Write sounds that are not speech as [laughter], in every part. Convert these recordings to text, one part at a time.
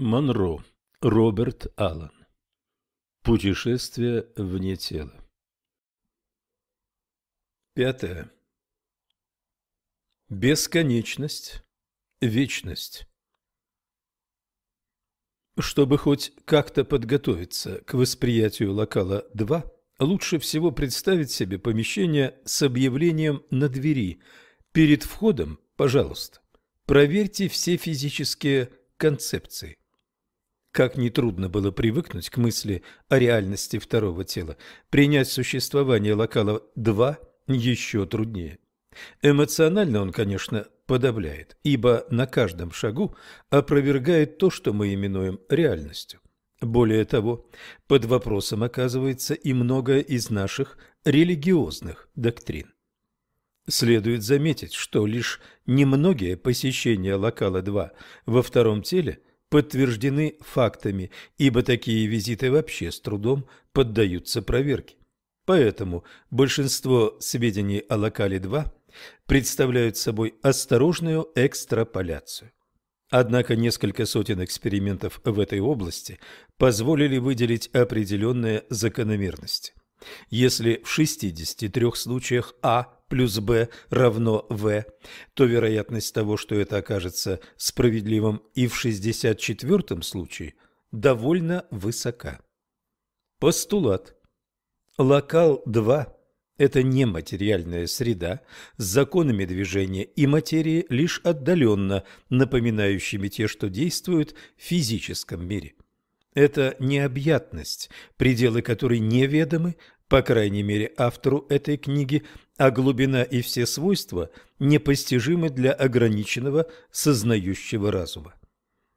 Монро. Роберт Аллан. Путешествие вне тела. Пятое. Бесконечность. Вечность. Чтобы хоть как-то подготовиться к восприятию локала 2, лучше всего представить себе помещение с объявлением на двери. Перед входом, пожалуйста, проверьте все физические концепции. Как нетрудно было привыкнуть к мысли о реальности второго тела, принять существование локала 2 еще труднее. Эмоционально он, конечно, подавляет, ибо на каждом шагу опровергает то, что мы именуем реальностью. Более того, под вопросом оказывается и многое из наших религиозных доктрин. Следует заметить, что лишь немногие посещения локала 2 во втором теле – подтверждены фактами, ибо такие визиты вообще с трудом поддаются проверке. Поэтому большинство сведений о локале-2 представляют собой осторожную экстраполяцию. Однако несколько сотен экспериментов в этой области позволили выделить определенные закономерности. Если в 63 случаях А плюс b равно v, то вероятность того, что это окажется справедливым и в 64 случае, довольно высока. Постулат. Локал 2 – это нематериальная среда с законами движения и материи, лишь отдаленно напоминающими те, что действуют в физическом мире. Это необъятность, пределы которой неведомы, по крайней мере, автору этой книги, а глубина и все свойства непостижимы для ограниченного сознающего разума.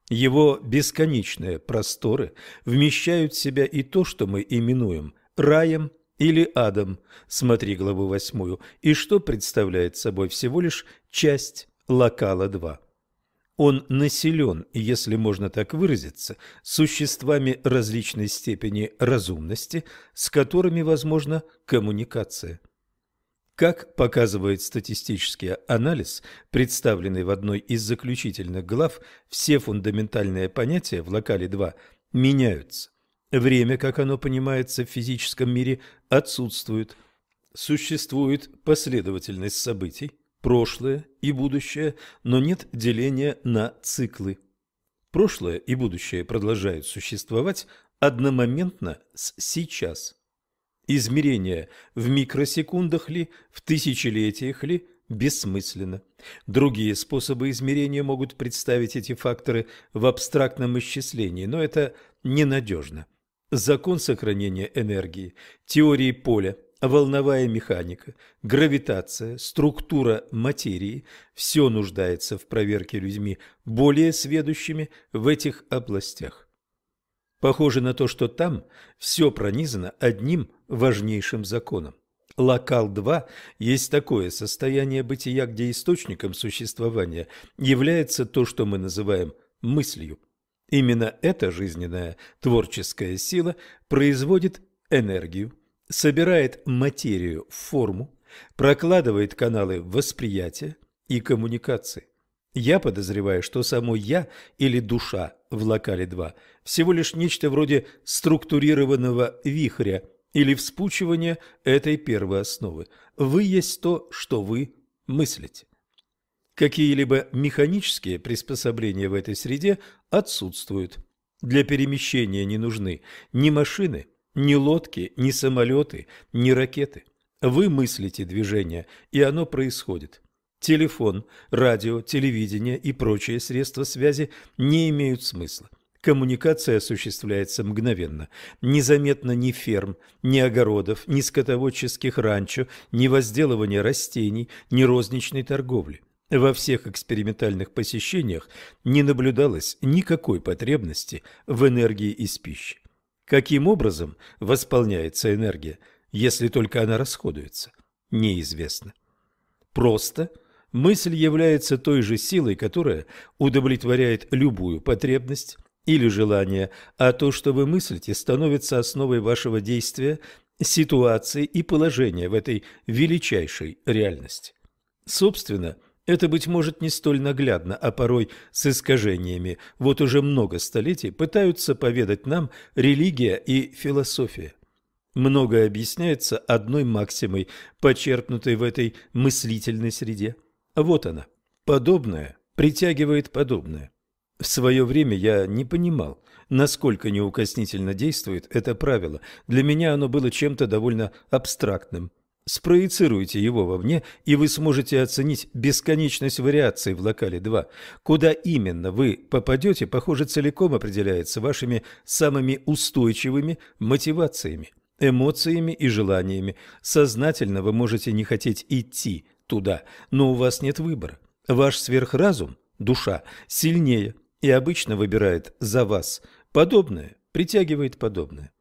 Его бесконечные просторы вмещают в себя и то, что мы именуем раем или адом, смотри главу восьмую, и что представляет собой всего лишь часть локала 2. Он населен, если можно так выразиться, существами различной степени разумности, с которыми возможна коммуникация. Как показывает статистический анализ, представленный в одной из заключительных глав, все фундаментальные понятия в локале 2 меняются. Время, как оно понимается в физическом мире, отсутствует. Существует последовательность событий, прошлое и будущее, но нет деления на циклы. Прошлое и будущее продолжают существовать одномоментно с сейчас. Измерение в микросекундах ли, в тысячелетиях ли бессмысленно. Другие способы измерения могут представить эти факторы в абстрактном исчислении, но это ненадежно. Закон сохранения энергии, теории поля, волновая механика, гравитация, структура материи – все нуждается в проверке людьми, более сведущими в этих областях. Похоже на то, что там все пронизано одним важнейшим законом. Локал-2 есть такое состояние бытия, где источником существования является то, что мы называем мыслью. Именно эта жизненная творческая сила производит энергию, собирает материю в форму, прокладывает каналы восприятия и коммуникации. Я подозреваю, что само «я» или «душа» в локале 2 всего лишь нечто вроде структурированного вихря или вспучивания этой первой основы. Вы есть то, что вы мыслите. Какие-либо механические приспособления в этой среде отсутствуют. Для перемещения не нужны ни машины, ни лодки, ни самолеты, ни ракеты. Вы мыслите движение, и оно происходит. Телефон, радио, телевидение и прочие средства связи не имеют смысла. Коммуникация осуществляется мгновенно. Незаметно ни ферм, ни огородов, ни скотоводческих ранчо, ни возделывания растений, ни розничной торговли. Во всех экспериментальных посещениях не наблюдалось никакой потребности в энергии из пищи. Каким образом восполняется энергия, если только она расходуется, неизвестно. Просто – Мысль является той же силой, которая удовлетворяет любую потребность или желание, а то, что вы мыслите, становится основой вашего действия, ситуации и положения в этой величайшей реальности. Собственно, это, быть может, не столь наглядно, а порой с искажениями, вот уже много столетий пытаются поведать нам религия и философия. Многое объясняется одной максимой, почерпнутой в этой мыслительной среде – вот она. Подобное притягивает подобное. В свое время я не понимал, насколько неукоснительно действует это правило. Для меня оно было чем-то довольно абстрактным. Спроецируйте его вовне, и вы сможете оценить бесконечность вариаций в локале 2. Куда именно вы попадете, похоже, целиком определяется вашими самыми устойчивыми мотивациями, эмоциями и желаниями. Сознательно вы можете не хотеть идти туда, но у вас нет выбора. Ваш сверхразум, душа, сильнее и обычно выбирает за вас. Подобное притягивает подобное.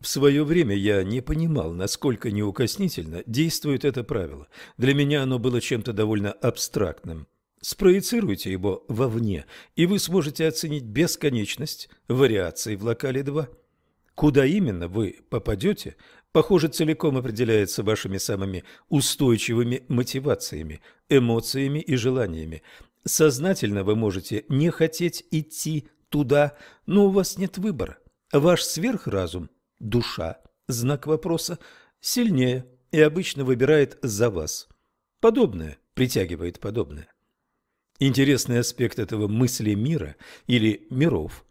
В свое время я не понимал, насколько неукоснительно действует это правило. Для меня оно было чем-то довольно абстрактным. Спроецируйте его вовне, и вы сможете оценить бесконечность вариаций в локале 2. Куда именно вы попадете, похоже, целиком определяется вашими самыми устойчивыми мотивациями, эмоциями и желаниями. Сознательно вы можете не хотеть идти туда, но у вас нет выбора. Ваш сверхразум, душа, знак вопроса, сильнее и обычно выбирает за вас. Подобное притягивает подобное. Интересный аспект этого мысли мира или миров.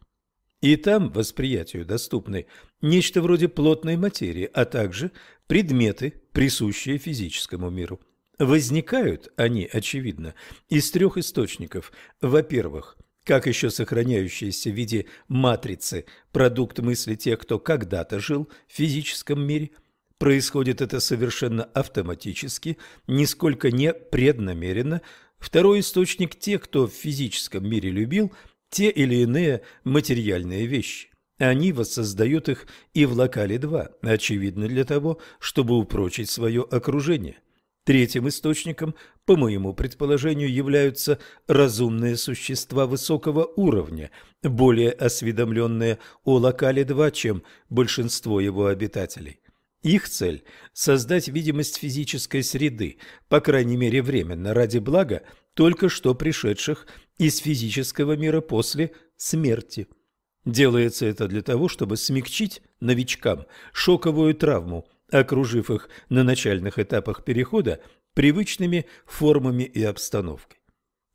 И там восприятию доступны нечто вроде плотной материи, а также предметы, присущие физическому миру. Возникают они, очевидно, из трех источников. Во-первых, как еще сохраняющиеся в виде матрицы продукт мысли тех, кто когда-то жил в физическом мире. Происходит это совершенно автоматически, нисколько не преднамеренно. Второй источник – те, кто в физическом мире любил те или иные материальные вещи. Они воссоздают их и в локале 2, очевидно для того, чтобы упрочить свое окружение. Третьим источником, по моему предположению, являются разумные существа высокого уровня, более осведомленные о локале 2, чем большинство его обитателей. Их цель – создать видимость физической среды, по крайней мере временно, ради блага только что пришедших из физического мира после смерти – Делается это для того, чтобы смягчить новичкам шоковую травму, окружив их на начальных этапах перехода привычными формами и обстановкой.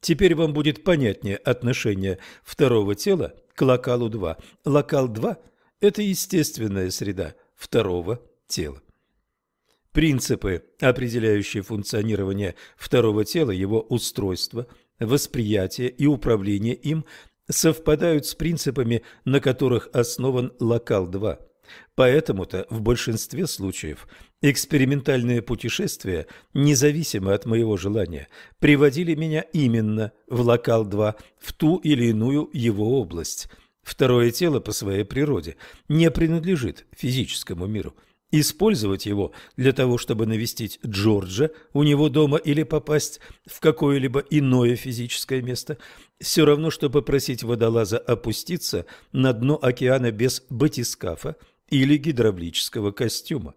Теперь вам будет понятнее отношение второго тела к локалу 2. Локал 2 – это естественная среда второго тела. Принципы, определяющие функционирование второго тела, его устройство, восприятие и управление им, совпадают с принципами, на которых основан локал-2. Поэтому-то в большинстве случаев экспериментальные путешествия, независимо от моего желания, приводили меня именно в локал-2, в ту или иную его область. Второе тело по своей природе не принадлежит физическому миру – Использовать его для того, чтобы навестить Джорджа у него дома или попасть в какое-либо иное физическое место, все равно, что попросить водолаза опуститься на дно океана без батискафа или гидравлического костюма.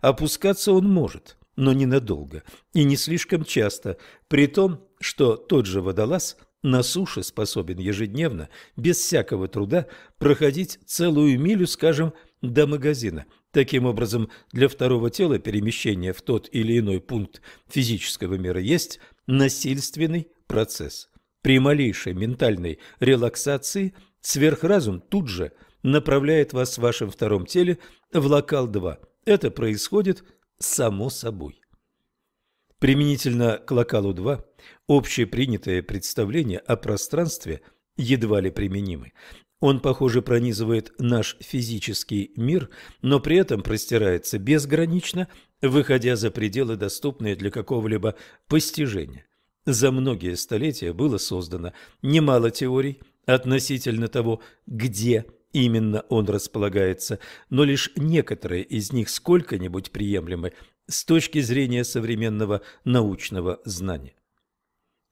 Опускаться он может, но ненадолго и не слишком часто, при том, что тот же водолаз на суше способен ежедневно, без всякого труда, проходить целую милю, скажем, до магазина – Таким образом, для второго тела перемещение в тот или иной пункт физического мира есть насильственный процесс. При малейшей ментальной релаксации сверхразум тут же направляет вас в вашем втором теле в локал 2. Это происходит само собой. Применительно к локалу 2 общепринятое представление о пространстве едва ли применимы. Он, похоже, пронизывает наш физический мир, но при этом простирается безгранично, выходя за пределы, доступные для какого-либо постижения. За многие столетия было создано немало теорий относительно того, где именно он располагается, но лишь некоторые из них сколько-нибудь приемлемы с точки зрения современного научного знания.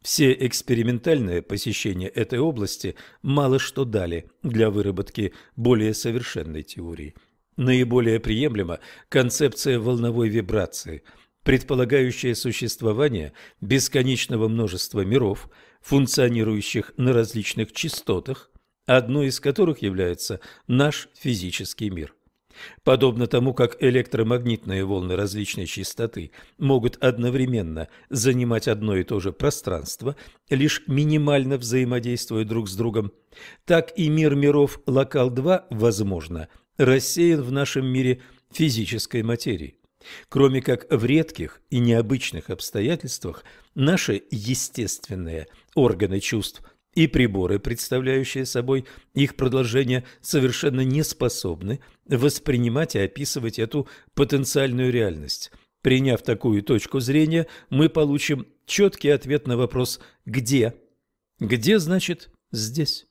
Все экспериментальные посещения этой области мало что дали для выработки более совершенной теории. Наиболее приемлема концепция волновой вибрации, предполагающая существование бесконечного множества миров, функционирующих на различных частотах, одной из которых является наш физический мир. Подобно тому, как электромагнитные волны различной частоты могут одновременно занимать одно и то же пространство, лишь минимально взаимодействуя друг с другом, так и мир миров Локал-2, возможно, рассеян в нашем мире физической материи. Кроме как в редких и необычных обстоятельствах, наши естественные органы чувств – и приборы, представляющие собой их продолжение, совершенно не способны воспринимать и описывать эту потенциальную реальность. Приняв такую точку зрения, мы получим четкий ответ на вопрос «где?». «Где» значит «здесь».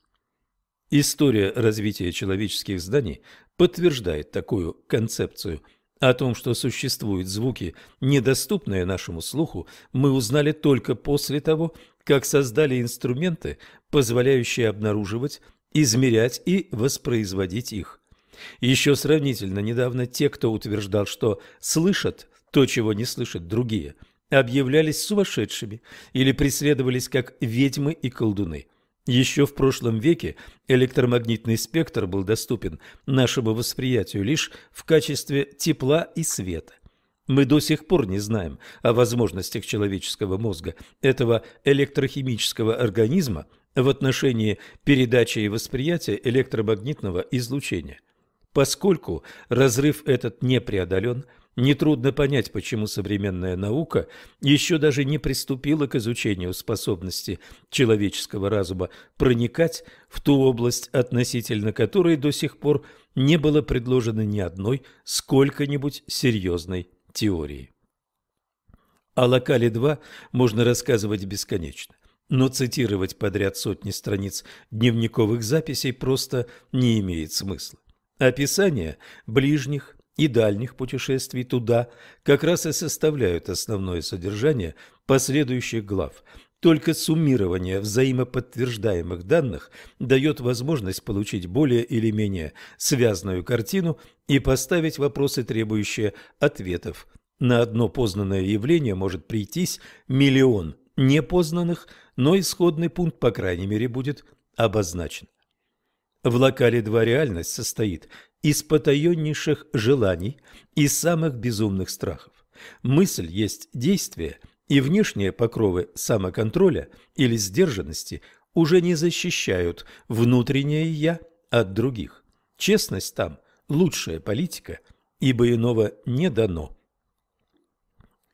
История развития человеческих зданий подтверждает такую концепцию. О том, что существуют звуки, недоступные нашему слуху, мы узнали только после того, как создали инструменты, позволяющие обнаруживать, измерять и воспроизводить их. Еще сравнительно недавно те, кто утверждал, что слышат то, чего не слышат другие, объявлялись сумасшедшими или преследовались как ведьмы и колдуны. Еще в прошлом веке электромагнитный спектр был доступен нашему восприятию лишь в качестве тепла и света. Мы до сих пор не знаем о возможностях человеческого мозга, этого электрохимического организма в отношении передачи и восприятия электромагнитного излучения. Поскольку разрыв этот не преодолен, нетрудно понять, почему современная наука еще даже не приступила к изучению способности человеческого разума проникать в ту область, относительно которой до сих пор не было предложено ни одной сколько-нибудь серьезной теории. О локале 2 можно рассказывать бесконечно, но цитировать подряд сотни страниц дневниковых записей просто не имеет смысла. Описание ближних и дальних путешествий туда как раз и составляют основное содержание последующих глав, только суммирование взаимоподтверждаемых данных дает возможность получить более или менее связанную картину и поставить вопросы, требующие ответов. На одно познанное явление может прийтись миллион непознанных, но исходный пункт, по крайней мере, будет обозначен. В локале 2 реальность состоит из потаеннейших желаний и самых безумных страхов. Мысль есть действие – и внешние покровы самоконтроля или сдержанности уже не защищают внутреннее «я» от других. Честность там – лучшая политика, ибо иного не дано.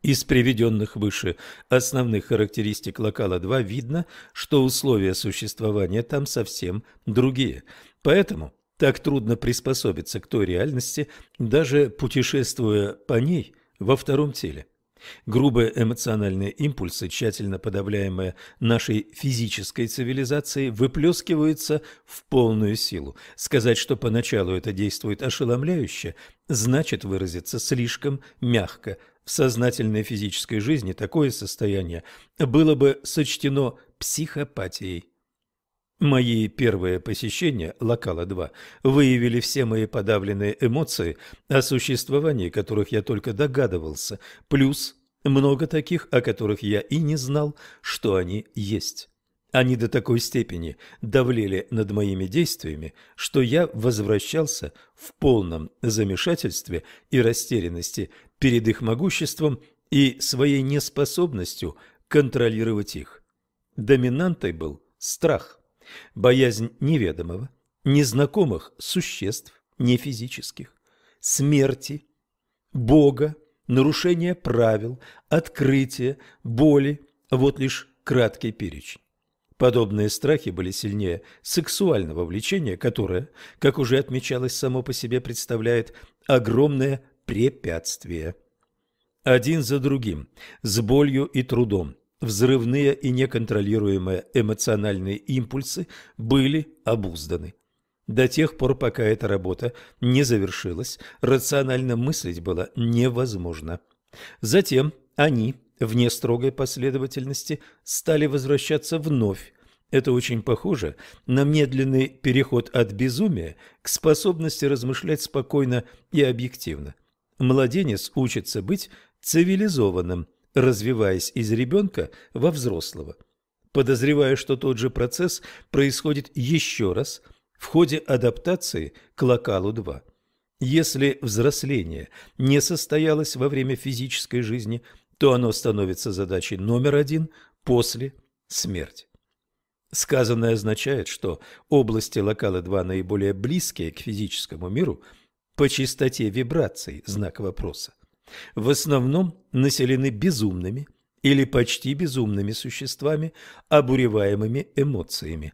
Из приведенных выше основных характеристик локала 2 видно, что условия существования там совсем другие. Поэтому так трудно приспособиться к той реальности, даже путешествуя по ней во втором теле. Грубые эмоциональные импульсы, тщательно подавляемые нашей физической цивилизацией, выплескиваются в полную силу. Сказать, что поначалу это действует ошеломляюще, значит выразиться слишком мягко. В сознательной физической жизни такое состояние было бы сочтено психопатией. Мои первые посещения «Локала-2» выявили все мои подавленные эмоции, о существовании которых я только догадывался, плюс много таких, о которых я и не знал, что они есть. Они до такой степени давлели над моими действиями, что я возвращался в полном замешательстве и растерянности перед их могуществом и своей неспособностью контролировать их. Доминантой был страх боязнь неведомого, незнакомых существ, нефизических, смерти, Бога, нарушения правил, открытия, боли – вот лишь краткий перечень. Подобные страхи были сильнее сексуального влечения, которое, как уже отмечалось само по себе, представляет огромное препятствие. Один за другим, с болью и трудом, взрывные и неконтролируемые эмоциональные импульсы были обузданы. До тех пор, пока эта работа не завершилась, рационально мыслить было невозможно. Затем они, вне строгой последовательности, стали возвращаться вновь. Это очень похоже на медленный переход от безумия к способности размышлять спокойно и объективно. Младенец учится быть цивилизованным – развиваясь из ребенка во взрослого. Подозреваю, что тот же процесс происходит еще раз в ходе адаптации к локалу-2. Если взросление не состоялось во время физической жизни, то оно становится задачей номер один после смерти. Сказанное означает, что области локала 2 наиболее близкие к физическому миру по частоте вибраций, знак вопроса в основном населены безумными или почти безумными существами, обуреваемыми эмоциями.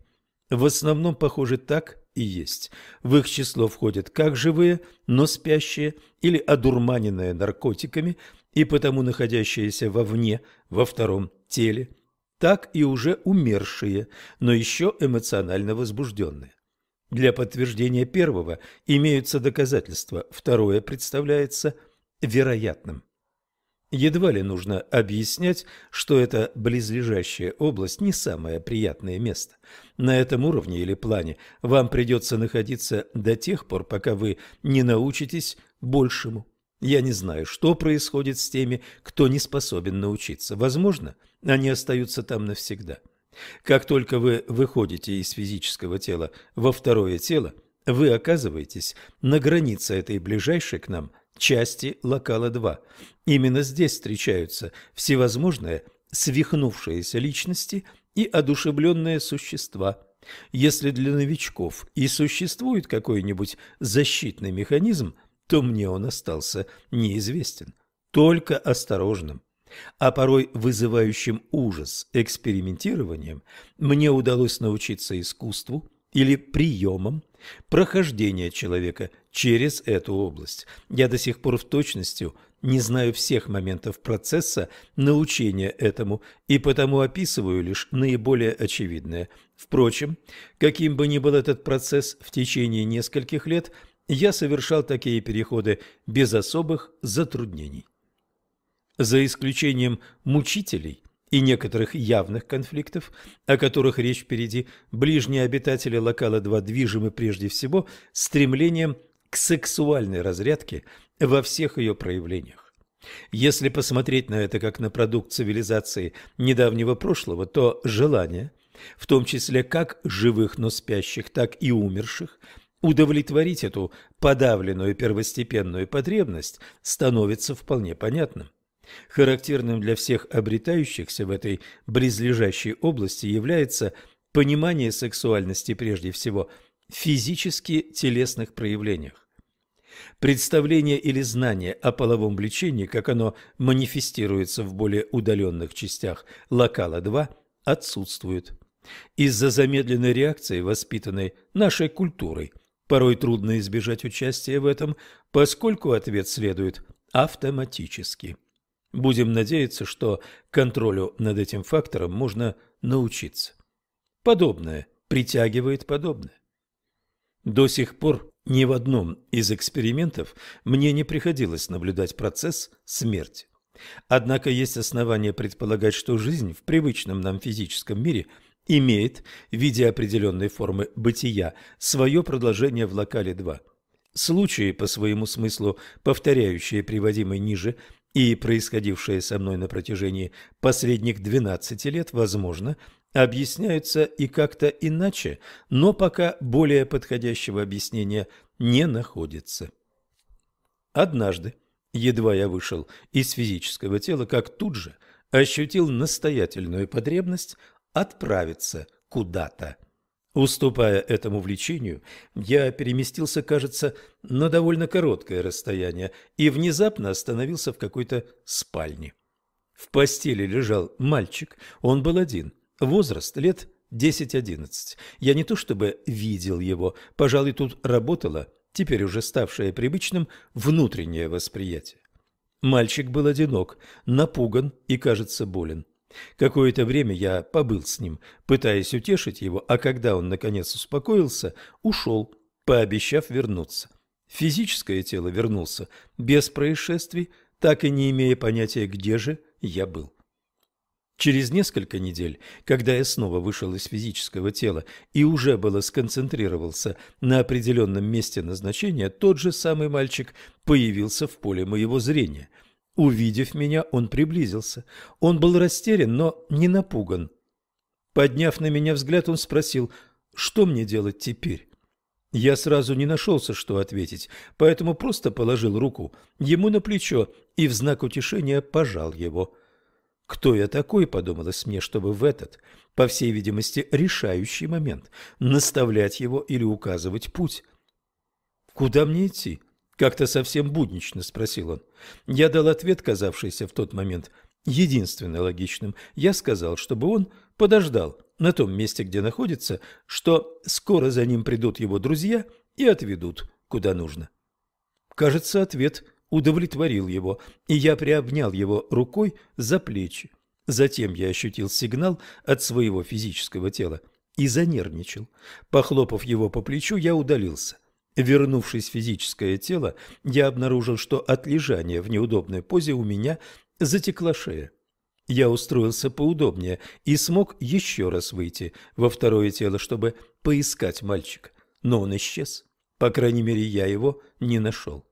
В основном, похоже, так и есть. В их число входят как живые, но спящие или одурманенные наркотиками и потому находящиеся вовне, во втором теле, так и уже умершие, но еще эмоционально возбужденные. Для подтверждения первого имеются доказательства, второе представляется – вероятным. Едва ли нужно объяснять, что эта близлежащая область не самое приятное место. На этом уровне или плане вам придется находиться до тех пор, пока вы не научитесь большему. Я не знаю, что происходит с теми, кто не способен научиться. Возможно, они остаются там навсегда. Как только вы выходите из физического тела во второе тело, вы оказываетесь на границе этой ближайшей к нам – части локала 2. Именно здесь встречаются всевозможные свихнувшиеся личности и одушевленные существа. Если для новичков и существует какой-нибудь защитный механизм, то мне он остался неизвестен, только осторожным. А порой вызывающим ужас экспериментированием мне удалось научиться искусству или приемом прохождения человека через эту область. Я до сих пор в точности не знаю всех моментов процесса научения этому и потому описываю лишь наиболее очевидное. Впрочем, каким бы ни был этот процесс в течение нескольких лет, я совершал такие переходы без особых затруднений. За исключением мучителей – и некоторых явных конфликтов, о которых речь впереди, ближние обитатели локала 2 движимы прежде всего стремлением к сексуальной разрядке во всех ее проявлениях. Если посмотреть на это как на продукт цивилизации недавнего прошлого, то желание, в том числе как живых, но спящих, так и умерших, удовлетворить эту подавленную первостепенную потребность становится вполне понятным. Характерным для всех обретающихся в этой близлежащей области является понимание сексуальности прежде всего в физически телесных проявлениях. Представление или знание о половом влечении, как оно манифестируется в более удаленных частях локала 2, отсутствует. Из-за замедленной реакции, воспитанной нашей культурой, порой трудно избежать участия в этом, поскольку ответ следует автоматически. Будем надеяться, что контролю над этим фактором можно научиться. Подобное притягивает подобное. До сих пор ни в одном из экспериментов мне не приходилось наблюдать процесс смерти. Однако есть основания предполагать, что жизнь в привычном нам физическом мире имеет в виде определенной формы бытия свое продолжение в локале 2. Случаи, по своему смыслу повторяющие приводимый ниже и происходившее со мной на протяжении последних 12 лет, возможно, объясняются и как-то иначе, но пока более подходящего объяснения не находится. Однажды, едва я вышел из физического тела, как тут же ощутил настоятельную потребность отправиться куда-то. Уступая этому влечению, я переместился, кажется, на довольно короткое расстояние и внезапно остановился в какой-то спальне. В постели лежал мальчик, он был один, возраст лет 10-11. Я не то чтобы видел его, пожалуй, тут работало, теперь уже ставшее привычным, внутреннее восприятие. Мальчик был одинок, напуган и, кажется, болен. Какое-то время я побыл с ним, пытаясь утешить его, а когда он, наконец, успокоился, ушел, пообещав вернуться. физическое тело вернулся без происшествий, так и не имея понятия, где же я был. Через несколько недель, когда я снова вышел из физического тела и уже было сконцентрировался на определенном месте назначения, тот же самый мальчик появился в поле моего зрения – Увидев меня, он приблизился. Он был растерян, но не напуган. Подняв на меня взгляд, он спросил, что мне делать теперь? Я сразу не нашелся, что ответить, поэтому просто положил руку ему на плечо и в знак утешения пожал его. «Кто я такой?» – подумалось мне, чтобы в этот, по всей видимости, решающий момент наставлять его или указывать путь. «Куда мне идти?» Как-то совсем буднично спросил он. Я дал ответ, казавшийся в тот момент единственно логичным. Я сказал, чтобы он подождал на том месте, где находится, что скоро за ним придут его друзья и отведут куда нужно. Кажется, ответ удовлетворил его, и я приобнял его рукой за плечи. Затем я ощутил сигнал от своего физического тела и занервничал. Похлопав его по плечу, я удалился. Вернувшись в физическое тело, я обнаружил, что от лежания в неудобной позе у меня затекла шея. Я устроился поудобнее и смог еще раз выйти во второе тело, чтобы поискать мальчика, но он исчез. По крайней мере, я его не нашел.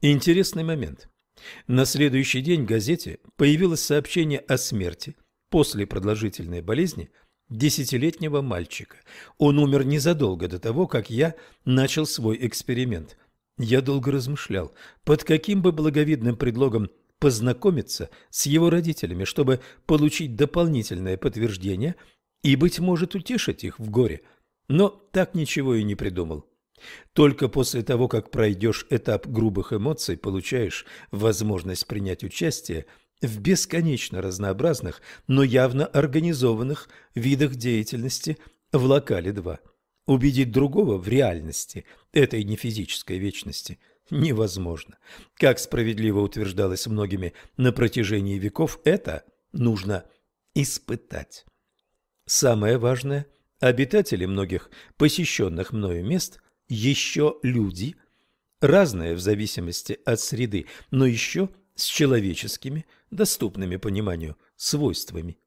Интересный момент. На следующий день в газете появилось сообщение о смерти после продолжительной болезни – десятилетнего мальчика. Он умер незадолго до того, как я начал свой эксперимент. Я долго размышлял, под каким бы благовидным предлогом познакомиться с его родителями, чтобы получить дополнительное подтверждение и, быть может, утешить их в горе. Но так ничего и не придумал. Только после того, как пройдешь этап грубых эмоций, получаешь возможность принять участие – в бесконечно разнообразных, но явно организованных видах деятельности в локале 2. Убедить другого в реальности этой нефизической вечности невозможно. Как справедливо утверждалось многими на протяжении веков, это нужно испытать. Самое важное – обитатели многих посещенных мною мест еще люди, разные в зависимости от среды, но еще с человеческими доступными пониманию свойствами.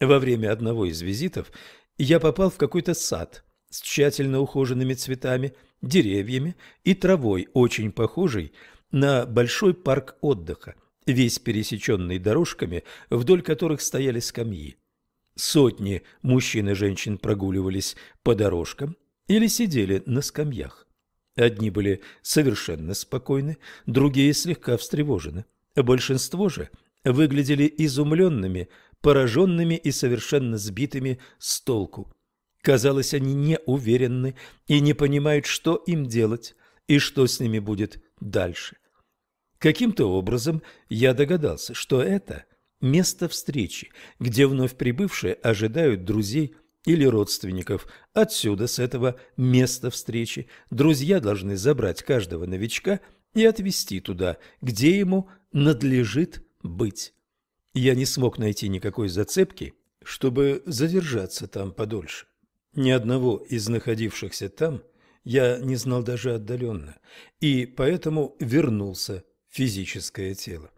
Во время одного из визитов я попал в какой-то сад с тщательно ухоженными цветами, деревьями и травой, очень похожей на большой парк отдыха, весь пересеченный дорожками, вдоль которых стояли скамьи. Сотни мужчин и женщин прогуливались по дорожкам или сидели на скамьях. Одни были совершенно спокойны, другие слегка встревожены. Большинство же выглядели изумленными, пораженными и совершенно сбитыми с толку. Казалось, они не уверены и не понимают, что им делать и что с ними будет дальше. Каким-то образом я догадался, что это место встречи, где вновь прибывшие ожидают друзей или родственников. Отсюда, с этого места встречи, друзья должны забрать каждого новичка и отвезти туда, где ему надлежит быть. Я не смог найти никакой зацепки, чтобы задержаться там подольше. Ни одного из находившихся там я не знал даже отдаленно, и поэтому вернулся в физическое тело.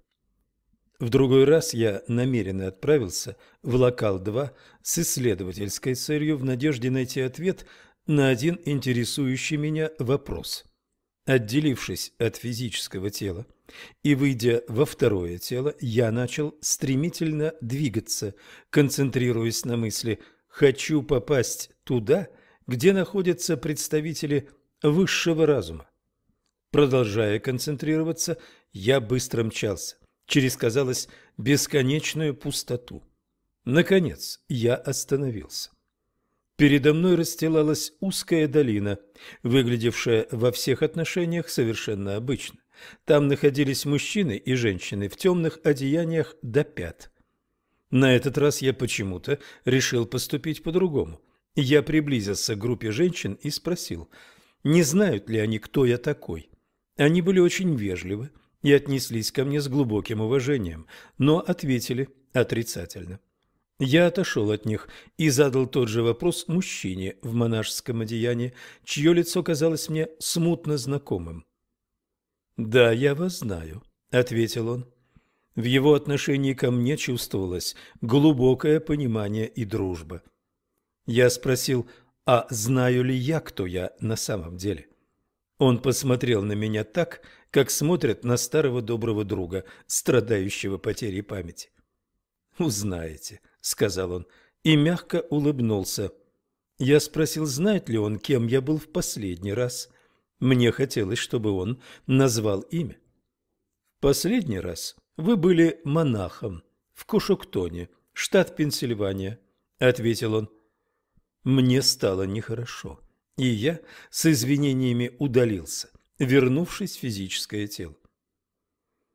В другой раз я намеренно отправился в «Локал-2» с исследовательской целью в надежде найти ответ на один интересующий меня вопрос – Отделившись от физического тела и выйдя во второе тело, я начал стремительно двигаться, концентрируясь на мысли «хочу попасть туда», где находятся представители высшего разума. Продолжая концентрироваться, я быстро мчался через, казалось, бесконечную пустоту. Наконец я остановился. Передо мной расстилалась узкая долина, выглядевшая во всех отношениях совершенно обычно. Там находились мужчины и женщины в темных одеяниях до пят. На этот раз я почему-то решил поступить по-другому. Я приблизился к группе женщин и спросил, не знают ли они, кто я такой. Они были очень вежливы и отнеслись ко мне с глубоким уважением, но ответили отрицательно. Я отошел от них и задал тот же вопрос мужчине в монашеском одеянии, чье лицо казалось мне смутно знакомым. «Да, я вас знаю», — ответил он. В его отношении ко мне чувствовалось глубокое понимание и дружба. Я спросил, а знаю ли я, кто я на самом деле? Он посмотрел на меня так, как смотрят на старого доброго друга, страдающего потерей памяти. «Узнаете», сказал он, и мягко улыбнулся. Я спросил, знает ли он, кем я был в последний раз. Мне хотелось, чтобы он назвал имя. В последний раз вы были монахом в Кушуктоне, штат Пенсильвания, ответил он. Мне стало нехорошо, и я с извинениями удалился, вернувшись в физическое тело.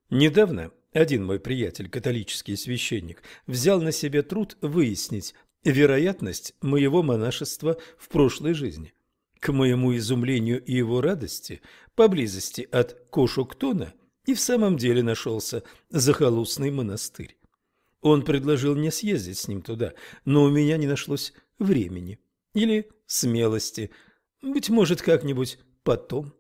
Недавно один мой приятель, католический священник, взял на себе труд выяснить вероятность моего монашества в прошлой жизни. К моему изумлению и его радости, поблизости от Кошуктона и в самом деле нашелся захолустный монастырь. Он предложил мне съездить с ним туда, но у меня не нашлось времени или смелости. Быть может, как-нибудь потом.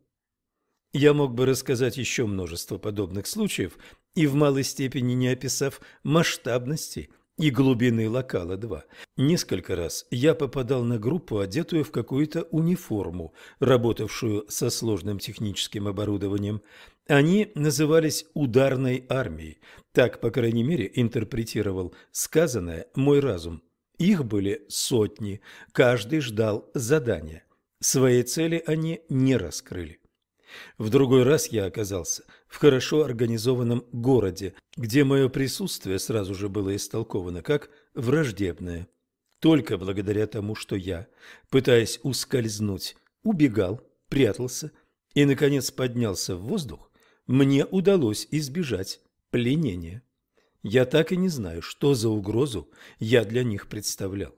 Я мог бы рассказать еще множество подобных случаев, и в малой степени не описав масштабности и глубины локала 2. Несколько раз я попадал на группу, одетую в какую-то униформу, работавшую со сложным техническим оборудованием. Они назывались «ударной армией». Так, по крайней мере, интерпретировал сказанное мой разум. Их были сотни, каждый ждал задания. Свои цели они не раскрыли. В другой раз я оказался – в хорошо организованном городе, где мое присутствие сразу же было истолковано как враждебное. Только благодаря тому, что я, пытаясь ускользнуть, убегал, прятался и, наконец, поднялся в воздух, мне удалось избежать пленения. Я так и не знаю, что за угрозу я для них представлял.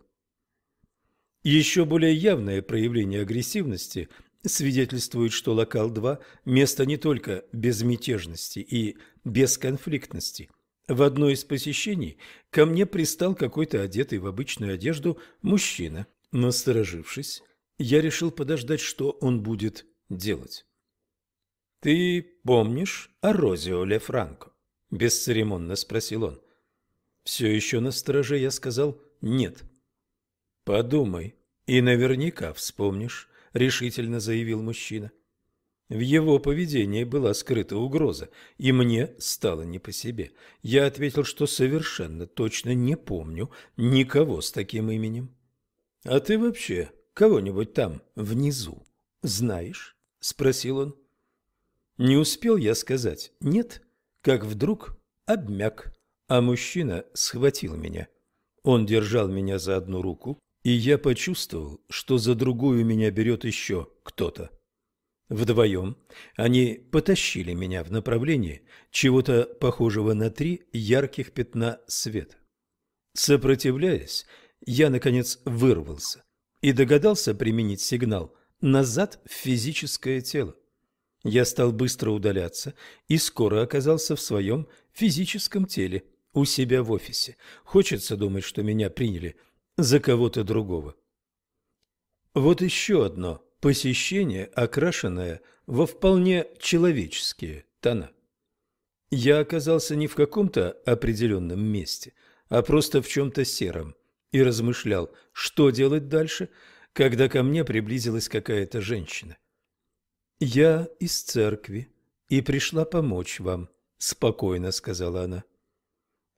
Еще более явное проявление агрессивности свидетельствует, что локал-2 – место не только безмятежности и бесконфликтности. В одно из посещений ко мне пристал какой-то одетый в обычную одежду мужчина. Насторожившись, я решил подождать, что он будет делать. «Ты помнишь о Розио Ле бесцеремонно спросил он. Все еще на стороже я сказал «нет». «Подумай, и наверняка вспомнишь». — решительно заявил мужчина. В его поведении была скрыта угроза, и мне стало не по себе. Я ответил, что совершенно точно не помню никого с таким именем. — А ты вообще кого-нибудь там, внизу, знаешь? — спросил он. Не успел я сказать «нет», как вдруг обмяк, а мужчина схватил меня. Он держал меня за одну руку, и я почувствовал, что за другую меня берет еще кто-то. Вдвоем они потащили меня в направлении чего-то похожего на три ярких пятна света. Сопротивляясь, я, наконец, вырвался и догадался применить сигнал «назад в физическое тело». Я стал быстро удаляться и скоро оказался в своем физическом теле, у себя в офисе. Хочется думать, что меня приняли – за кого-то другого. Вот еще одно посещение, окрашенное во вполне человеческие тона. Я оказался не в каком-то определенном месте, а просто в чем-то сером, и размышлял, что делать дальше, когда ко мне приблизилась какая-то женщина. «Я из церкви и пришла помочь вам», — спокойно сказала она.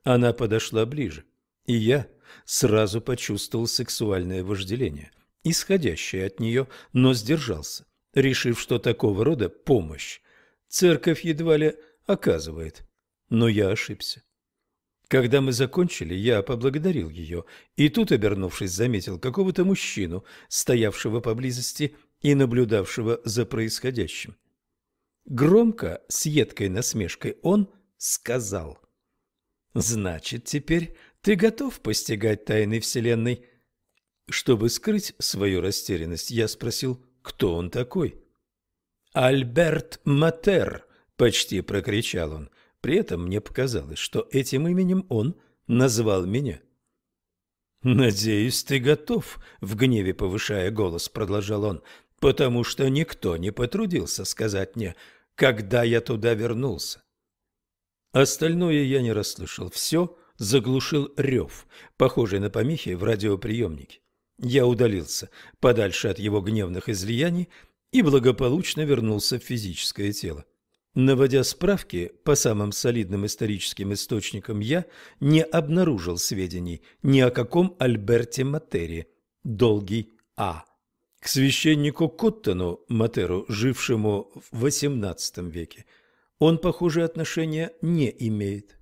Она подошла ближе, и я сразу почувствовал сексуальное вожделение, исходящее от нее, но сдержался, решив, что такого рода помощь церковь едва ли оказывает. Но я ошибся. Когда мы закончили, я поблагодарил ее, и тут, обернувшись, заметил какого-то мужчину, стоявшего поблизости и наблюдавшего за происходящим. Громко, с едкой насмешкой, он сказал. «Значит, теперь ты готов постигать тайны Вселенной? Чтобы скрыть свою растерянность, я спросил, кто он такой? «Альберт Матер!» – почти прокричал он. При этом мне показалось, что этим именем он назвал меня. «Надеюсь, ты готов», — в гневе повышая голос продолжал он, «потому что никто не потрудился сказать мне, когда я туда вернулся». Остальное я не расслышал. Все заглушил рев, похожий на помехи в радиоприемнике. Я удалился подальше от его гневных излияний и благополучно вернулся в физическое тело. Наводя справки по самым солидным историческим источникам, я не обнаружил сведений ни о каком Альберте Матере, долгий А. К священнику Коттону Матеру, жившему в XVIII веке, он, похоже, отношения не имеет.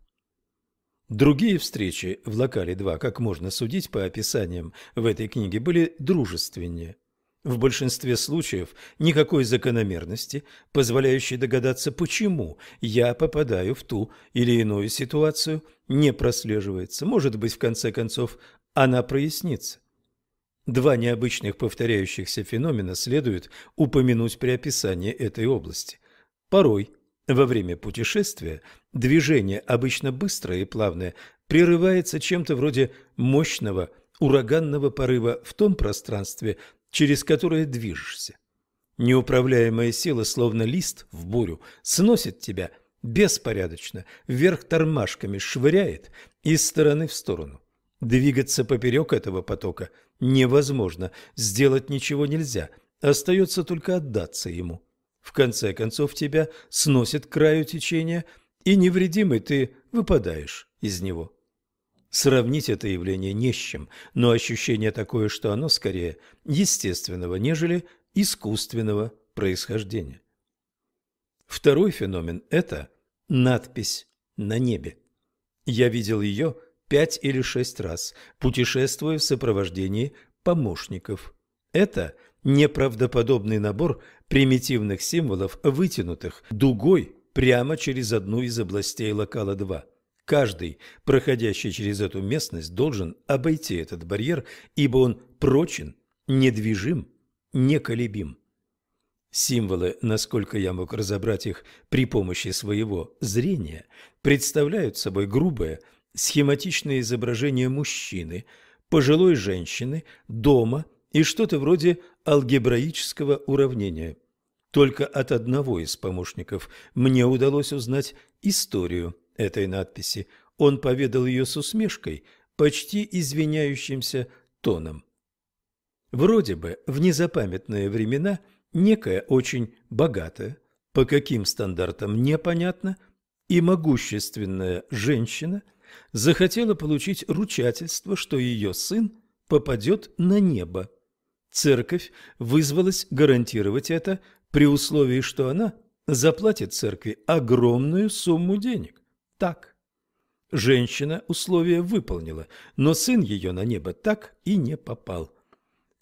Другие встречи в локале 2, как можно судить по описаниям в этой книге, были дружественнее. В большинстве случаев никакой закономерности, позволяющей догадаться, почему я попадаю в ту или иную ситуацию, не прослеживается. Может быть, в конце концов, она прояснится. Два необычных повторяющихся феномена следует упомянуть при описании этой области. Порой – во время путешествия движение, обычно быстрое и плавное, прерывается чем-то вроде мощного ураганного порыва в том пространстве, через которое движешься. Неуправляемая сила, словно лист в бурю, сносит тебя беспорядочно, вверх тормашками швыряет из стороны в сторону. Двигаться поперек этого потока невозможно, сделать ничего нельзя, остается только отдаться ему. В конце концов тебя сносит к краю течения, и невредимый ты выпадаешь из него. Сравнить это явление не с чем, но ощущение такое, что оно скорее естественного, нежели искусственного происхождения. Второй феномен – это надпись на небе. Я видел ее пять или шесть раз, путешествуя в сопровождении помощников. Это неправдоподобный набор примитивных символов, вытянутых дугой прямо через одну из областей локала 2. Каждый, проходящий через эту местность, должен обойти этот барьер, ибо он прочен, недвижим, неколебим. Символы, насколько я мог разобрать их при помощи своего зрения, представляют собой грубое, схематичное изображение мужчины, пожилой женщины, дома и что-то вроде алгебраического уравнения. Только от одного из помощников мне удалось узнать историю этой надписи. Он поведал ее с усмешкой, почти извиняющимся тоном. Вроде бы в незапамятные времена некая очень богатая, по каким стандартам непонятно, и могущественная женщина захотела получить ручательство, что ее сын попадет на небо. Церковь вызвалась гарантировать это при условии, что она заплатит церкви огромную сумму денег. Так. Женщина условие выполнила, но сын ее на небо так и не попал.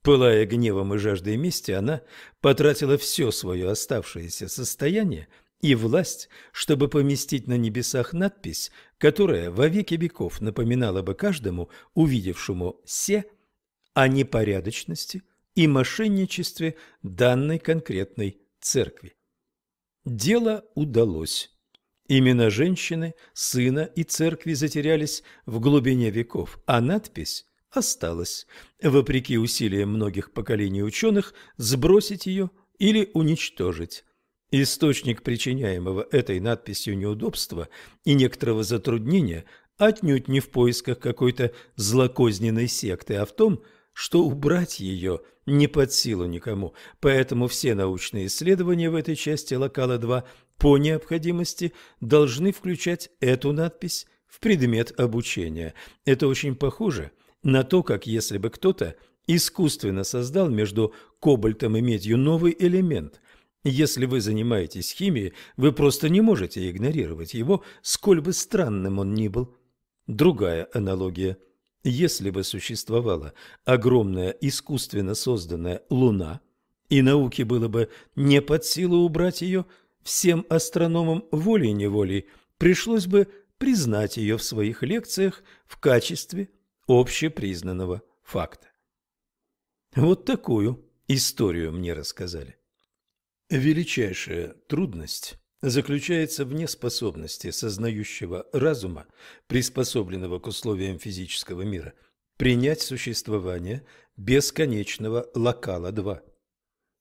Пылая гневом и жаждой мести, она потратила все свое оставшееся состояние и власть, чтобы поместить на небесах надпись, которая во веки веков напоминала бы каждому, увидевшему «се» о непорядочности и мошенничестве данной конкретной церкви. Дело удалось. Имена женщины, сына и церкви затерялись в глубине веков, а надпись осталась, вопреки усилиям многих поколений ученых, сбросить ее или уничтожить. Источник причиняемого этой надписью неудобства и некоторого затруднения отнюдь не в поисках какой-то злокозненной секты, а в том, что что убрать ее не под силу никому, поэтому все научные исследования в этой части локала-2 по необходимости должны включать эту надпись в предмет обучения. Это очень похоже на то, как если бы кто-то искусственно создал между кобальтом и медью новый элемент. Если вы занимаетесь химией, вы просто не можете игнорировать его, сколь бы странным он ни был. Другая аналогия – если бы существовала огромная искусственно созданная Луна, и науке было бы не под силу убрать ее, всем астрономам волей-неволей пришлось бы признать ее в своих лекциях в качестве общепризнанного факта. Вот такую историю мне рассказали. Величайшая трудность заключается в неспособности сознающего разума, приспособленного к условиям физического мира, принять существование бесконечного локала 2.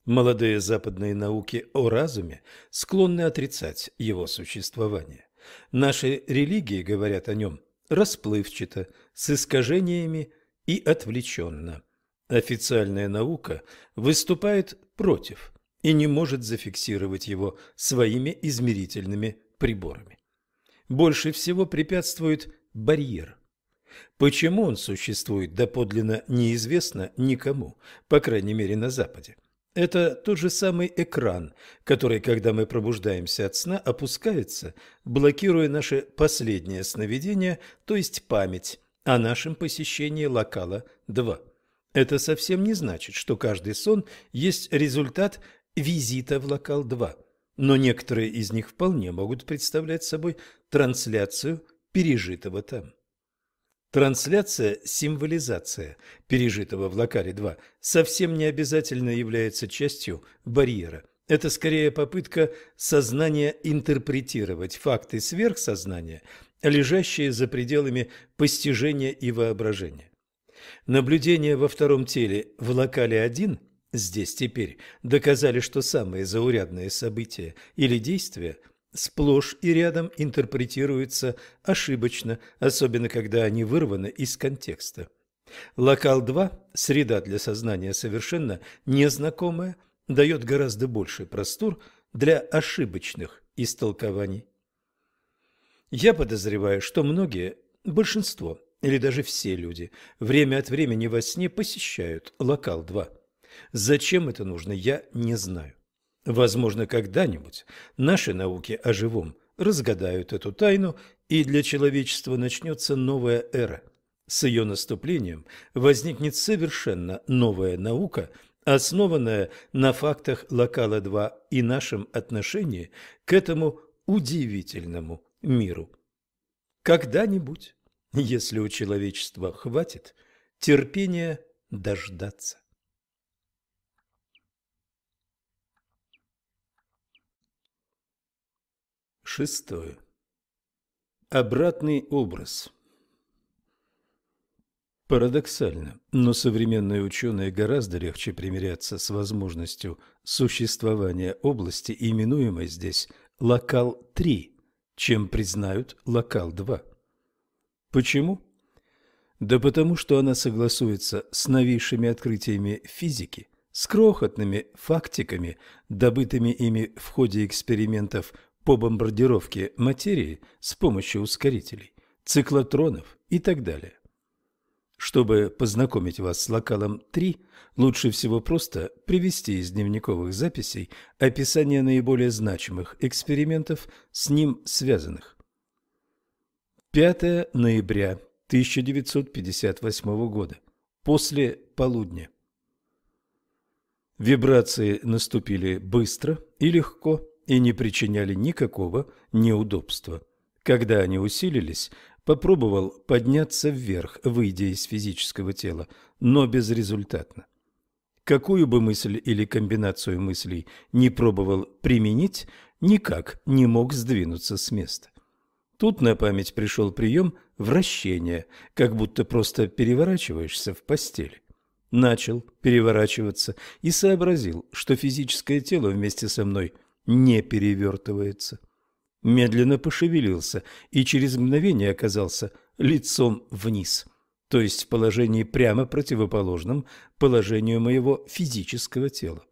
Молодые западные науки о разуме склонны отрицать его существование. Наши религии говорят о нем расплывчато, с искажениями и отвлеченно. Официальная наука выступает против и не может зафиксировать его своими измерительными приборами. Больше всего препятствует барьер. Почему он существует, доподлинно неизвестно никому, по крайней мере на Западе. Это тот же самый экран, который, когда мы пробуждаемся от сна, опускается, блокируя наше последнее сновидение, то есть память о нашем посещении локала 2. Это совсем не значит, что каждый сон есть результат визита в локал-2, но некоторые из них вполне могут представлять собой трансляцию пережитого там. Трансляция – символизация пережитого в локале 2, совсем не обязательно является частью барьера. Это скорее попытка сознания интерпретировать факты сверхсознания, лежащие за пределами постижения и воображения. Наблюдение во втором теле в локале 1 Здесь теперь доказали, что самые заурядные события или действия сплошь и рядом интерпретируются ошибочно, особенно когда они вырваны из контекста. Локал 2, среда для сознания совершенно незнакомая, дает гораздо больше простор для ошибочных истолкований. Я подозреваю, что многие, большинство или даже все люди время от времени во сне посещают локал 2. Зачем это нужно, я не знаю. Возможно, когда-нибудь наши науки о живом разгадают эту тайну, и для человечества начнется новая эра. С ее наступлением возникнет совершенно новая наука, основанная на фактах Локала-2 и нашем отношении к этому удивительному миру. Когда-нибудь, если у человечества хватит терпения дождаться. Шестое. Обратный образ. Парадоксально, но современные ученые гораздо легче примиряться с возможностью существования области, именуемой здесь «локал-3», чем признают «локал-2». Почему? Да потому что она согласуется с новейшими открытиями физики, с крохотными фактиками, добытыми ими в ходе экспериментов – по бомбардировке материи с помощью ускорителей, циклотронов и так далее. Чтобы познакомить вас с локалом 3, лучше всего просто привести из дневниковых записей описание наиболее значимых экспериментов, с ним связанных. 5 ноября 1958 года. После полудня. Вибрации наступили быстро и легко и не причиняли никакого неудобства. Когда они усилились, попробовал подняться вверх, выйдя из физического тела, но безрезультатно. Какую бы мысль или комбинацию мыслей не пробовал применить, никак не мог сдвинуться с места. Тут на память пришел прием вращения, как будто просто переворачиваешься в постели. Начал переворачиваться и сообразил, что физическое тело вместе со мной – не перевертывается. Медленно пошевелился и через мгновение оказался лицом вниз, то есть в положении прямо противоположном положению моего физического тела.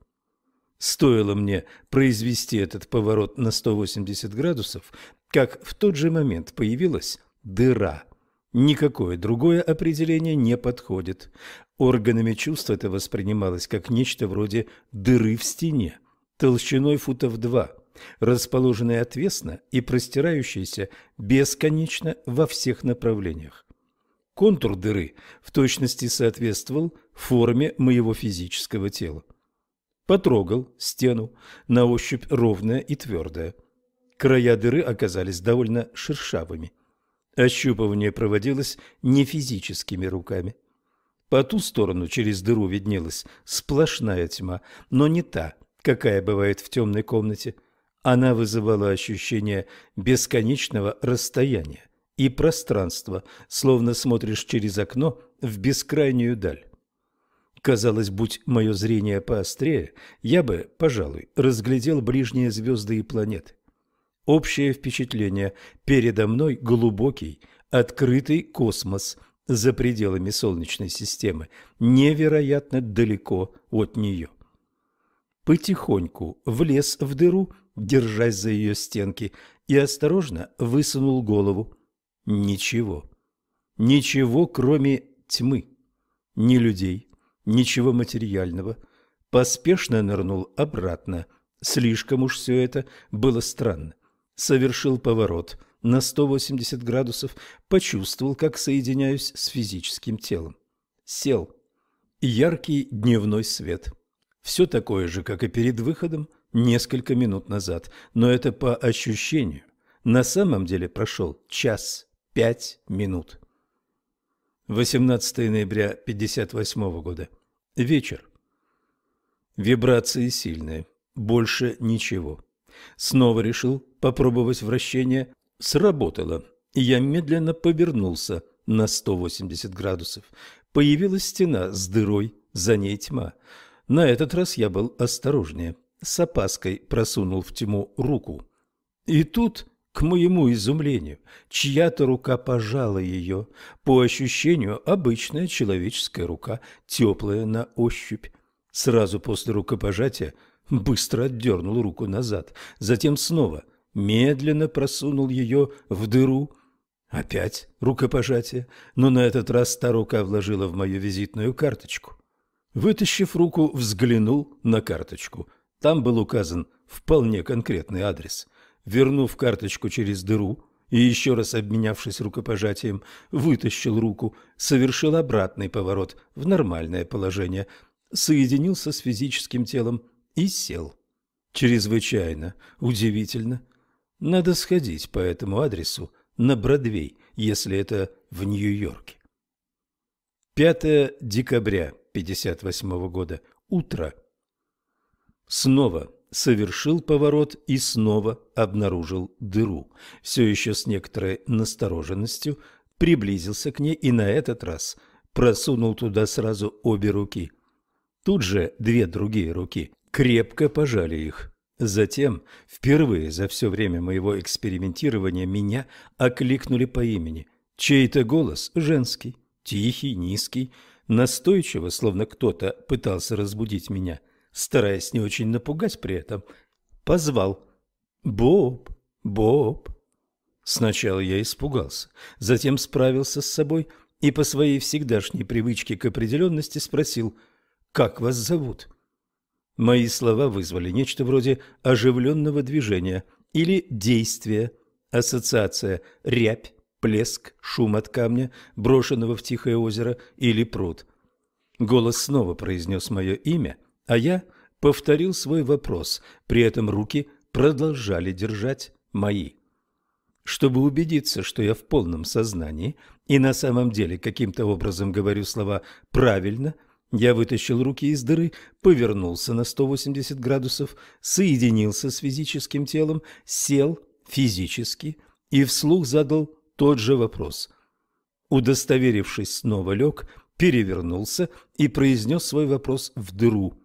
Стоило мне произвести этот поворот на 180 градусов, как в тот же момент появилась дыра. Никакое другое определение не подходит. Органами чувств это воспринималось как нечто вроде дыры в стене толщиной футов два, расположенные отвесно и простирающиеся бесконечно во всех направлениях. Контур дыры в точности соответствовал форме моего физического тела. Потрогал стену, на ощупь ровная и твердая. Края дыры оказались довольно шершавыми. Ощупывание проводилось не физическими руками. По ту сторону через дыру виднелась сплошная тьма, но не та, какая бывает в темной комнате, она вызывала ощущение бесконечного расстояния и пространства, словно смотришь через окно в бескрайнюю даль. Казалось, будь мое зрение поострее, я бы, пожалуй, разглядел ближние звезды и планеты. Общее впечатление – передо мной глубокий, открытый космос за пределами Солнечной системы, невероятно далеко от нее потихоньку влез в дыру, держась за ее стенки, и осторожно высунул голову. Ничего. Ничего, кроме тьмы. Ни людей, ничего материального. Поспешно нырнул обратно. Слишком уж все это было странно. Совершил поворот на 180 градусов, почувствовал, как соединяюсь с физическим телом. Сел. Яркий дневной свет. Все такое же, как и перед выходом несколько минут назад, но это по ощущению. На самом деле прошел час пять минут. 18 ноября 1958 года. Вечер. Вибрации сильные. Больше ничего. Снова решил попробовать вращение. Сработало. Я медленно повернулся на 180 градусов. Появилась стена с дырой, за ней тьма. На этот раз я был осторожнее, с опаской просунул в тьму руку. И тут, к моему изумлению, чья-то рука пожала ее, по ощущению обычная человеческая рука, теплая на ощупь. Сразу после рукопожатия быстро отдернул руку назад, затем снова медленно просунул ее в дыру. Опять рукопожатие, но на этот раз та рука вложила в мою визитную карточку. Вытащив руку, взглянул на карточку. Там был указан вполне конкретный адрес. Вернув карточку через дыру и еще раз обменявшись рукопожатием, вытащил руку, совершил обратный поворот в нормальное положение, соединился с физическим телом и сел. Чрезвычайно, удивительно. Надо сходить по этому адресу на Бродвей, если это в Нью-Йорке. 5 декабря 1958 года утро снова совершил поворот и снова обнаружил дыру. Все еще с некоторой настороженностью приблизился к ней и на этот раз просунул туда сразу обе руки. Тут же две другие руки крепко пожали их. Затем, впервые за все время моего экспериментирования, меня окликнули по имени. Чей-то голос, женский, тихий, низкий, настойчиво, словно кто-то пытался разбудить меня, стараясь не очень напугать при этом, позвал «Боб! Боб!». Сначала я испугался, затем справился с собой и по своей всегдашней привычке к определенности спросил «Как вас зовут?». Мои слова вызвали нечто вроде оживленного движения или действия. Ассоциация «рябь» плеск, шум от камня, брошенного в тихое озеро или пруд. Голос снова произнес мое имя, а я повторил свой вопрос, при этом руки продолжали держать мои. Чтобы убедиться, что я в полном сознании и на самом деле каким-то образом говорю слова правильно, я вытащил руки из дыры, повернулся на 180 градусов, соединился с физическим телом, сел физически и вслух задал тот же вопрос. Удостоверившись, снова лег, перевернулся и произнес свой вопрос в дыру.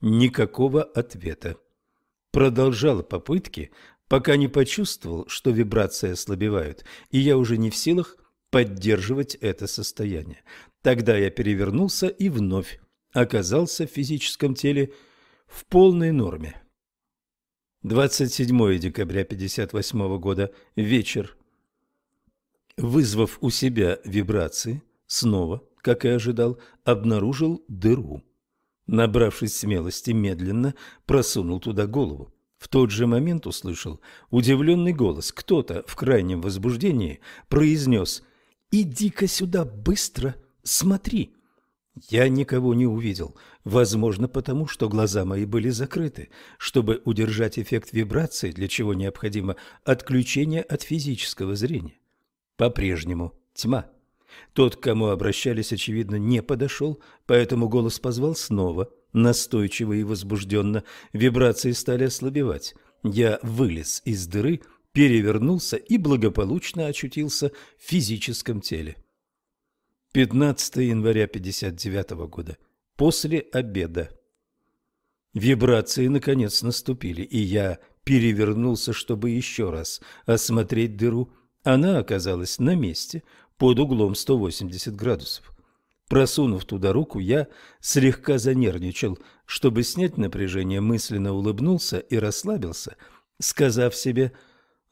Никакого ответа. Продолжал попытки, пока не почувствовал, что вибрации ослабевают, и я уже не в силах поддерживать это состояние. Тогда я перевернулся и вновь оказался в физическом теле в полной норме. 27 декабря 1958 года. Вечер. Вызвав у себя вибрации, снова, как и ожидал, обнаружил дыру. Набравшись смелости, медленно просунул туда голову. В тот же момент услышал удивленный голос. Кто-то в крайнем возбуждении произнес «Иди-ка сюда быстро, смотри!» Я никого не увидел, возможно, потому что глаза мои были закрыты. Чтобы удержать эффект вибрации, для чего необходимо отключение от физического зрения. По-прежнему тьма. Тот, к кому обращались, очевидно, не подошел, поэтому голос позвал снова, настойчиво и возбужденно. Вибрации стали ослабевать. Я вылез из дыры, перевернулся и благополучно очутился в физическом теле. 15 января 59 года. После обеда. Вибрации наконец наступили, и я перевернулся, чтобы еще раз осмотреть дыру. Она оказалась на месте под углом 180 градусов. Просунув туда руку, я слегка занервничал. Чтобы снять напряжение, мысленно улыбнулся и расслабился, сказав себе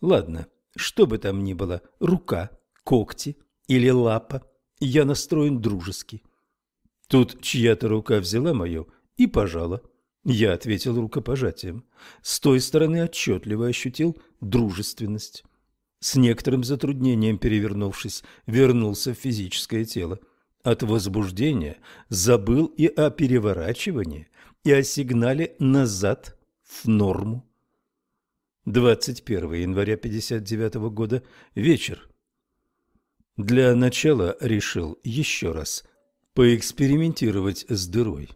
«Ладно, что бы там ни было, рука, когти или лапа, я настроен дружески». Тут чья-то рука взяла мою и пожала. Я ответил рукопожатием. С той стороны отчетливо ощутил дружественность с некоторым затруднением перевернувшись, вернулся в физическое тело. От возбуждения забыл и о переворачивании, и о сигнале назад в норму. 21 января 59 года, вечер. Для начала решил еще раз поэкспериментировать с дырой.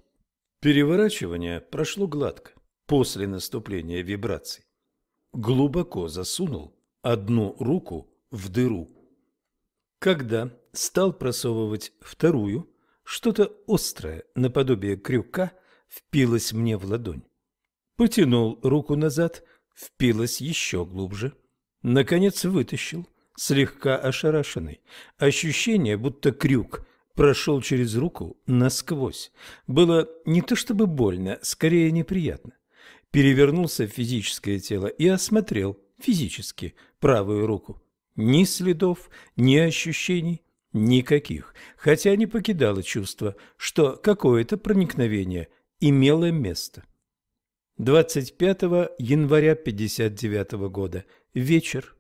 Переворачивание прошло гладко после наступления вибраций. Глубоко засунул одну руку в дыру. Когда стал просовывать вторую, что-то острое, наподобие крюка, впилось мне в ладонь. Потянул руку назад, впилось еще глубже. Наконец вытащил, слегка ошарашенный. Ощущение, будто крюк прошел через руку насквозь. Было не то чтобы больно, скорее неприятно. Перевернулся в физическое тело и осмотрел физически правую руку. Ни следов, ни ощущений, никаких, хотя не покидало чувство, что какое-то проникновение имело место. 25 января 59 года. Вечер.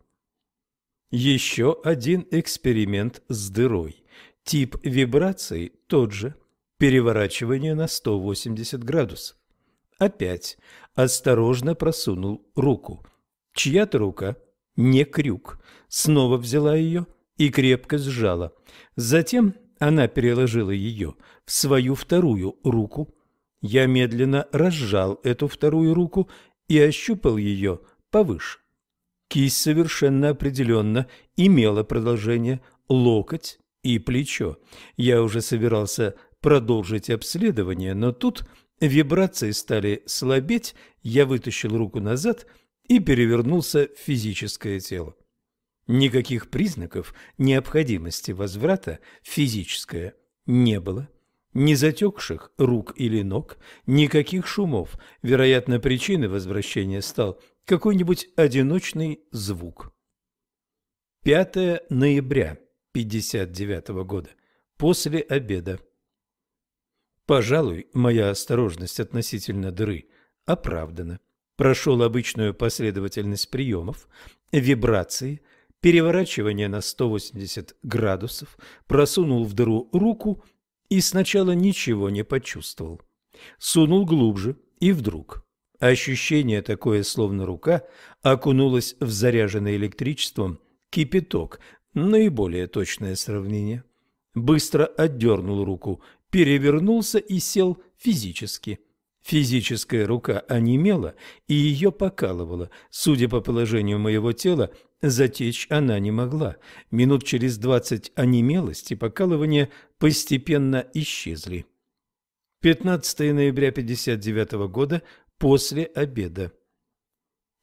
Еще один эксперимент с дырой. Тип вибрации тот же. Переворачивание на 180 градусов. Опять осторожно просунул руку. Чья-то рука, не крюк, снова взяла ее и крепко сжала. Затем она переложила ее в свою вторую руку. Я медленно разжал эту вторую руку и ощупал ее повыше. Кисть совершенно определенно имела продолжение локоть и плечо. Я уже собирался продолжить обследование, но тут вибрации стали слабеть, я вытащил руку назад – и перевернулся в физическое тело. Никаких признаков необходимости возврата в физическое не было. Ни затекших рук или ног, никаких шумов. Вероятно, причиной возвращения стал какой-нибудь одиночный звук. 5 ноября 1959 года. После обеда. Пожалуй, моя осторожность относительно дыры оправдана прошел обычную последовательность приемов, вибрации, переворачивание на 180 градусов, просунул в дыру руку и сначала ничего не почувствовал. Сунул глубже, и вдруг ощущение такое, словно рука окунулась в заряженный электричеством кипяток, наиболее точное сравнение. Быстро отдернул руку, перевернулся и сел физически – Физическая рука онемела и ее покалывала. Судя по положению моего тела, затечь она не могла. Минут через двадцать онемелость и покалывание постепенно исчезли. 15 ноября 1959 года, после обеда.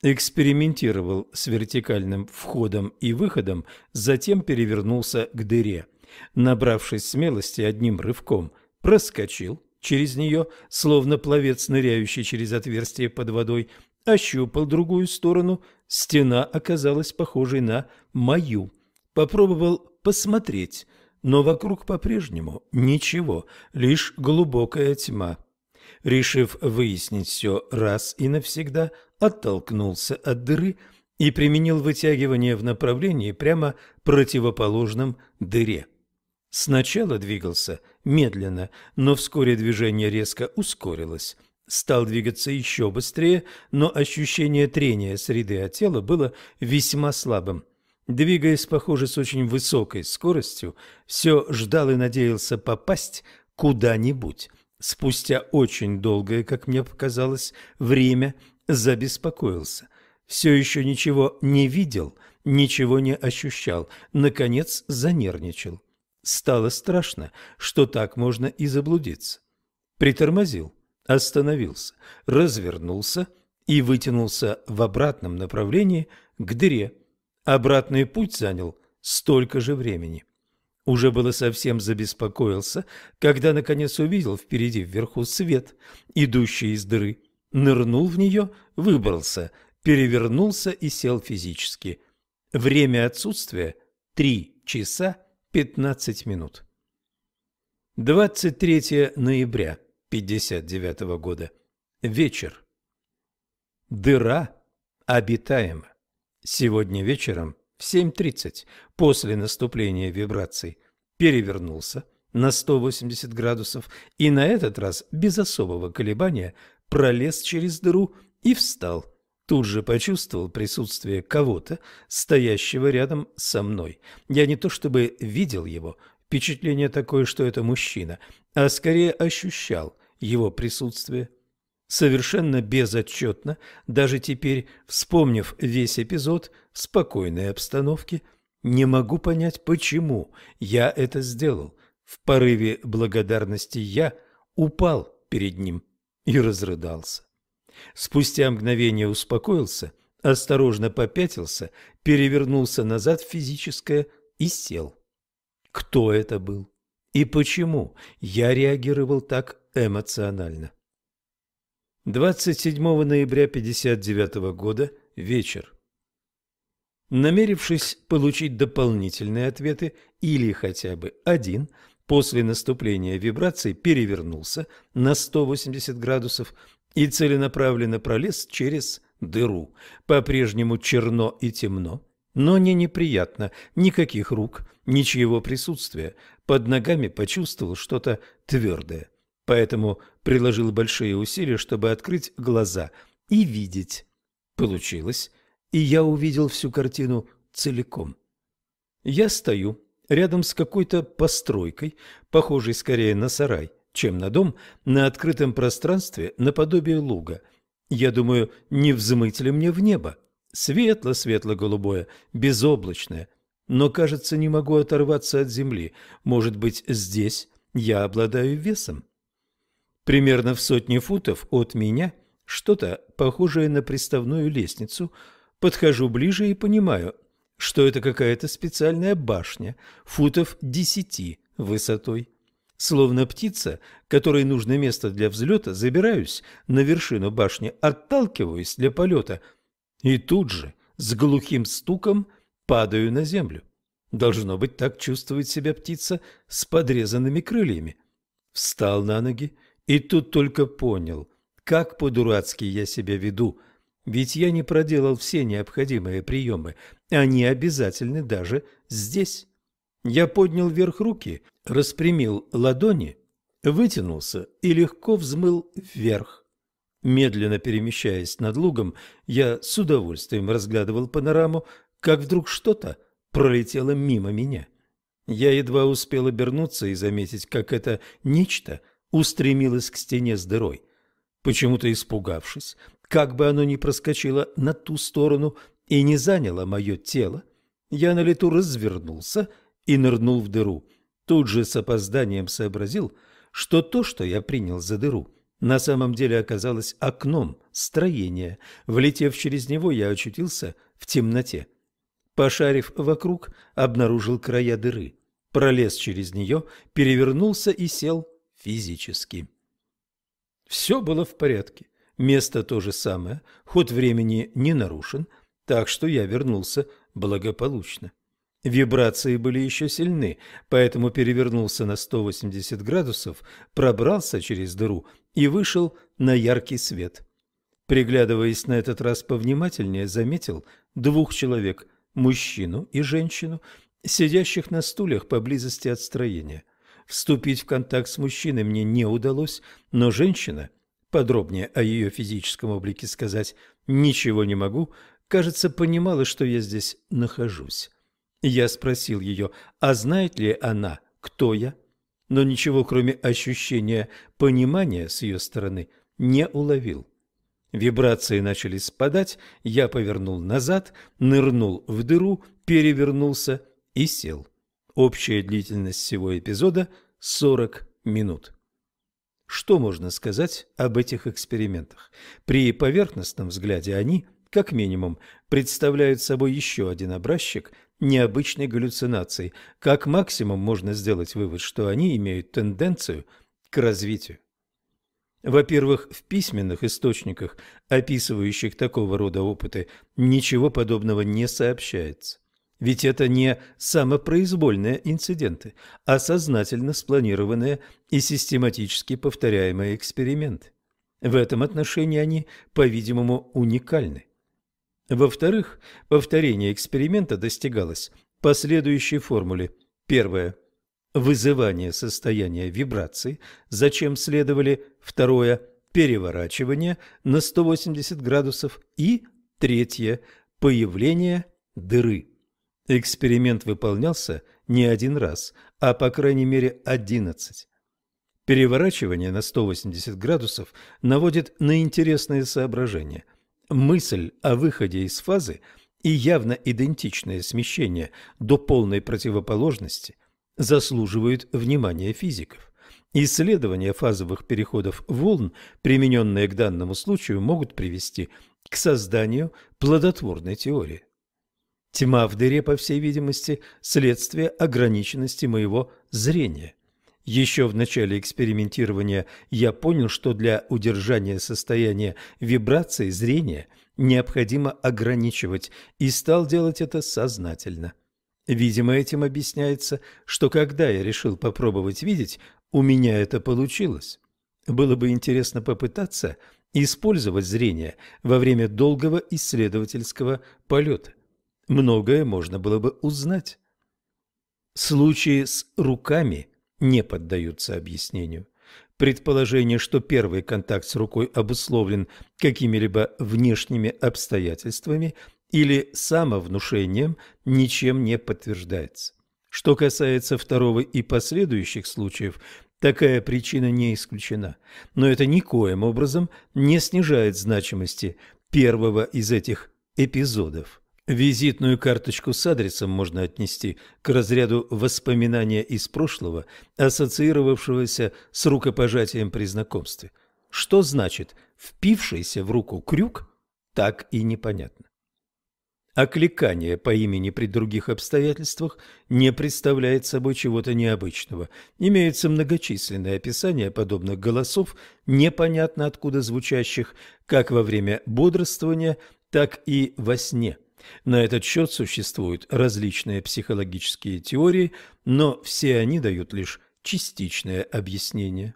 Экспериментировал с вертикальным входом и выходом, затем перевернулся к дыре. Набравшись смелости одним рывком, проскочил – через нее, словно пловец, ныряющий через отверстие под водой, ощупал другую сторону, стена оказалась похожей на мою. Попробовал посмотреть, но вокруг по-прежнему ничего, лишь глубокая тьма. Решив выяснить все раз и навсегда, оттолкнулся от дыры и применил вытягивание в направлении прямо противоположном дыре. Сначала двигался медленно, но вскоре движение резко ускорилось. Стал двигаться еще быстрее, но ощущение трения среды от тела было весьма слабым. Двигаясь, похоже, с очень высокой скоростью, все ждал и надеялся попасть куда-нибудь. Спустя очень долгое, как мне показалось, время забеспокоился. Все еще ничего не видел, ничего не ощущал, наконец занервничал. Стало страшно, что так можно и заблудиться. Притормозил, остановился, развернулся и вытянулся в обратном направлении к дыре. Обратный путь занял столько же времени. Уже было совсем забеспокоился, когда наконец увидел впереди вверху свет, идущий из дыры. Нырнул в нее, выбрался, перевернулся и сел физически. Время отсутствия – три часа – 15 минут. 23 ноября 59 года. Вечер. Дыра обитаема. Сегодня вечером в 7.30 после наступления вибраций перевернулся на 180 градусов и на этот раз без особого колебания пролез через дыру и встал тут же почувствовал присутствие кого-то, стоящего рядом со мной. Я не то чтобы видел его, впечатление такое, что это мужчина, а скорее ощущал его присутствие. Совершенно безотчетно, даже теперь, вспомнив весь эпизод в спокойной обстановке, не могу понять, почему я это сделал. В порыве благодарности я упал перед ним и разрыдался. Спустя мгновение успокоился, осторожно попятился, перевернулся назад в физическое и сел. Кто это был? И почему я реагировал так эмоционально? 27 ноября 1959 года, вечер. Намерившись получить дополнительные ответы или хотя бы один, после наступления вибрации, перевернулся на 180 градусов, и целенаправленно пролез через дыру. По-прежнему черно и темно, но не неприятно, никаких рук, ничьего присутствия. Под ногами почувствовал что-то твердое, поэтому приложил большие усилия, чтобы открыть глаза и видеть. Получилось, и я увидел всю картину целиком. Я стою рядом с какой-то постройкой, похожей скорее на сарай чем на дом, на открытом пространстве наподобие луга. Я думаю, не взмыть ли мне в небо? Светло-светло-голубое, безоблачное. Но, кажется, не могу оторваться от земли. Может быть, здесь я обладаю весом? Примерно в сотне футов от меня что-то похожее на приставную лестницу. Подхожу ближе и понимаю, что это какая-то специальная башня, футов десяти высотой. Словно птица, которой нужно место для взлета, забираюсь на вершину башни, отталкиваюсь для полета и тут же с глухим стуком падаю на землю. Должно быть, так чувствует себя птица с подрезанными крыльями. Встал на ноги и тут только понял, как по-дурацки я себя веду, ведь я не проделал все необходимые приемы, они обязательны даже здесь. Я поднял вверх руки, распрямил ладони, вытянулся и легко взмыл вверх. Медленно перемещаясь над лугом, я с удовольствием разглядывал панораму, как вдруг что-то пролетело мимо меня. Я едва успел обернуться и заметить, как это нечто устремилось к стене с дырой. Почему-то испугавшись, как бы оно ни проскочило на ту сторону и не заняло мое тело, я на лету развернулся и нырнул в дыру. Тут же с опозданием сообразил, что то, что я принял за дыру, на самом деле оказалось окном строения. Влетев через него, я очутился в темноте. Пошарив вокруг, обнаружил края дыры. Пролез через нее, перевернулся и сел физически. Все было в порядке. Место то же самое, ход времени не нарушен, так что я вернулся благополучно. Вибрации были еще сильны, поэтому перевернулся на 180 градусов, пробрался через дыру и вышел на яркий свет. Приглядываясь на этот раз повнимательнее, заметил двух человек, мужчину и женщину, сидящих на стульях поблизости от строения. Вступить в контакт с мужчиной мне не удалось, но женщина, подробнее о ее физическом облике сказать ничего не могу, кажется, понимала, что я здесь нахожусь. Я спросил ее, а знает ли она, кто я? Но ничего, кроме ощущения понимания с ее стороны, не уловил. Вибрации начали спадать, я повернул назад, нырнул в дыру, перевернулся и сел. Общая длительность всего эпизода – 40 минут. Что можно сказать об этих экспериментах? При поверхностном взгляде они, как минимум, представляют собой еще один образчик необычной галлюцинацией. Как максимум можно сделать вывод, что они имеют тенденцию к развитию. Во-первых, в письменных источниках, описывающих такого рода опыты, ничего подобного не сообщается. Ведь это не самопроизвольные инциденты, а сознательно спланированные и систематически повторяемые эксперименты. В этом отношении они, по-видимому, уникальны. Во-вторых, повторение эксперимента достигалось по следующей формуле. Первое – вызывание состояния вибрации, зачем следовали. Второе – переворачивание на 180 градусов. И третье – появление дыры. Эксперимент выполнялся не один раз, а по крайней мере 11. Переворачивание на 180 градусов наводит на интересные соображения – Мысль о выходе из фазы и явно идентичное смещение до полной противоположности заслуживают внимания физиков. Исследования фазовых переходов волн, примененные к данному случаю, могут привести к созданию плодотворной теории. Тьма в дыре, по всей видимости, следствие ограниченности моего зрения. Еще в начале экспериментирования я понял, что для удержания состояния вибрации зрения необходимо ограничивать, и стал делать это сознательно. Видимо, этим объясняется, что когда я решил попробовать видеть, у меня это получилось. Было бы интересно попытаться использовать зрение во время долгого исследовательского полета. Многое можно было бы узнать. Случаи с руками – не поддаются объяснению. Предположение, что первый контакт с рукой обусловлен какими-либо внешними обстоятельствами или самовнушением, ничем не подтверждается. Что касается второго и последующих случаев, такая причина не исключена, но это никоим образом не снижает значимости первого из этих эпизодов. Визитную карточку с адресом можно отнести к разряду воспоминания из прошлого, ассоциировавшегося с рукопожатием при знакомстве. Что значит «впившийся в руку крюк» так и непонятно. Окликание по имени при других обстоятельствах не представляет собой чего-то необычного. Имеются многочисленные описания подобных голосов, непонятно откуда звучащих, как во время бодрствования, так и во сне – на этот счет существуют различные психологические теории, но все они дают лишь частичное объяснение.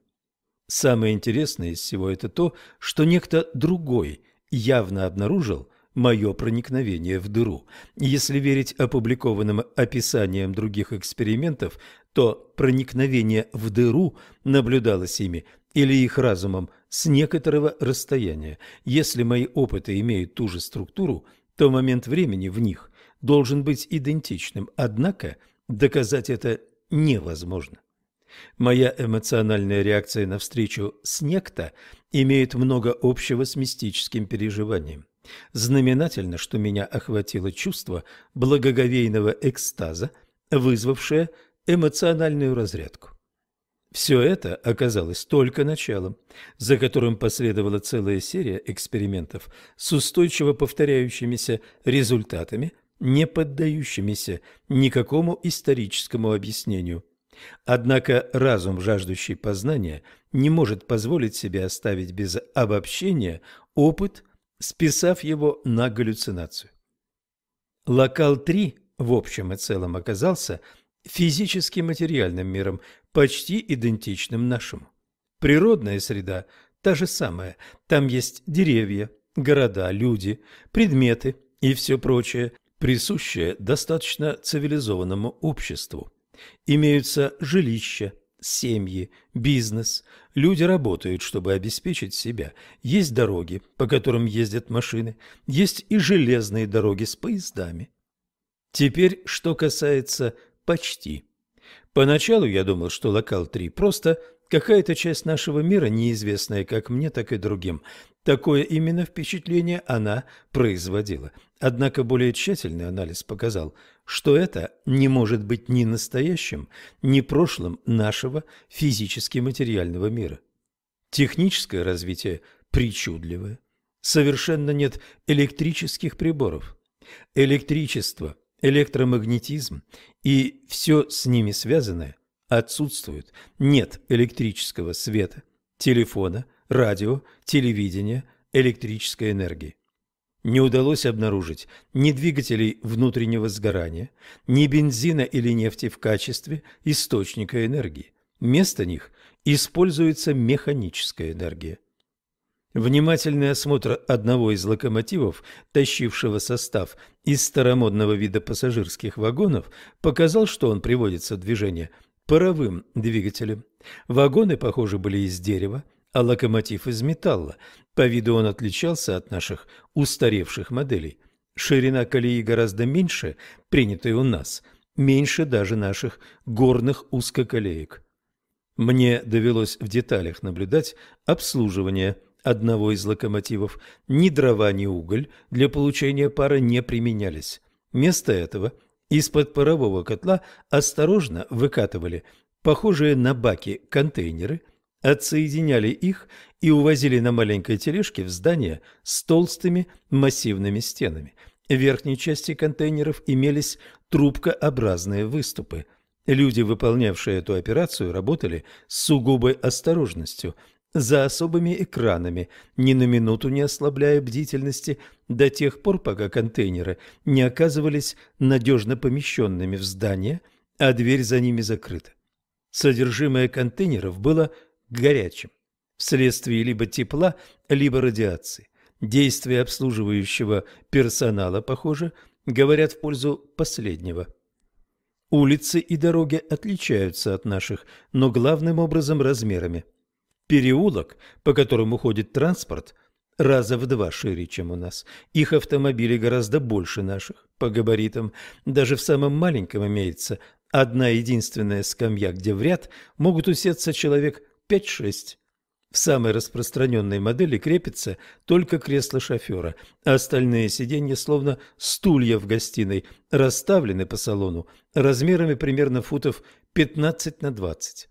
Самое интересное из всего это то, что некто другой явно обнаружил мое проникновение в дыру. Если верить опубликованным описаниям других экспериментов, то проникновение в дыру наблюдалось ими или их разумом с некоторого расстояния. Если мои опыты имеют ту же структуру – то момент времени в них должен быть идентичным, однако доказать это невозможно. Моя эмоциональная реакция на встречу с некто имеет много общего с мистическим переживанием. Знаменательно, что меня охватило чувство благоговейного экстаза, вызвавшее эмоциональную разрядку. Все это оказалось только началом, за которым последовала целая серия экспериментов с устойчиво повторяющимися результатами, не поддающимися никакому историческому объяснению. Однако разум, жаждущий познания, не может позволить себе оставить без обобщения опыт, списав его на галлюцинацию. Локал 3 в общем и целом оказался физически материальным миром, почти идентичным нашему. Природная среда та же самая. Там есть деревья, города, люди, предметы и все прочее, присущее достаточно цивилизованному обществу. Имеются жилища, семьи, бизнес. Люди работают, чтобы обеспечить себя. Есть дороги, по которым ездят машины. Есть и железные дороги с поездами. Теперь, что касается «почти». Поначалу я думал, что локал 3 просто какая-то часть нашего мира, неизвестная как мне, так и другим. Такое именно впечатление она производила. Однако более тщательный анализ показал, что это не может быть ни настоящим, ни прошлым нашего физически-материального мира. Техническое развитие причудливое. Совершенно нет электрических приборов. Электричество электромагнетизм и все с ними связанное отсутствуют. Нет электрического света, телефона, радио, телевидения, электрической энергии. Не удалось обнаружить ни двигателей внутреннего сгорания, ни бензина или нефти в качестве источника энергии. Вместо них используется механическая энергия. Внимательный осмотр одного из локомотивов, тащившего состав из старомодного вида пассажирских вагонов, показал, что он приводится в движение паровым двигателем. Вагоны, похоже, были из дерева, а локомотив из металла. По виду он отличался от наших устаревших моделей. Ширина колеи гораздо меньше, принятой у нас, меньше даже наших горных узкоколеек. Мне довелось в деталях наблюдать обслуживание одного из локомотивов, ни дрова, ни уголь для получения пара не применялись. Вместо этого из-под парового котла осторожно выкатывали похожие на баки контейнеры, отсоединяли их и увозили на маленькой тележке в здание с толстыми массивными стенами. В верхней части контейнеров имелись трубкообразные выступы. Люди, выполнявшие эту операцию, работали с сугубой осторожностью – за особыми экранами, ни на минуту не ослабляя бдительности до тех пор, пока контейнеры не оказывались надежно помещенными в здание, а дверь за ними закрыта. Содержимое контейнеров было горячим, вследствие либо тепла, либо радиации. Действия обслуживающего персонала, похоже, говорят в пользу последнего. Улицы и дороги отличаются от наших, но главным образом размерами – Переулок, по которому ходит транспорт, раза в два шире, чем у нас. Их автомобили гораздо больше наших по габаритам. Даже в самом маленьком имеется одна единственная скамья, где в ряд могут усеться человек 5-6. В самой распространенной модели крепится только кресло шофера. а Остальные сиденья, словно стулья в гостиной, расставлены по салону размерами примерно футов 15 на 20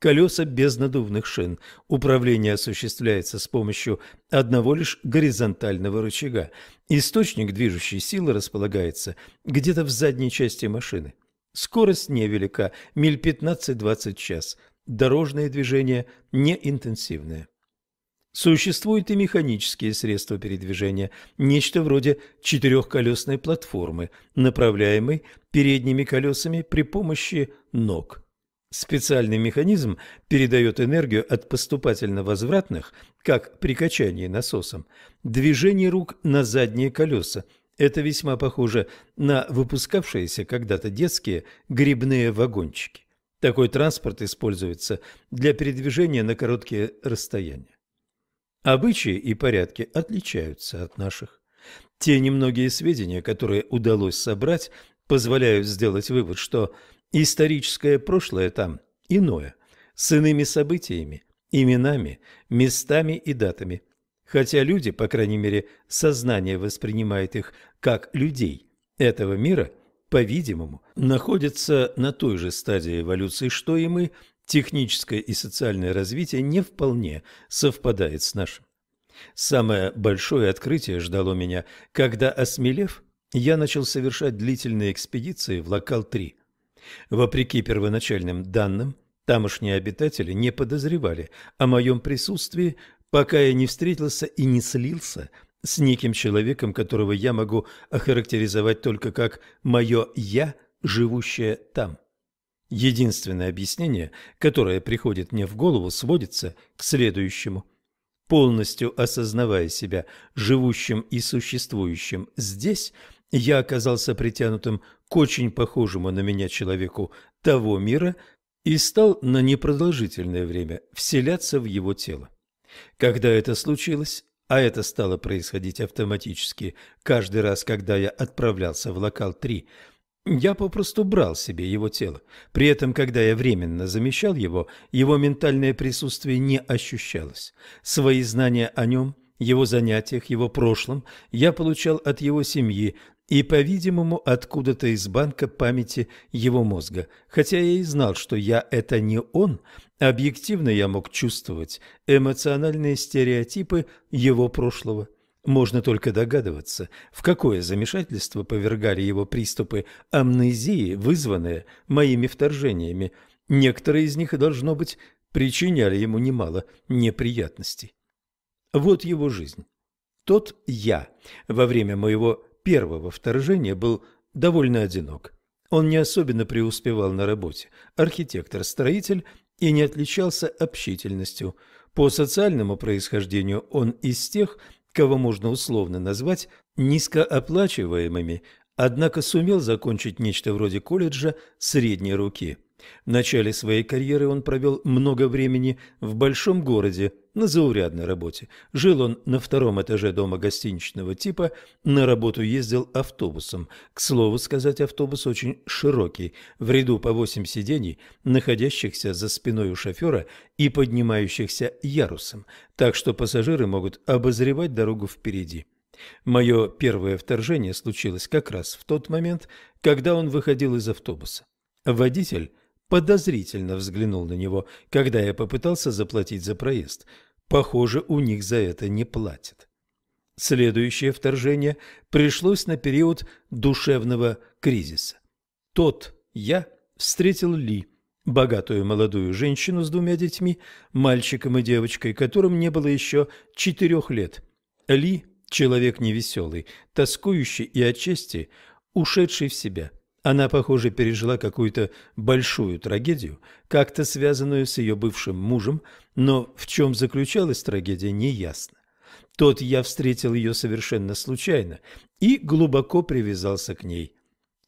колеса без надувных шин. Управление осуществляется с помощью одного лишь горизонтального рычага. Источник движущей силы располагается где-то в задней части машины. Скорость невелика, миль 15-20 в час. Дорожные движения неинтенсивные. Существуют и механические средства передвижения, нечто вроде четырехколесной платформы, направляемой передними колесами при помощи ног. Специальный механизм передает энергию от поступательно-возвратных, как при качании насосом, движений рук на задние колеса. Это весьма похоже на выпускавшиеся когда-то детские грибные вагончики. Такой транспорт используется для передвижения на короткие расстояния. Обычаи и порядки отличаются от наших. Те немногие сведения, которые удалось собрать, позволяют сделать вывод, что Историческое прошлое там иное, с иными событиями, именами, местами и датами. Хотя люди, по крайней мере, сознание воспринимает их как людей этого мира, по-видимому, находятся на той же стадии эволюции, что и мы, техническое и социальное развитие не вполне совпадает с нашим. Самое большое открытие ждало меня, когда, осмелев, я начал совершать длительные экспедиции в Локал-3. Вопреки первоначальным данным, тамошние обитатели не подозревали о моем присутствии, пока я не встретился и не слился с неким человеком, которого я могу охарактеризовать только как «мое я», живущее там. Единственное объяснение, которое приходит мне в голову, сводится к следующему. Полностью осознавая себя живущим и существующим здесь, я оказался притянутым к очень похожему на меня человеку того мира и стал на непродолжительное время вселяться в его тело. Когда это случилось, а это стало происходить автоматически каждый раз, когда я отправлялся в локал 3, я попросту брал себе его тело. При этом, когда я временно замещал его, его ментальное присутствие не ощущалось. Свои знания о нем, его занятиях, его прошлом я получал от его семьи, и, по-видимому, откуда-то из банка памяти его мозга. Хотя я и знал, что я – это не он, объективно я мог чувствовать эмоциональные стереотипы его прошлого. Можно только догадываться, в какое замешательство повергали его приступы амнезии, вызванные моими вторжениями. Некоторые из них, должно быть, причиняли ему немало неприятностей. Вот его жизнь. Тот я во время моего первого вторжения был довольно одинок. Он не особенно преуспевал на работе, архитектор-строитель и не отличался общительностью. По социальному происхождению он из тех, кого можно условно назвать низкооплачиваемыми, однако сумел закончить нечто вроде колледжа средней руки. В начале своей карьеры он провел много времени в большом городе, на заурядной работе. Жил он на втором этаже дома гостиничного типа, на работу ездил автобусом. К слову сказать, автобус очень широкий, в ряду по восемь сидений, находящихся за спиной у шофера и поднимающихся ярусом, так что пассажиры могут обозревать дорогу впереди. Мое первое вторжение случилось как раз в тот момент, когда он выходил из автобуса. Водитель подозрительно взглянул на него, когда я попытался заплатить за проезд. Похоже, у них за это не платят. Следующее вторжение пришлось на период душевного кризиса. Тот я встретил Ли, богатую молодую женщину с двумя детьми, мальчиком и девочкой, которым не было еще четырех лет. Ли – человек невеселый, тоскующий и отчасти ушедший в себя – она, похоже, пережила какую-то большую трагедию, как-то связанную с ее бывшим мужем, но в чем заключалась трагедия, не ясно. Тот я встретил ее совершенно случайно и глубоко привязался к ней.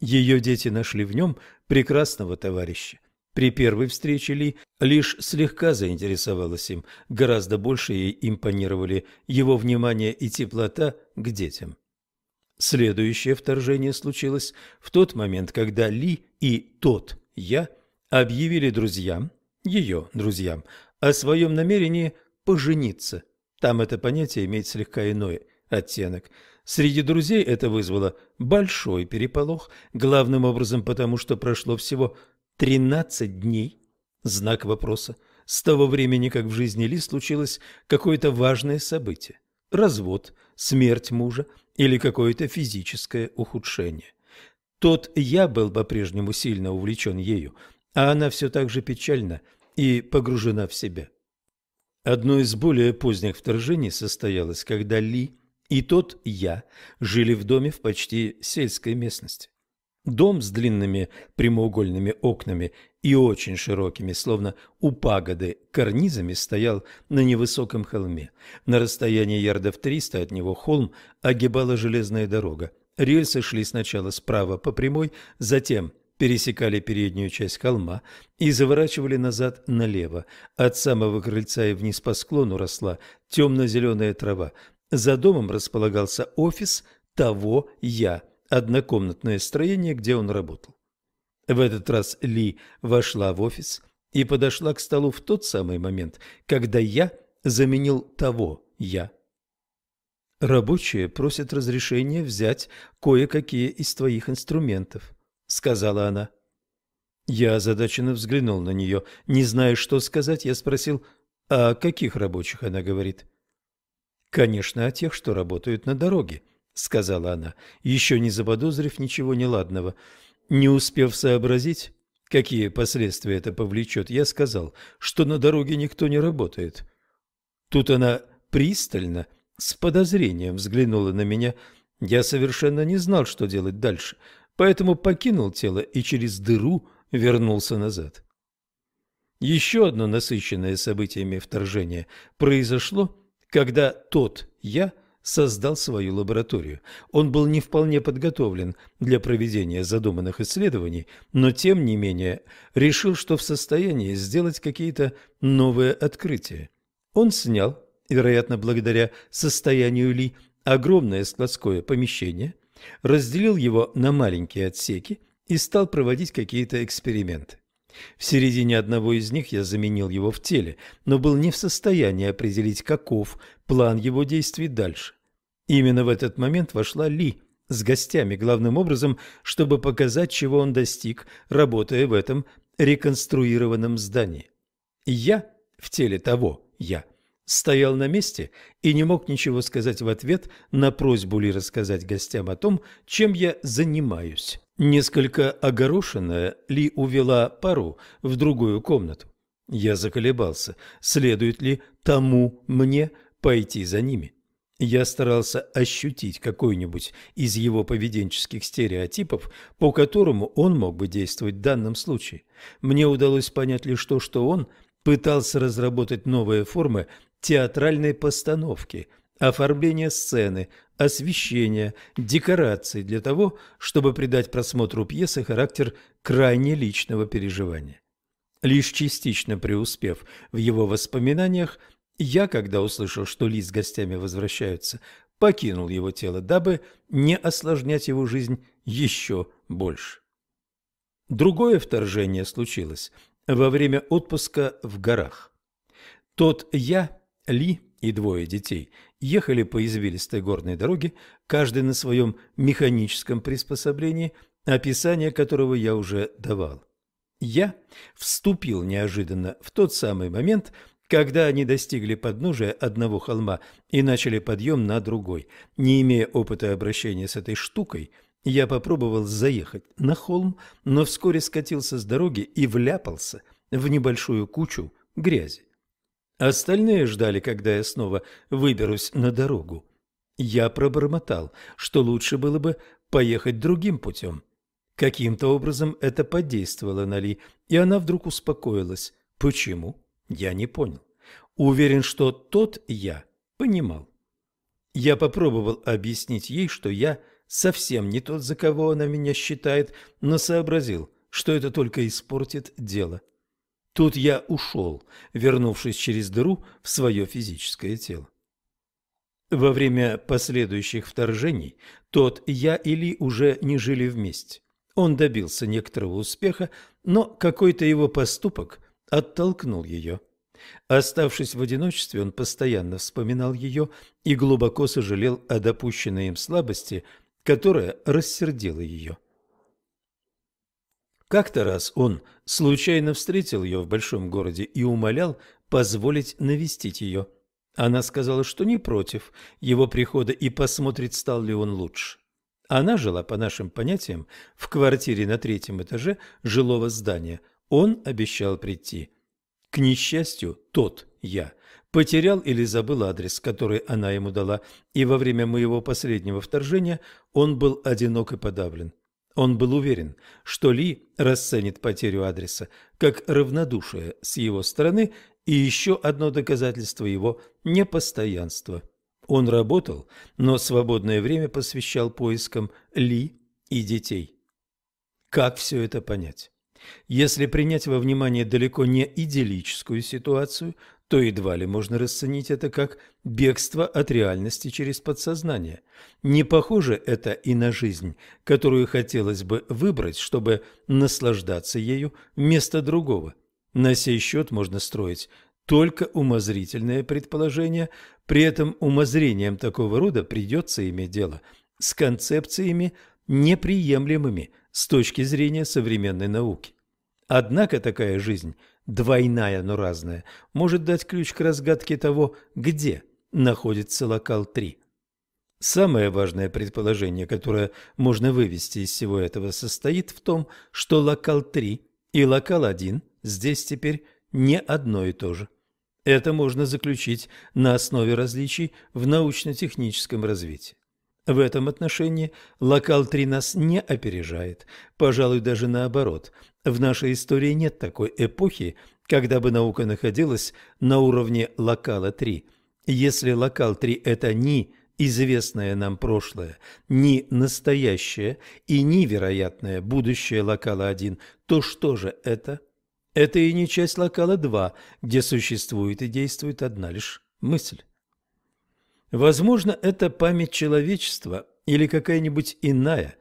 Ее дети нашли в нем прекрасного товарища. При первой встрече Ли лишь слегка заинтересовалась им, гораздо больше ей импонировали его внимание и теплота к детям. Следующее вторжение случилось в тот момент, когда Ли и тот «я» объявили друзьям, ее друзьям, о своем намерении пожениться. Там это понятие имеет слегка иной оттенок. Среди друзей это вызвало большой переполох, главным образом потому, что прошло всего 13 дней, знак вопроса, с того времени, как в жизни Ли случилось какое-то важное событие. Развод, смерть мужа – или какое-то физическое ухудшение. Тот я был по-прежнему сильно увлечен ею, а она все так же печальна и погружена в себя. Одно из более поздних вторжений состоялось, когда Ли и тот я жили в доме в почти сельской местности. Дом с длинными прямоугольными окнами и очень широкими, словно у пагоды, карнизами стоял на невысоком холме. На расстоянии ярдов триста от него холм огибала железная дорога. Рельсы шли сначала справа по прямой, затем пересекали переднюю часть холма и заворачивали назад налево. От самого крыльца и вниз по склону росла темно-зеленая трава. За домом располагался офис того «Я», однокомнатное строение, где он работал. В этот раз Ли вошла в офис и подошла к столу в тот самый момент, когда я заменил того «я». «Рабочие просят разрешения взять кое-какие из твоих инструментов», — сказала она. Я озадаченно взглянул на нее. Не зная, что сказать, я спросил, «А каких рабочих?» — она говорит. «Конечно, о тех, что работают на дороге», — сказала она, еще не заподозрив ничего неладного. Не успев сообразить, какие последствия это повлечет, я сказал, что на дороге никто не работает. Тут она пристально, с подозрением взглянула на меня. Я совершенно не знал, что делать дальше, поэтому покинул тело и через дыру вернулся назад. Еще одно насыщенное событиями вторжение произошло, когда тот я – создал свою лабораторию. Он был не вполне подготовлен для проведения задуманных исследований, но тем не менее решил, что в состоянии сделать какие-то новые открытия. Он снял, вероятно, благодаря состоянию Ли, огромное складское помещение, разделил его на маленькие отсеки и стал проводить какие-то эксперименты. В середине одного из них я заменил его в теле, но был не в состоянии определить, каков план его действий дальше. Именно в этот момент вошла Ли с гостями, главным образом, чтобы показать, чего он достиг, работая в этом реконструированном здании. Я в теле того «я» стоял на месте и не мог ничего сказать в ответ на просьбу Ли рассказать гостям о том, чем я занимаюсь. Несколько огорошенная, Ли увела пару в другую комнату. Я заколебался, следует ли тому мне пойти за ними. Я старался ощутить какой-нибудь из его поведенческих стереотипов, по которому он мог бы действовать в данном случае. Мне удалось понять лишь то, что он пытался разработать новые формы театральной постановки, оформления сцены, освещения, декораций для того, чтобы придать просмотру пьесы характер крайне личного переживания. Лишь частично преуспев в его воспоминаниях, я, когда услышал, что Ли с гостями возвращаются, покинул его тело, дабы не осложнять его жизнь еще больше. Другое вторжение случилось во время отпуска в горах. Тот я, Ли и двое детей ехали по извилистой горной дороге, каждый на своем механическом приспособлении, описание которого я уже давал. Я вступил неожиданно в тот самый момент, когда они достигли подножия одного холма и начали подъем на другой. Не имея опыта обращения с этой штукой, я попробовал заехать на холм, но вскоре скатился с дороги и вляпался в небольшую кучу грязи. Остальные ждали, когда я снова выберусь на дорогу. Я пробормотал, что лучше было бы поехать другим путем. Каким-то образом это подействовало на Ли, и она вдруг успокоилась. Почему? Я не понял. Уверен, что тот я понимал. Я попробовал объяснить ей, что я совсем не тот, за кого она меня считает, но сообразил, что это только испортит дело. Тут я ушел, вернувшись через дыру в свое физическое тело. Во время последующих вторжений тот, я и Ли уже не жили вместе. Он добился некоторого успеха, но какой-то его поступок оттолкнул ее. Оставшись в одиночестве, он постоянно вспоминал ее и глубоко сожалел о допущенной им слабости, которая рассердила ее. Как-то раз он случайно встретил ее в большом городе и умолял позволить навестить ее. Она сказала, что не против его прихода и посмотрит, стал ли он лучше. Она жила, по нашим понятиям, в квартире на третьем этаже жилого здания. Он обещал прийти. К несчастью, тот я потерял или забыл адрес, который она ему дала, и во время моего последнего вторжения он был одинок и подавлен. Он был уверен, что Ли расценит потерю адреса как равнодушие с его стороны и еще одно доказательство его непостоянства. Он работал, но свободное время посвящал поискам Ли и детей. Как все это понять? Если принять во внимание далеко не идиллическую ситуацию, то едва ли можно расценить это как бегство от реальности через подсознание. Не похоже это и на жизнь, которую хотелось бы выбрать, чтобы наслаждаться ею вместо другого. На сей счет можно строить только умозрительное предположение, при этом умозрением такого рода придется иметь дело с концепциями, неприемлемыми с точки зрения современной науки. Однако такая жизнь – двойная, но разная, может дать ключ к разгадке того, где находится локал-3. Самое важное предположение, которое можно вывести из всего этого, состоит в том, что локал-3 и локал-1 здесь теперь не одно и то же. Это можно заключить на основе различий в научно-техническом развитии. В этом отношении локал-3 нас не опережает, пожалуй, даже наоборот. В нашей истории нет такой эпохи, когда бы наука находилась на уровне локала 3. Если локал 3 – это ни известное нам прошлое, ни настоящее и ни вероятное будущее локала 1, то что же это? Это и не часть локала 2, где существует и действует одна лишь мысль. Возможно, это память человечества или какая-нибудь иная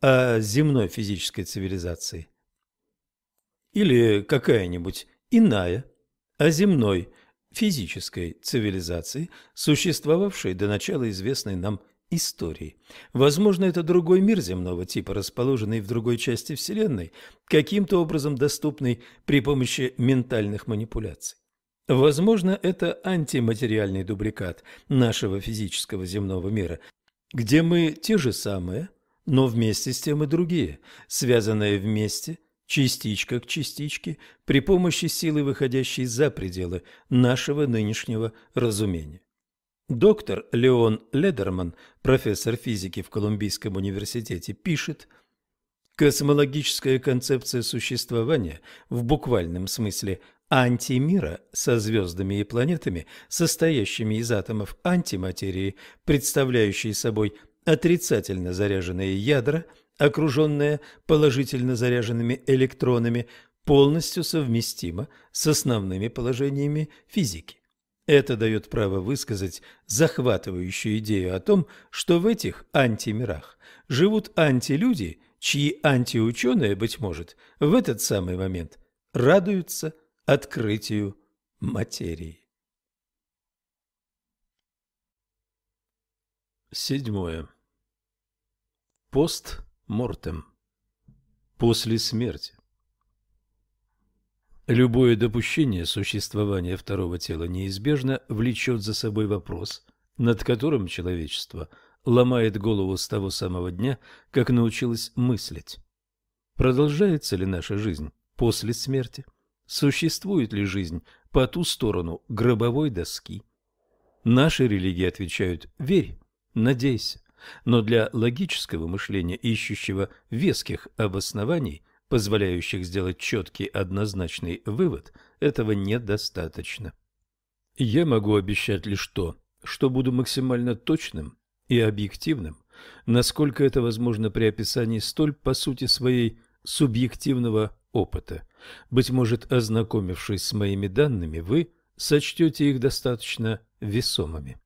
о земной физической цивилизации – или какая-нибудь иная, а земной, физической цивилизации, существовавшей до начала известной нам истории. Возможно, это другой мир земного типа, расположенный в другой части Вселенной, каким-то образом доступный при помощи ментальных манипуляций. Возможно, это антиматериальный дубликат нашего физического земного мира, где мы те же самые, но вместе с тем и другие, связанные вместе частичка к частичке при помощи силы, выходящей за пределы нашего нынешнего разумения. Доктор Леон Ледерман, профессор физики в Колумбийском университете, пишет, «Космологическая концепция существования в буквальном смысле антимира со звездами и планетами, состоящими из атомов антиматерии, представляющие собой отрицательно заряженные ядра – окруженная положительно заряженными электронами, полностью совместима с основными положениями физики. Это дает право высказать захватывающую идею о том, что в этих антимирах живут антилюди, чьи антиученые, быть может, в этот самый момент радуются открытию материи. Седьмое. Пост мортем после смерти. Любое допущение существования второго тела неизбежно влечет за собой вопрос, над которым человечество ломает голову с того самого дня, как научилось мыслить. Продолжается ли наша жизнь после смерти? Существует ли жизнь по ту сторону гробовой доски? Наши религии отвечают «Верь, надейся, но для логического мышления, ищущего веских обоснований, позволяющих сделать четкий однозначный вывод, этого недостаточно. Я могу обещать лишь то, что буду максимально точным и объективным, насколько это возможно при описании столь, по сути своей, субъективного опыта. Быть может, ознакомившись с моими данными, вы сочтете их достаточно весомыми.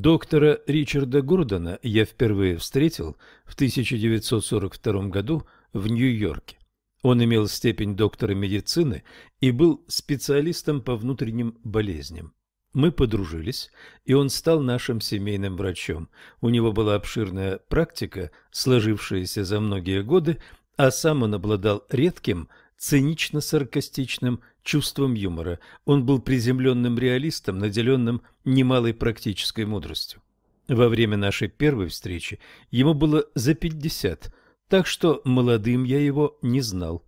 Доктора Ричарда Гордона я впервые встретил в 1942 году в Нью-Йорке. Он имел степень доктора медицины и был специалистом по внутренним болезням. Мы подружились, и он стал нашим семейным врачом. У него была обширная практика, сложившаяся за многие годы, а сам он обладал редким, цинично-саркастичным чувством юмора. Он был приземленным реалистом, наделенным немалой практической мудростью. Во время нашей первой встречи ему было за пятьдесят, так что молодым я его не знал.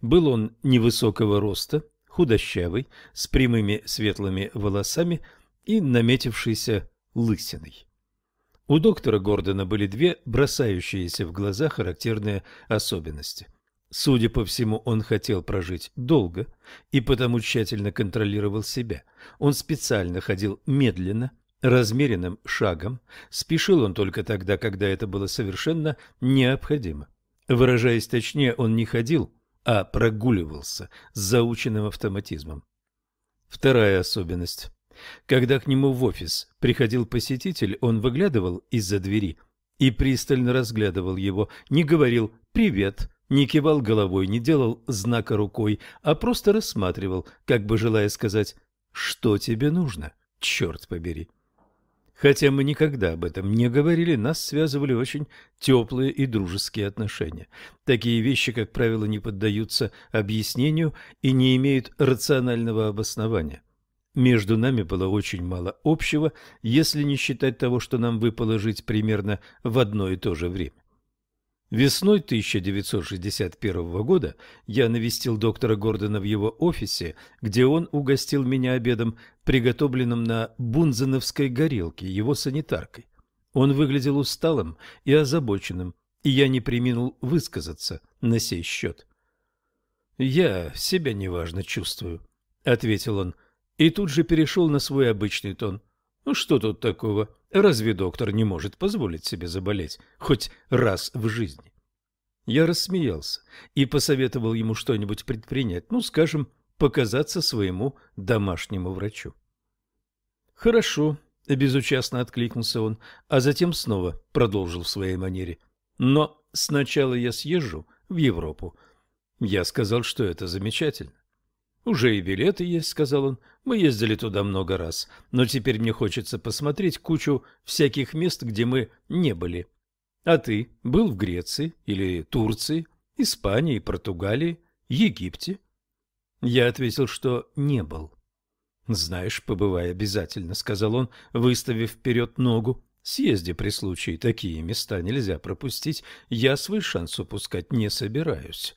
Был он невысокого роста, худощавый, с прямыми светлыми волосами и наметившейся лысиной. У доктора Гордона были две бросающиеся в глаза характерные особенности – Судя по всему, он хотел прожить долго и потому тщательно контролировал себя. Он специально ходил медленно, размеренным шагом. Спешил он только тогда, когда это было совершенно необходимо. Выражаясь точнее, он не ходил, а прогуливался с заученным автоматизмом. Вторая особенность. Когда к нему в офис приходил посетитель, он выглядывал из-за двери и пристально разглядывал его, не говорил «привет», не кивал головой, не делал знака рукой, а просто рассматривал, как бы желая сказать «Что тебе нужно? Черт побери!» Хотя мы никогда об этом не говорили, нас связывали очень теплые и дружеские отношения. Такие вещи, как правило, не поддаются объяснению и не имеют рационального обоснования. Между нами было очень мало общего, если не считать того, что нам выпало жить примерно в одно и то же время. Весной 1961 года я навестил доктора Гордона в его офисе, где он угостил меня обедом, приготовленным на Бунзеновской горелке его санитаркой. Он выглядел усталым и озабоченным, и я не приминул высказаться на сей счет. «Я себя неважно чувствую», — ответил он, и тут же перешел на свой обычный тон. Ну что тут такого? Разве доктор не может позволить себе заболеть хоть раз в жизни? Я рассмеялся и посоветовал ему что-нибудь предпринять, ну, скажем, показаться своему домашнему врачу. «Хорошо», — безучастно откликнулся он, а затем снова продолжил в своей манере. «Но сначала я съезжу в Европу. Я сказал, что это замечательно. «Уже и билеты есть», — сказал он. «Мы ездили туда много раз, но теперь мне хочется посмотреть кучу всяких мест, где мы не были. А ты был в Греции или Турции, Испании, Португалии, Египте?» Я ответил, что не был. «Знаешь, побывай обязательно», — сказал он, выставив вперед ногу. «Съезди при случае, такие места нельзя пропустить. Я свой шанс упускать не собираюсь».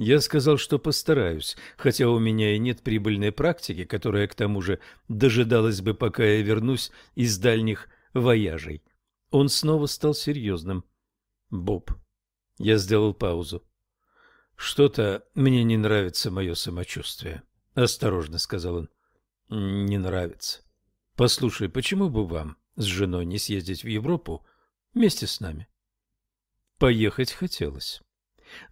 Я сказал, что постараюсь, хотя у меня и нет прибыльной практики, которая, к тому же, дожидалась бы, пока я вернусь из дальних вояжей. Он снова стал серьезным. «Боб». Я сделал паузу. «Что-то мне не нравится мое самочувствие», — осторожно сказал он. «Не нравится. Послушай, почему бы вам с женой не съездить в Европу вместе с нами?» Поехать хотелось.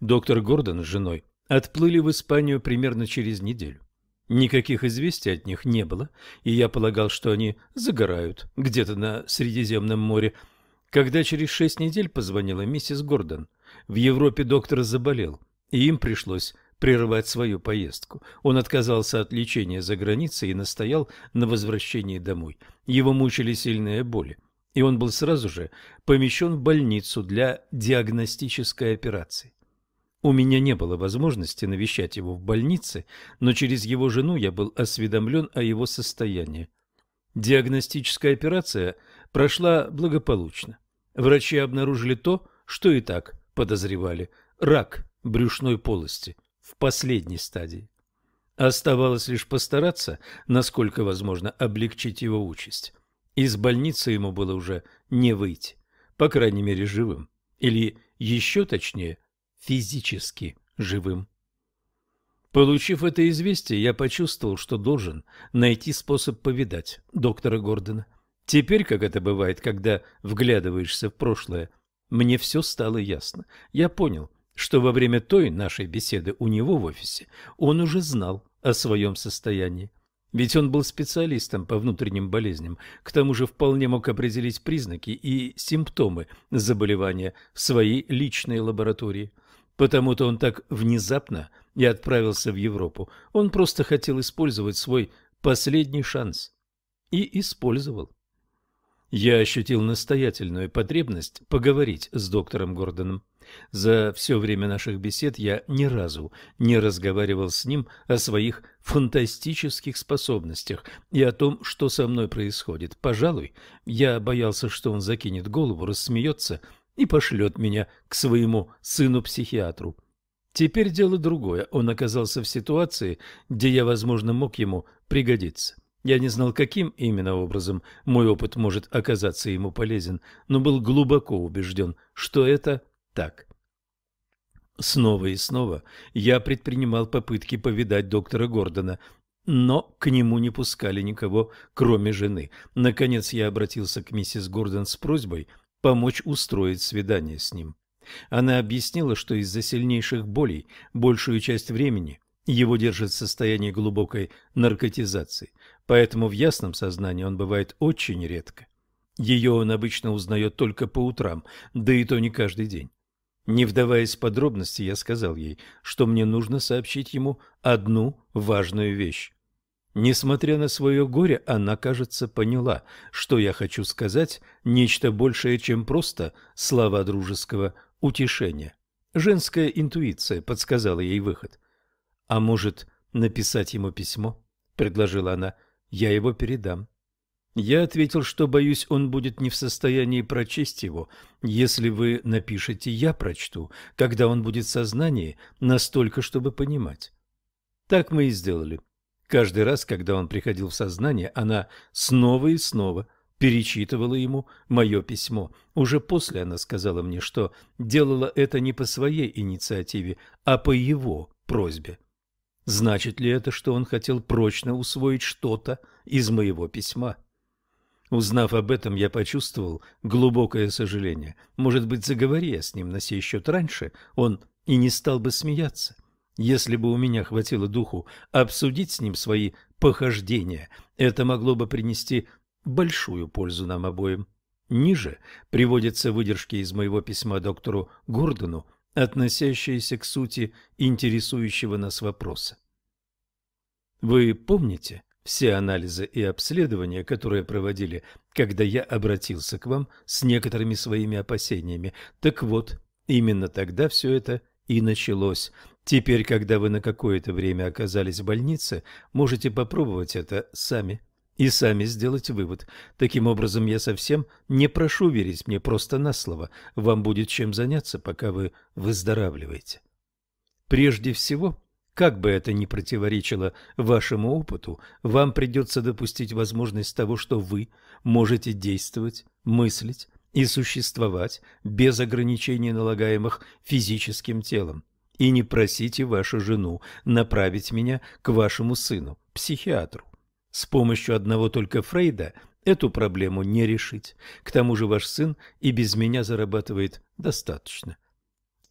Доктор Гордон с женой отплыли в Испанию примерно через неделю. Никаких известий от них не было, и я полагал, что они загорают где-то на Средиземном море. Когда через шесть недель позвонила миссис Гордон, в Европе доктор заболел, и им пришлось прерывать свою поездку. Он отказался от лечения за границей и настоял на возвращении домой. Его мучили сильные боли, и он был сразу же помещен в больницу для диагностической операции. У меня не было возможности навещать его в больнице, но через его жену я был осведомлен о его состоянии. Диагностическая операция прошла благополучно. Врачи обнаружили то, что и так подозревали – рак брюшной полости в последней стадии. Оставалось лишь постараться, насколько возможно, облегчить его участь. Из больницы ему было уже не выйти, по крайней мере живым, или еще точнее – физически живым. Получив это известие, я почувствовал, что должен найти способ повидать доктора Гордона. Теперь, как это бывает, когда вглядываешься в прошлое, мне все стало ясно. Я понял, что во время той нашей беседы у него в офисе он уже знал о своем состоянии. Ведь он был специалистом по внутренним болезням, к тому же вполне мог определить признаки и симптомы заболевания в своей личной лаборатории – Потому-то он так внезапно и отправился в Европу. Он просто хотел использовать свой последний шанс. И использовал. Я ощутил настоятельную потребность поговорить с доктором Гордоном. За все время наших бесед я ни разу не разговаривал с ним о своих фантастических способностях и о том, что со мной происходит. Пожалуй, я боялся, что он закинет голову, рассмеется и пошлет меня к своему сыну-психиатру. Теперь дело другое. Он оказался в ситуации, где я, возможно, мог ему пригодиться. Я не знал, каким именно образом мой опыт может оказаться ему полезен, но был глубоко убежден, что это так. Снова и снова я предпринимал попытки повидать доктора Гордона, но к нему не пускали никого, кроме жены. Наконец я обратился к миссис Гордон с просьбой – помочь устроить свидание с ним. Она объяснила, что из-за сильнейших болей большую часть времени его держит в состоянии глубокой наркотизации, поэтому в ясном сознании он бывает очень редко. Ее он обычно узнает только по утрам, да и то не каждый день. Не вдаваясь в подробности, я сказал ей, что мне нужно сообщить ему одну важную вещь. Несмотря на свое горе, она, кажется, поняла, что я хочу сказать нечто большее, чем просто слова дружеского утешения. Женская интуиция подсказала ей выход. «А может, написать ему письмо?» — предложила она. «Я его передам». Я ответил, что, боюсь, он будет не в состоянии прочесть его. Если вы напишете, я прочту, когда он будет в сознании, настолько, чтобы понимать. Так мы и сделали. Каждый раз, когда он приходил в сознание, она снова и снова перечитывала ему мое письмо. Уже после она сказала мне, что делала это не по своей инициативе, а по его просьбе. Значит ли это, что он хотел прочно усвоить что-то из моего письма? Узнав об этом, я почувствовал глубокое сожаление. Может быть, заговори с ним на сей счет раньше, он и не стал бы смеяться. Если бы у меня хватило духу обсудить с ним свои похождения, это могло бы принести большую пользу нам обоим. Ниже приводятся выдержки из моего письма доктору Гордону, относящиеся к сути интересующего нас вопроса. Вы помните все анализы и обследования, которые проводили, когда я обратился к вам с некоторыми своими опасениями? Так вот, именно тогда все это и началось – Теперь, когда вы на какое-то время оказались в больнице, можете попробовать это сами и сами сделать вывод. Таким образом, я совсем не прошу верить мне просто на слово. Вам будет чем заняться, пока вы выздоравливаете. Прежде всего, как бы это ни противоречило вашему опыту, вам придется допустить возможность того, что вы можете действовать, мыслить и существовать без ограничений, налагаемых физическим телом. И не просите вашу жену направить меня к вашему сыну, психиатру. С помощью одного только Фрейда эту проблему не решить. К тому же ваш сын и без меня зарабатывает достаточно.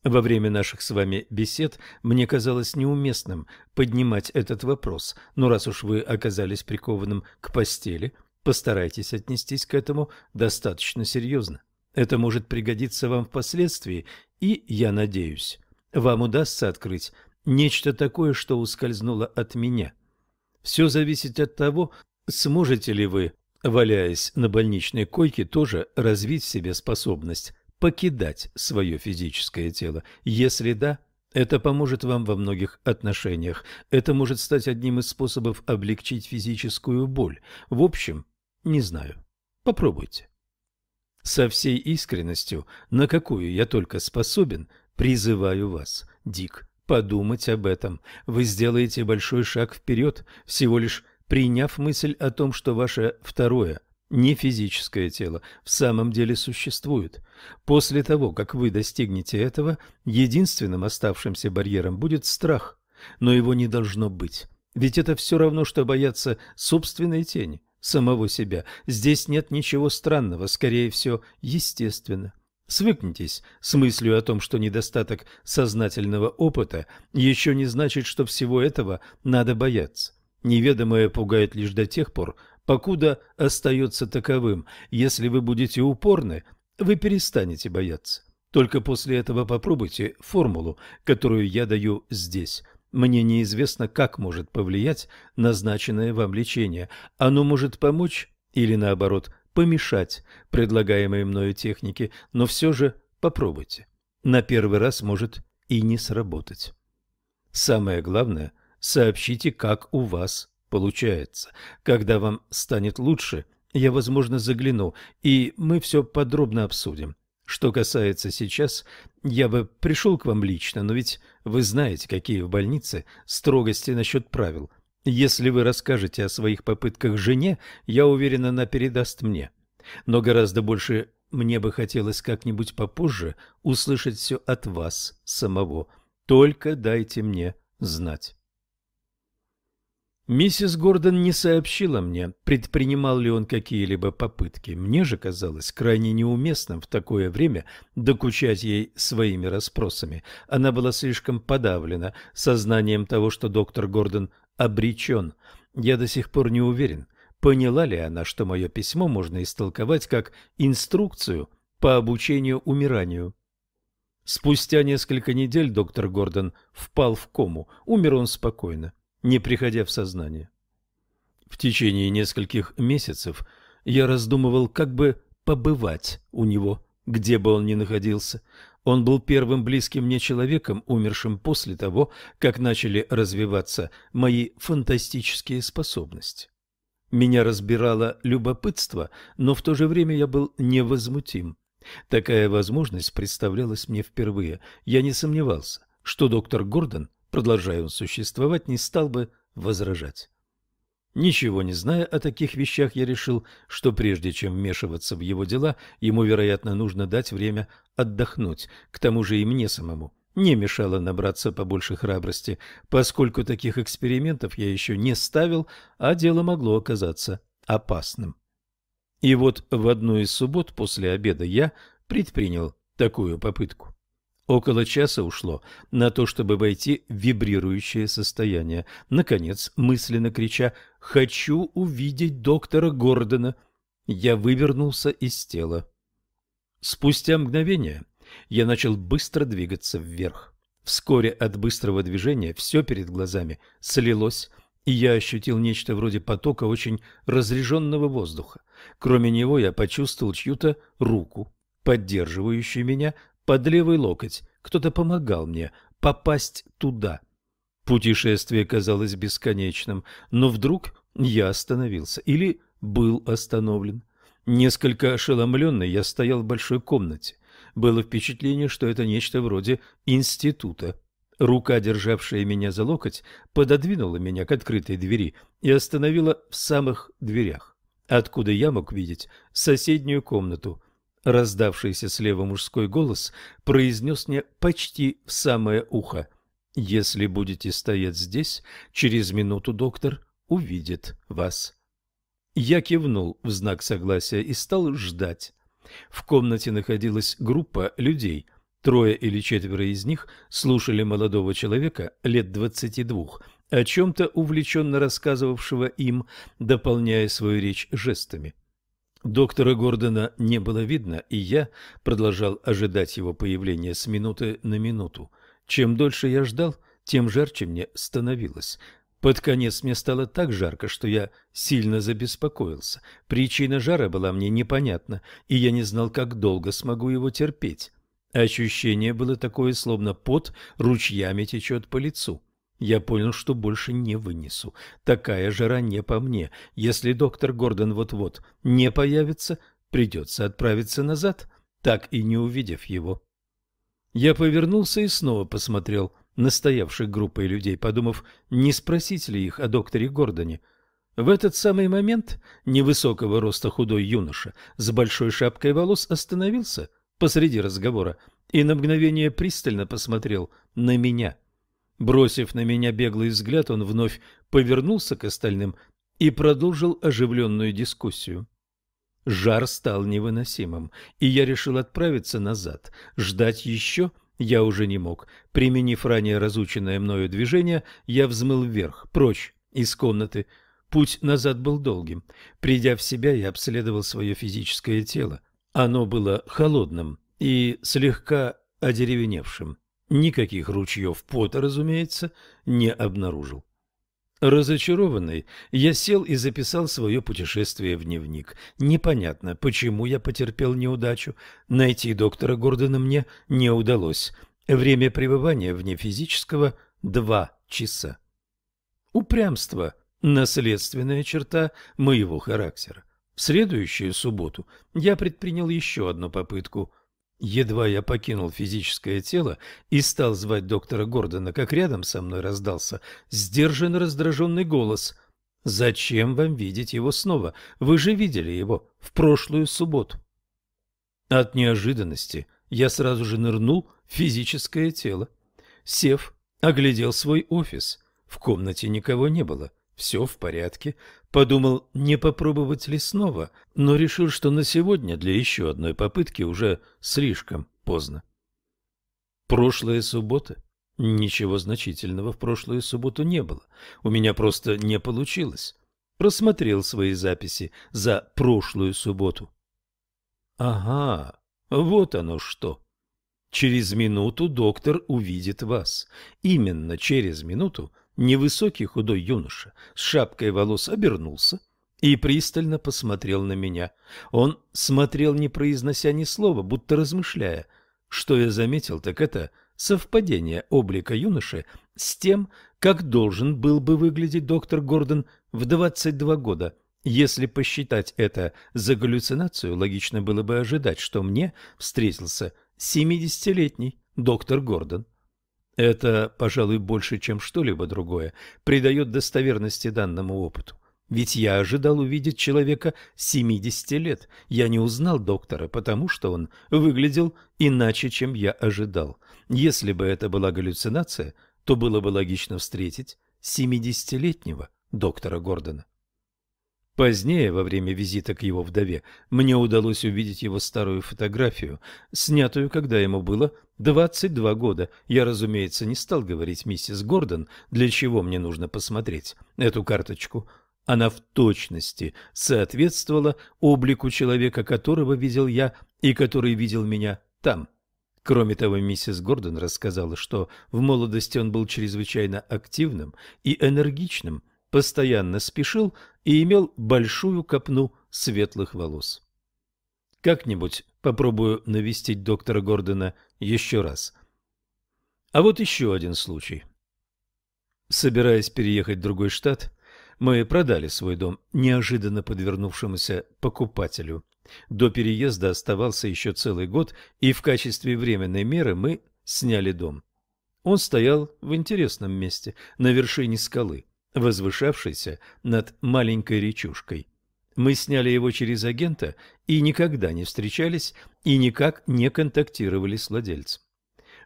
Во время наших с вами бесед мне казалось неуместным поднимать этот вопрос, но раз уж вы оказались прикованным к постели, постарайтесь отнестись к этому достаточно серьезно. Это может пригодиться вам впоследствии, и, я надеюсь, вам удастся открыть нечто такое, что ускользнуло от меня. Все зависит от того, сможете ли вы, валяясь на больничной койке, тоже развить в себе способность покидать свое физическое тело. Если да, это поможет вам во многих отношениях. Это может стать одним из способов облегчить физическую боль. В общем, не знаю. Попробуйте. Со всей искренностью, на какую я только способен – Призываю вас, Дик, подумать об этом. Вы сделаете большой шаг вперед, всего лишь приняв мысль о том, что ваше второе, не физическое тело, в самом деле существует. После того, как вы достигнете этого, единственным оставшимся барьером будет страх, но его не должно быть. Ведь это все равно, что бояться собственной тени, самого себя. Здесь нет ничего странного, скорее всего, естественно. Свыкнитесь с мыслью о том, что недостаток сознательного опыта еще не значит, что всего этого надо бояться. Неведомое пугает лишь до тех пор, покуда остается таковым. Если вы будете упорны, вы перестанете бояться. Только после этого попробуйте формулу, которую я даю здесь. Мне неизвестно, как может повлиять назначенное вам лечение. Оно может помочь или, наоборот, помешать предлагаемой мною технике, но все же попробуйте. На первый раз может и не сработать. Самое главное – сообщите, как у вас получается. Когда вам станет лучше, я, возможно, загляну, и мы все подробно обсудим. Что касается сейчас, я бы пришел к вам лично, но ведь вы знаете, какие в больнице строгости насчет правил – если вы расскажете о своих попытках жене, я уверен, она передаст мне. Но гораздо больше мне бы хотелось как-нибудь попозже услышать все от вас самого. Только дайте мне знать. Миссис Гордон не сообщила мне, предпринимал ли он какие-либо попытки. Мне же казалось крайне неуместным в такое время докучать ей своими расспросами. Она была слишком подавлена сознанием того, что доктор Гордон обречен. Я до сих пор не уверен, поняла ли она, что мое письмо можно истолковать как инструкцию по обучению умиранию. Спустя несколько недель доктор Гордон впал в кому. Умер он спокойно, не приходя в сознание. В течение нескольких месяцев я раздумывал, как бы побывать у него, где бы он ни находился. Он был первым близким мне человеком, умершим после того, как начали развиваться мои фантастические способности. Меня разбирало любопытство, но в то же время я был невозмутим. Такая возможность представлялась мне впервые. Я не сомневался, что доктор Гордон, продолжая он существовать, не стал бы возражать. Ничего не зная о таких вещах, я решил, что прежде чем вмешиваться в его дела, ему, вероятно, нужно дать время отдохнуть. К тому же и мне самому не мешало набраться побольше храбрости, поскольку таких экспериментов я еще не ставил, а дело могло оказаться опасным. И вот в одну из суббот после обеда я предпринял такую попытку. Около часа ушло на то, чтобы войти в вибрирующее состояние. Наконец, мысленно крича «Хочу увидеть доктора Гордона!» я вывернулся из тела. Спустя мгновение я начал быстро двигаться вверх. Вскоре от быстрого движения все перед глазами слилось, и я ощутил нечто вроде потока очень разреженного воздуха. Кроме него я почувствовал чью-то руку, поддерживающую меня под левый локоть. Кто-то помогал мне попасть туда. Путешествие казалось бесконечным, но вдруг я остановился или был остановлен. Несколько ошеломленный я стоял в большой комнате. Было впечатление, что это нечто вроде института. Рука, державшая меня за локоть, пододвинула меня к открытой двери и остановила в самых дверях, откуда я мог видеть соседнюю комнату Раздавшийся слева мужской голос произнес мне почти в самое ухо. «Если будете стоять здесь, через минуту доктор увидит вас». Я кивнул в знак согласия и стал ждать. В комнате находилась группа людей. Трое или четверо из них слушали молодого человека лет двадцати двух, о чем-то увлеченно рассказывавшего им, дополняя свою речь жестами. Доктора Гордона не было видно, и я продолжал ожидать его появления с минуты на минуту. Чем дольше я ждал, тем жарче мне становилось. Под конец мне стало так жарко, что я сильно забеспокоился. Причина жара была мне непонятна, и я не знал, как долго смогу его терпеть. Ощущение было такое, словно пот ручьями течет по лицу. Я понял, что больше не вынесу. Такая жара не по мне. Если доктор Гордон вот-вот не появится, придется отправиться назад, так и не увидев его. Я повернулся и снова посмотрел на стоявших группой людей, подумав, не спросить ли их о докторе Гордоне. В этот самый момент невысокого роста худой юноша с большой шапкой волос остановился посреди разговора и на мгновение пристально посмотрел на меня – Бросив на меня беглый взгляд, он вновь повернулся к остальным и продолжил оживленную дискуссию. Жар стал невыносимым, и я решил отправиться назад. Ждать еще я уже не мог. Применив ранее разученное мною движение, я взмыл вверх, прочь, из комнаты. Путь назад был долгим. Придя в себя, я обследовал свое физическое тело. Оно было холодным и слегка одеревеневшим. Никаких ручьев пота, разумеется, не обнаружил. Разочарованный, я сел и записал свое путешествие в дневник. Непонятно, почему я потерпел неудачу. Найти доктора Гордона мне не удалось. Время пребывания вне физического – два часа. Упрямство – наследственная черта моего характера. В следующую субботу я предпринял еще одну попытку – Едва я покинул физическое тело и стал звать доктора Гордона, как рядом со мной раздался сдержанно раздраженный голос. «Зачем вам видеть его снова? Вы же видели его в прошлую субботу». От неожиданности я сразу же нырнул в физическое тело. Сев, оглядел свой офис. В комнате никого не было. Все в порядке. Подумал, не попробовать ли снова, но решил, что на сегодня для еще одной попытки уже слишком поздно. Прошлая суббота. Ничего значительного в прошлую субботу не было. У меня просто не получилось. Просмотрел свои записи за прошлую субботу. Ага, вот оно что. Через минуту доктор увидит вас. Именно через минуту Невысокий худой юноша с шапкой волос обернулся и пристально посмотрел на меня. Он смотрел, не произнося ни слова, будто размышляя. Что я заметил, так это совпадение облика юноши с тем, как должен был бы выглядеть доктор Гордон в 22 года. Если посчитать это за галлюцинацию, логично было бы ожидать, что мне встретился 70-летний доктор Гордон. Это, пожалуй, больше, чем что-либо другое, придает достоверности данному опыту. Ведь я ожидал увидеть человека 70 лет. Я не узнал доктора, потому что он выглядел иначе, чем я ожидал. Если бы это была галлюцинация, то было бы логично встретить 70-летнего доктора Гордона. Позднее, во время визита к его вдове, мне удалось увидеть его старую фотографию, снятую, когда ему было 22 года. Я, разумеется, не стал говорить миссис Гордон, для чего мне нужно посмотреть эту карточку. Она в точности соответствовала облику человека, которого видел я и который видел меня там. Кроме того, миссис Гордон рассказала, что в молодости он был чрезвычайно активным и энергичным – постоянно спешил и имел большую копну светлых волос. Как-нибудь попробую навестить доктора Гордона еще раз. А вот еще один случай. Собираясь переехать в другой штат, мы продали свой дом неожиданно подвернувшемуся покупателю. До переезда оставался еще целый год, и в качестве временной меры мы сняли дом. Он стоял в интересном месте, на вершине скалы возвышавшийся над маленькой речушкой. Мы сняли его через агента и никогда не встречались и никак не контактировали с владельцем.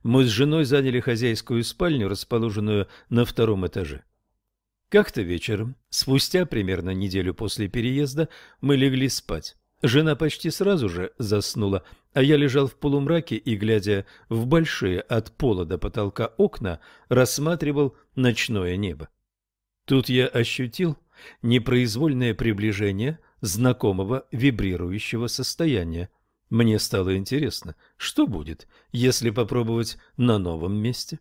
Мы с женой заняли хозяйскую спальню, расположенную на втором этаже. Как-то вечером, спустя примерно неделю после переезда, мы легли спать. Жена почти сразу же заснула, а я лежал в полумраке и, глядя в большие от пола до потолка окна, рассматривал ночное небо. Тут я ощутил непроизвольное приближение знакомого вибрирующего состояния. Мне стало интересно, что будет, если попробовать на новом месте?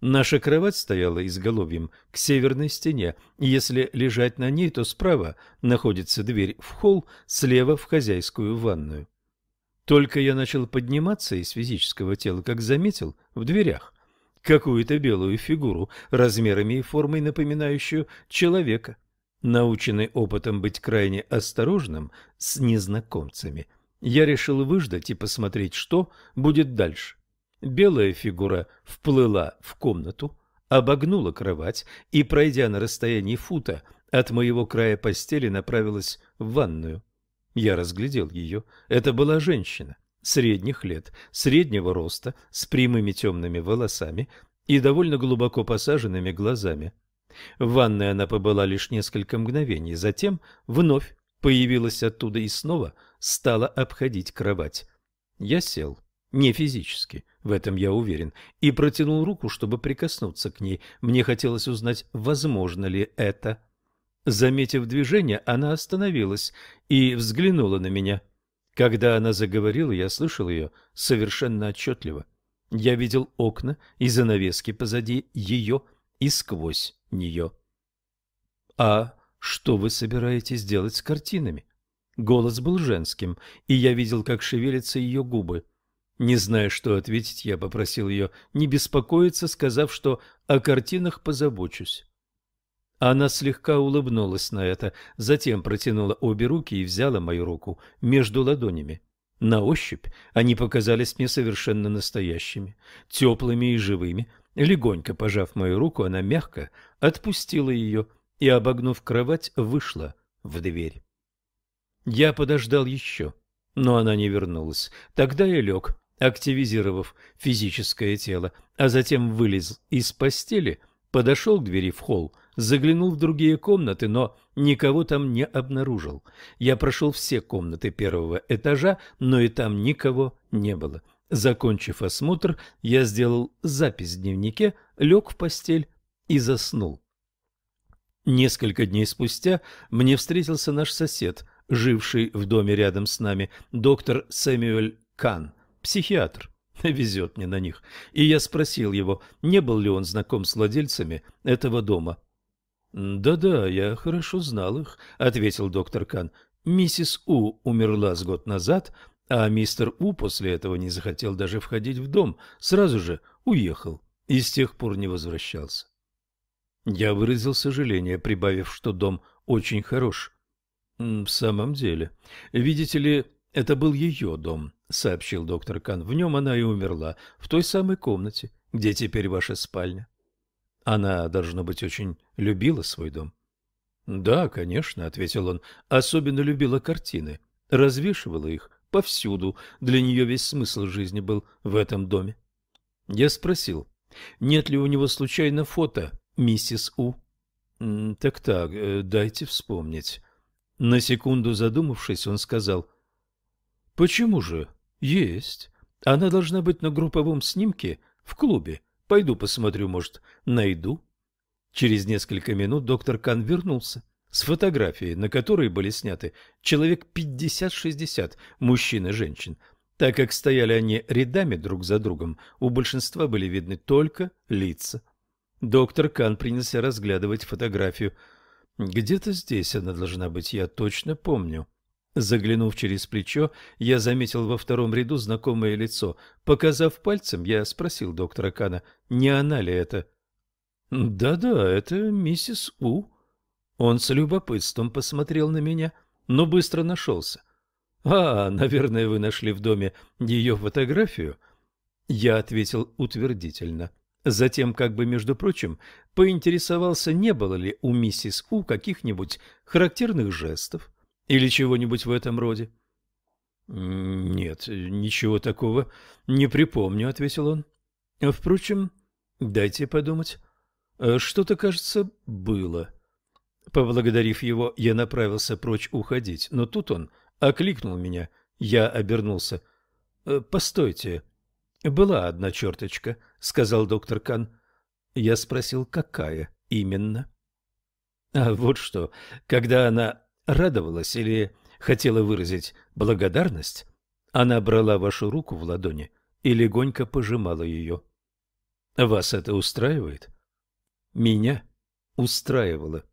Наша кровать стояла изголовьем к северной стене. Если лежать на ней, то справа находится дверь в холл, слева в хозяйскую ванную. Только я начал подниматься из физического тела, как заметил, в дверях какую-то белую фигуру, размерами и формой напоминающую человека. Наученный опытом быть крайне осторожным с незнакомцами, я решил выждать и посмотреть, что будет дальше. Белая фигура вплыла в комнату, обогнула кровать и, пройдя на расстоянии фута, от моего края постели направилась в ванную. Я разглядел ее. Это была женщина средних лет, среднего роста, с прямыми темными волосами и довольно глубоко посаженными глазами. В ванной она побыла лишь несколько мгновений, затем вновь появилась оттуда и снова стала обходить кровать. Я сел, не физически, в этом я уверен, и протянул руку, чтобы прикоснуться к ней. Мне хотелось узнать, возможно ли это. Заметив движение, она остановилась и взглянула на меня. Когда она заговорила, я слышал ее совершенно отчетливо. Я видел окна и занавески позади ее и сквозь нее. «А что вы собираетесь делать с картинами?» Голос был женским, и я видел, как шевелятся ее губы. Не зная, что ответить, я попросил ее не беспокоиться, сказав, что о картинах позабочусь. Она слегка улыбнулась на это, затем протянула обе руки и взяла мою руку между ладонями. На ощупь они показались мне совершенно настоящими, теплыми и живыми. Легонько пожав мою руку, она мягко отпустила ее и, обогнув кровать, вышла в дверь. Я подождал еще, но она не вернулась. Тогда я лег, активизировав физическое тело, а затем вылез из постели, подошел к двери в холл, заглянул в другие комнаты, но никого там не обнаружил. Я прошел все комнаты первого этажа, но и там никого не было. Закончив осмотр, я сделал запись в дневнике, лег в постель и заснул. Несколько дней спустя мне встретился наш сосед, живший в доме рядом с нами, доктор Сэмюэль Кан, психиатр. [laughs] Везет мне на них. И я спросил его, не был ли он знаком с владельцами этого дома. «Да-да, я хорошо знал их», — ответил доктор Кан. «Миссис У умерла с год назад, а мистер У после этого не захотел даже входить в дом, сразу же уехал и с тех пор не возвращался». Я выразил сожаление, прибавив, что дом очень хорош. «В самом деле. Видите ли, это был ее дом», — сообщил доктор Кан. «В нем она и умерла, в той самой комнате, где теперь ваша спальня». Она, должно быть, очень любила свой дом. «Да, конечно», — ответил он, — «особенно любила картины, развешивала их повсюду, для нее весь смысл жизни был в этом доме». Я спросил, нет ли у него случайно фото миссис У? «Так-так, э, дайте вспомнить». На секунду задумавшись, он сказал, «Почему же? Есть. Она должна быть на групповом снимке в клубе». Пойду посмотрю, может, найду. Через несколько минут доктор Кан вернулся с фотографией, на которой были сняты человек 50-60 мужчин и женщин. Так как стояли они рядами друг за другом, у большинства были видны только лица. Доктор Кан принялся разглядывать фотографию. «Где-то здесь она должна быть, я точно помню». Заглянув через плечо, я заметил во втором ряду знакомое лицо. Показав пальцем, я спросил доктора Кана, не она ли это. «Да-да, это миссис У». Он с любопытством посмотрел на меня, но быстро нашелся. «А, наверное, вы нашли в доме ее фотографию?» Я ответил утвердительно. Затем, как бы между прочим, поинтересовался, не было ли у миссис У каких-нибудь характерных жестов, или чего-нибудь в этом роде? «Нет, ничего такого не припомню», — ответил он. «Впрочем, дайте подумать. Э, что-то, кажется, было». Поблагодарив его, я направился прочь уходить, но тут он окликнул меня. Я обернулся. «Э, «Постойте». «Была одна черточка», — сказал доктор Кан. Я спросил, какая именно. А вот что, когда она радовалась или хотела выразить благодарность, она брала вашу руку в ладони и легонько пожимала ее. Вас это устраивает? Меня устраивало.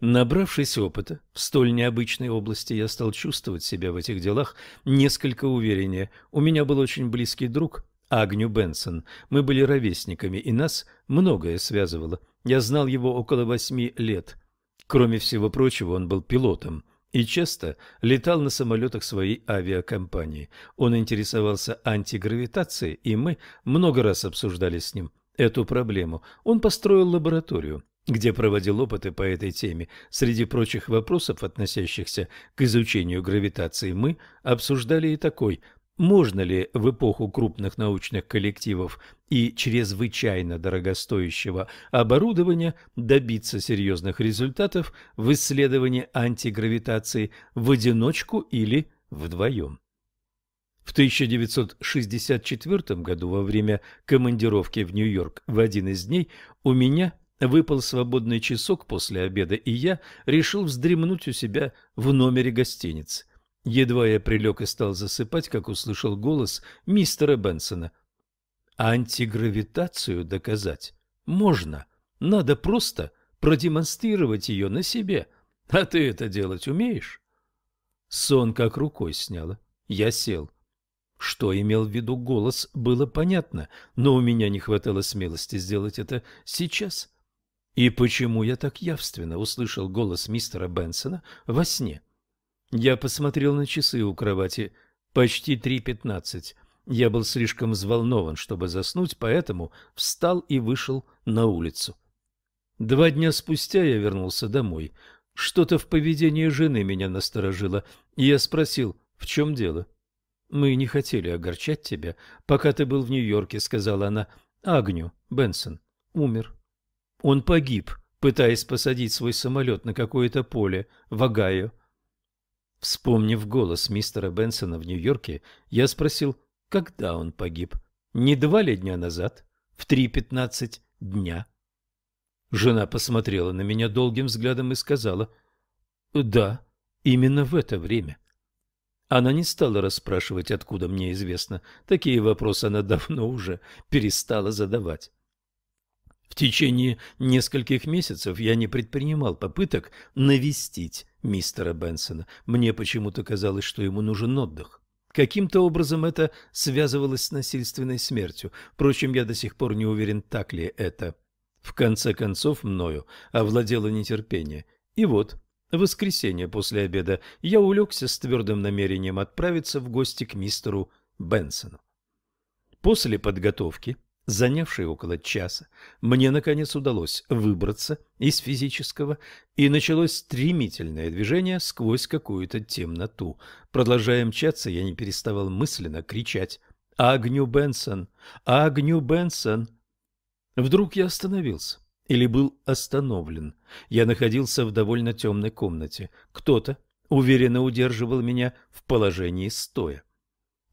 Набравшись опыта в столь необычной области, я стал чувствовать себя в этих делах несколько увереннее. У меня был очень близкий друг Агню Бенсон. Мы были ровесниками, и нас многое связывало. Я знал его около восьми лет. Кроме всего прочего, он был пилотом и часто летал на самолетах своей авиакомпании. Он интересовался антигравитацией, и мы много раз обсуждали с ним эту проблему. Он построил лабораторию, где проводил опыты по этой теме. Среди прочих вопросов, относящихся к изучению гравитации, мы обсуждали и такой – можно ли в эпоху крупных научных коллективов и чрезвычайно дорогостоящего оборудования добиться серьезных результатов в исследовании антигравитации в одиночку или вдвоем? В 1964 году во время командировки в Нью-Йорк в один из дней у меня выпал свободный часок после обеда, и я решил вздремнуть у себя в номере гостиницы. Едва я прилег и стал засыпать, как услышал голос мистера Бенсона. Антигравитацию доказать можно. Надо просто продемонстрировать ее на себе. А ты это делать умеешь? Сон как рукой сняло. Я сел. Что имел в виду голос, было понятно, но у меня не хватало смелости сделать это сейчас. И почему я так явственно услышал голос мистера Бенсона во сне? — я посмотрел на часы у кровати. Почти три пятнадцать. Я был слишком взволнован, чтобы заснуть, поэтому встал и вышел на улицу. Два дня спустя я вернулся домой. Что-то в поведении жены меня насторожило, и я спросил, в чем дело. «Мы не хотели огорчать тебя, пока ты был в Нью-Йорке», — сказала она. «Агню, Бенсон, умер». «Он погиб, пытаясь посадить свой самолет на какое-то поле в Огайо», Вспомнив голос мистера Бенсона в Нью-Йорке, я спросил, когда он погиб. Не два ли дня назад? В три пятнадцать дня. Жена посмотрела на меня долгим взглядом и сказала, «Да, именно в это время». Она не стала расспрашивать, откуда мне известно. Такие вопросы она давно уже перестала задавать. В течение нескольких месяцев я не предпринимал попыток навестить мистера Бенсона. Мне почему-то казалось, что ему нужен отдых. Каким-то образом это связывалось с насильственной смертью. Впрочем, я до сих пор не уверен, так ли это. В конце концов, мною овладело нетерпение. И вот, в воскресенье после обеда я улегся с твердым намерением отправиться в гости к мистеру Бенсону. После подготовки занявшей около часа, мне, наконец, удалось выбраться из физического, и началось стремительное движение сквозь какую-то темноту. Продолжая мчаться, я не переставал мысленно кричать «Агню Бенсон! Агню Бенсон!» Вдруг я остановился или был остановлен. Я находился в довольно темной комнате. Кто-то уверенно удерживал меня в положении стоя.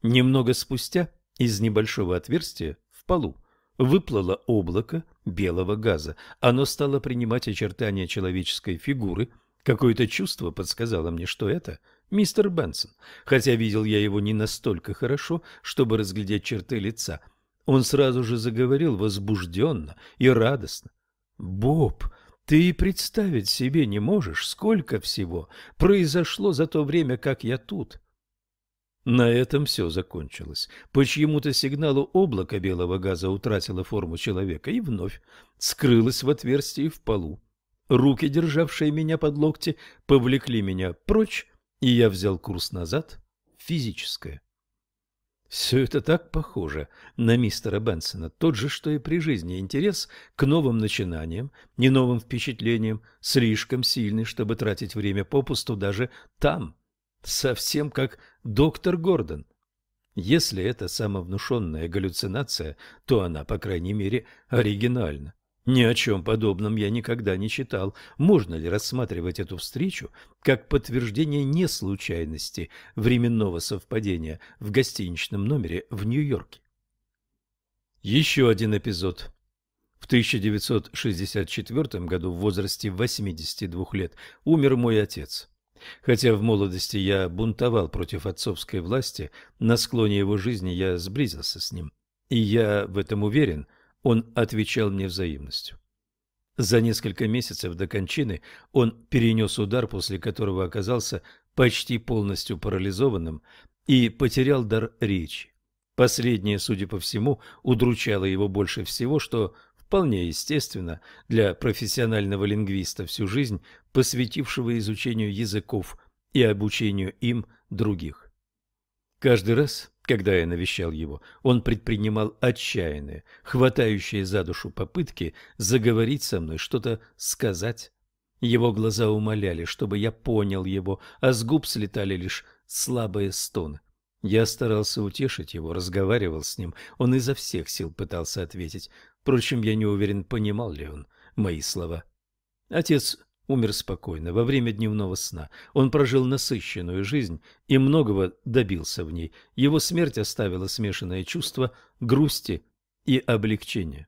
Немного спустя из небольшого отверстия полу. Выплыло облако белого газа. Оно стало принимать очертания человеческой фигуры. Какое-то чувство подсказало мне, что это мистер Бенсон, хотя видел я его не настолько хорошо, чтобы разглядеть черты лица. Он сразу же заговорил возбужденно и радостно. «Боб, ты и представить себе не можешь, сколько всего произошло за то время, как я тут». На этом все закончилось. почему то сигналу облако белого газа утратило форму человека и вновь скрылось в отверстии в полу. Руки, державшие меня под локти, повлекли меня прочь, и я взял курс назад физическое. Все это так похоже на мистера Бенсона, тот же, что и при жизни, интерес к новым начинаниям, не новым впечатлениям, слишком сильный, чтобы тратить время попусту даже там, Совсем как доктор Гордон. Если это самовнушенная галлюцинация, то она, по крайней мере, оригинальна. Ни о чем подобном я никогда не читал. Можно ли рассматривать эту встречу как подтверждение неслучайности временного совпадения в гостиничном номере в Нью-Йорке? Еще один эпизод. В 1964 году в возрасте 82 лет умер мой отец. Хотя в молодости я бунтовал против отцовской власти, на склоне его жизни я сблизился с ним. И я в этом уверен, он отвечал мне взаимностью. За несколько месяцев до кончины он перенес удар, после которого оказался почти полностью парализованным и потерял дар речи. Последнее, судя по всему, удручало его больше всего, что вполне естественно для профессионального лингвиста всю жизнь, посвятившего изучению языков и обучению им других. Каждый раз, когда я навещал его, он предпринимал отчаянные, хватающие за душу попытки заговорить со мной, что-то сказать. Его глаза умоляли, чтобы я понял его, а с губ слетали лишь слабые стоны. Я старался утешить его, разговаривал с ним. Он изо всех сил пытался ответить. Впрочем, я не уверен, понимал ли он мои слова. Отец умер спокойно, во время дневного сна. Он прожил насыщенную жизнь и многого добился в ней. Его смерть оставила смешанное чувство грусти и облегчения.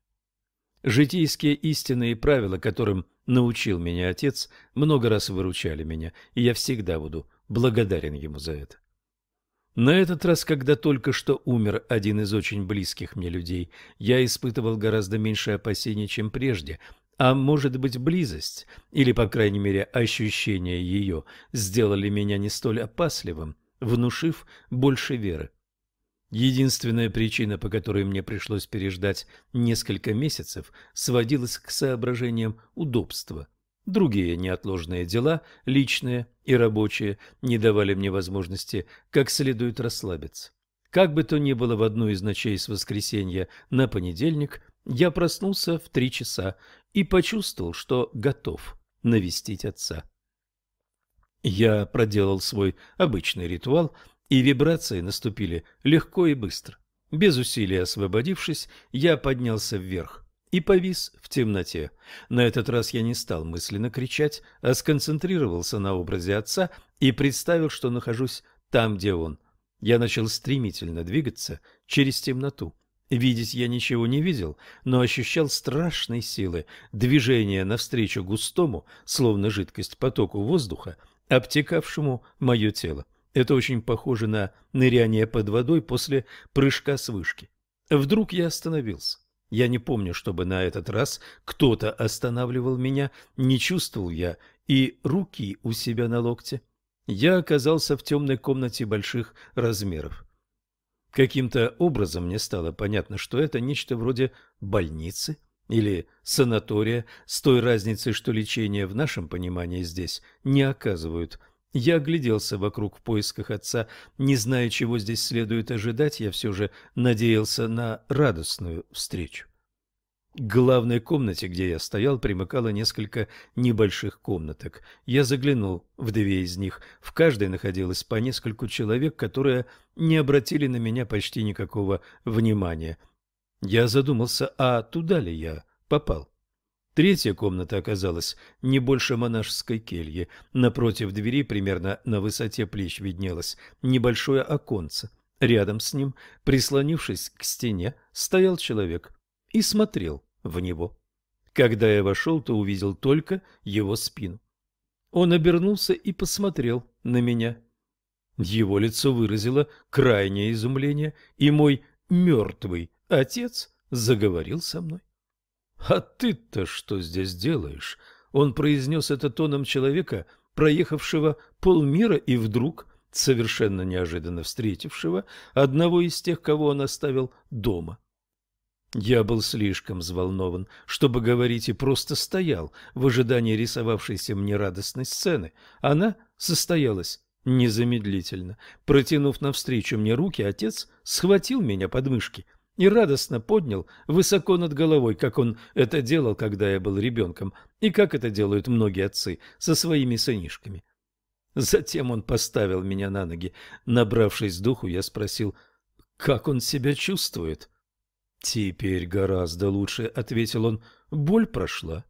Житейские истины и правила, которым научил меня отец, много раз выручали меня, и я всегда буду благодарен ему за это. На этот раз, когда только что умер один из очень близких мне людей, я испытывал гораздо меньше опасений, чем прежде, а может быть близость, или, по крайней мере, ощущение ее, сделали меня не столь опасливым, внушив больше веры. Единственная причина, по которой мне пришлось переждать несколько месяцев, сводилась к соображениям удобства – Другие неотложные дела, личные и рабочие, не давали мне возможности как следует расслабиться. Как бы то ни было, в одну из ночей с воскресенья на понедельник я проснулся в три часа и почувствовал, что готов навестить отца. Я проделал свой обычный ритуал, и вибрации наступили легко и быстро. Без усилий освободившись, я поднялся вверх и повис в темноте. На этот раз я не стал мысленно кричать, а сконцентрировался на образе отца и представил, что нахожусь там, где он. Я начал стремительно двигаться через темноту. Видеть я ничего не видел, но ощущал страшные силы движения навстречу густому, словно жидкость потоку воздуха, обтекавшему мое тело. Это очень похоже на ныряние под водой после прыжка с вышки. Вдруг я остановился. Я не помню, чтобы на этот раз кто-то останавливал меня, не чувствовал я и руки у себя на локте. Я оказался в темной комнате больших размеров. Каким-то образом мне стало понятно, что это нечто вроде больницы или санатория, с той разницей, что лечение в нашем понимании здесь не оказывают я огляделся вокруг в поисках отца, не зная, чего здесь следует ожидать, я все же надеялся на радостную встречу. К главной комнате, где я стоял, примыкало несколько небольших комнаток. Я заглянул в две из них. В каждой находилось по нескольку человек, которые не обратили на меня почти никакого внимания. Я задумался, а туда ли я попал? Третья комната оказалась не больше монашеской кельи. Напротив двери, примерно на высоте плеч, виднелось небольшое оконце. Рядом с ним, прислонившись к стене, стоял человек и смотрел в него. Когда я вошел, то увидел только его спину. Он обернулся и посмотрел на меня. Его лицо выразило крайнее изумление, и мой мертвый отец заговорил со мной. «А ты-то что здесь делаешь?» Он произнес это тоном человека, проехавшего полмира и вдруг, совершенно неожиданно встретившего, одного из тех, кого он оставил дома. Я был слишком взволнован, чтобы говорить, и просто стоял в ожидании рисовавшейся мне радостной сцены. Она состоялась незамедлительно. Протянув навстречу мне руки, отец схватил меня под мышки – и радостно поднял высоко над головой, как он это делал, когда я был ребенком, и как это делают многие отцы со своими сынишками. Затем он поставил меня на ноги. Набравшись духу, я спросил, как он себя чувствует. «Теперь гораздо лучше», — ответил он, — «боль прошла».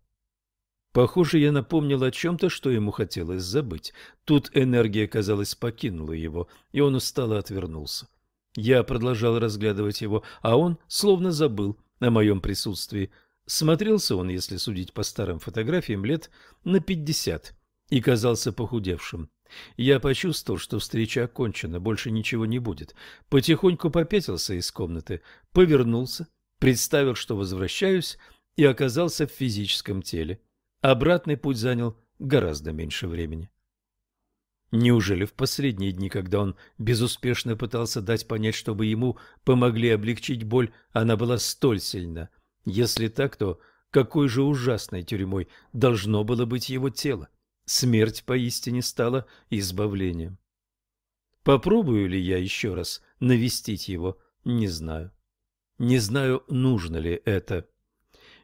Похоже, я напомнил о чем-то, что ему хотелось забыть. Тут энергия, казалось, покинула его, и он устало отвернулся. Я продолжал разглядывать его, а он словно забыл о моем присутствии. Смотрелся он, если судить по старым фотографиям, лет на пятьдесят и казался похудевшим. Я почувствовал, что встреча окончена, больше ничего не будет. Потихоньку попятился из комнаты, повернулся, представил, что возвращаюсь, и оказался в физическом теле. Обратный путь занял гораздо меньше времени. Неужели в последние дни, когда он безуспешно пытался дать понять, чтобы ему помогли облегчить боль, она была столь сильна? Если так, то какой же ужасной тюрьмой должно было быть его тело? Смерть поистине стала избавлением. Попробую ли я еще раз навестить его, не знаю. Не знаю, нужно ли это.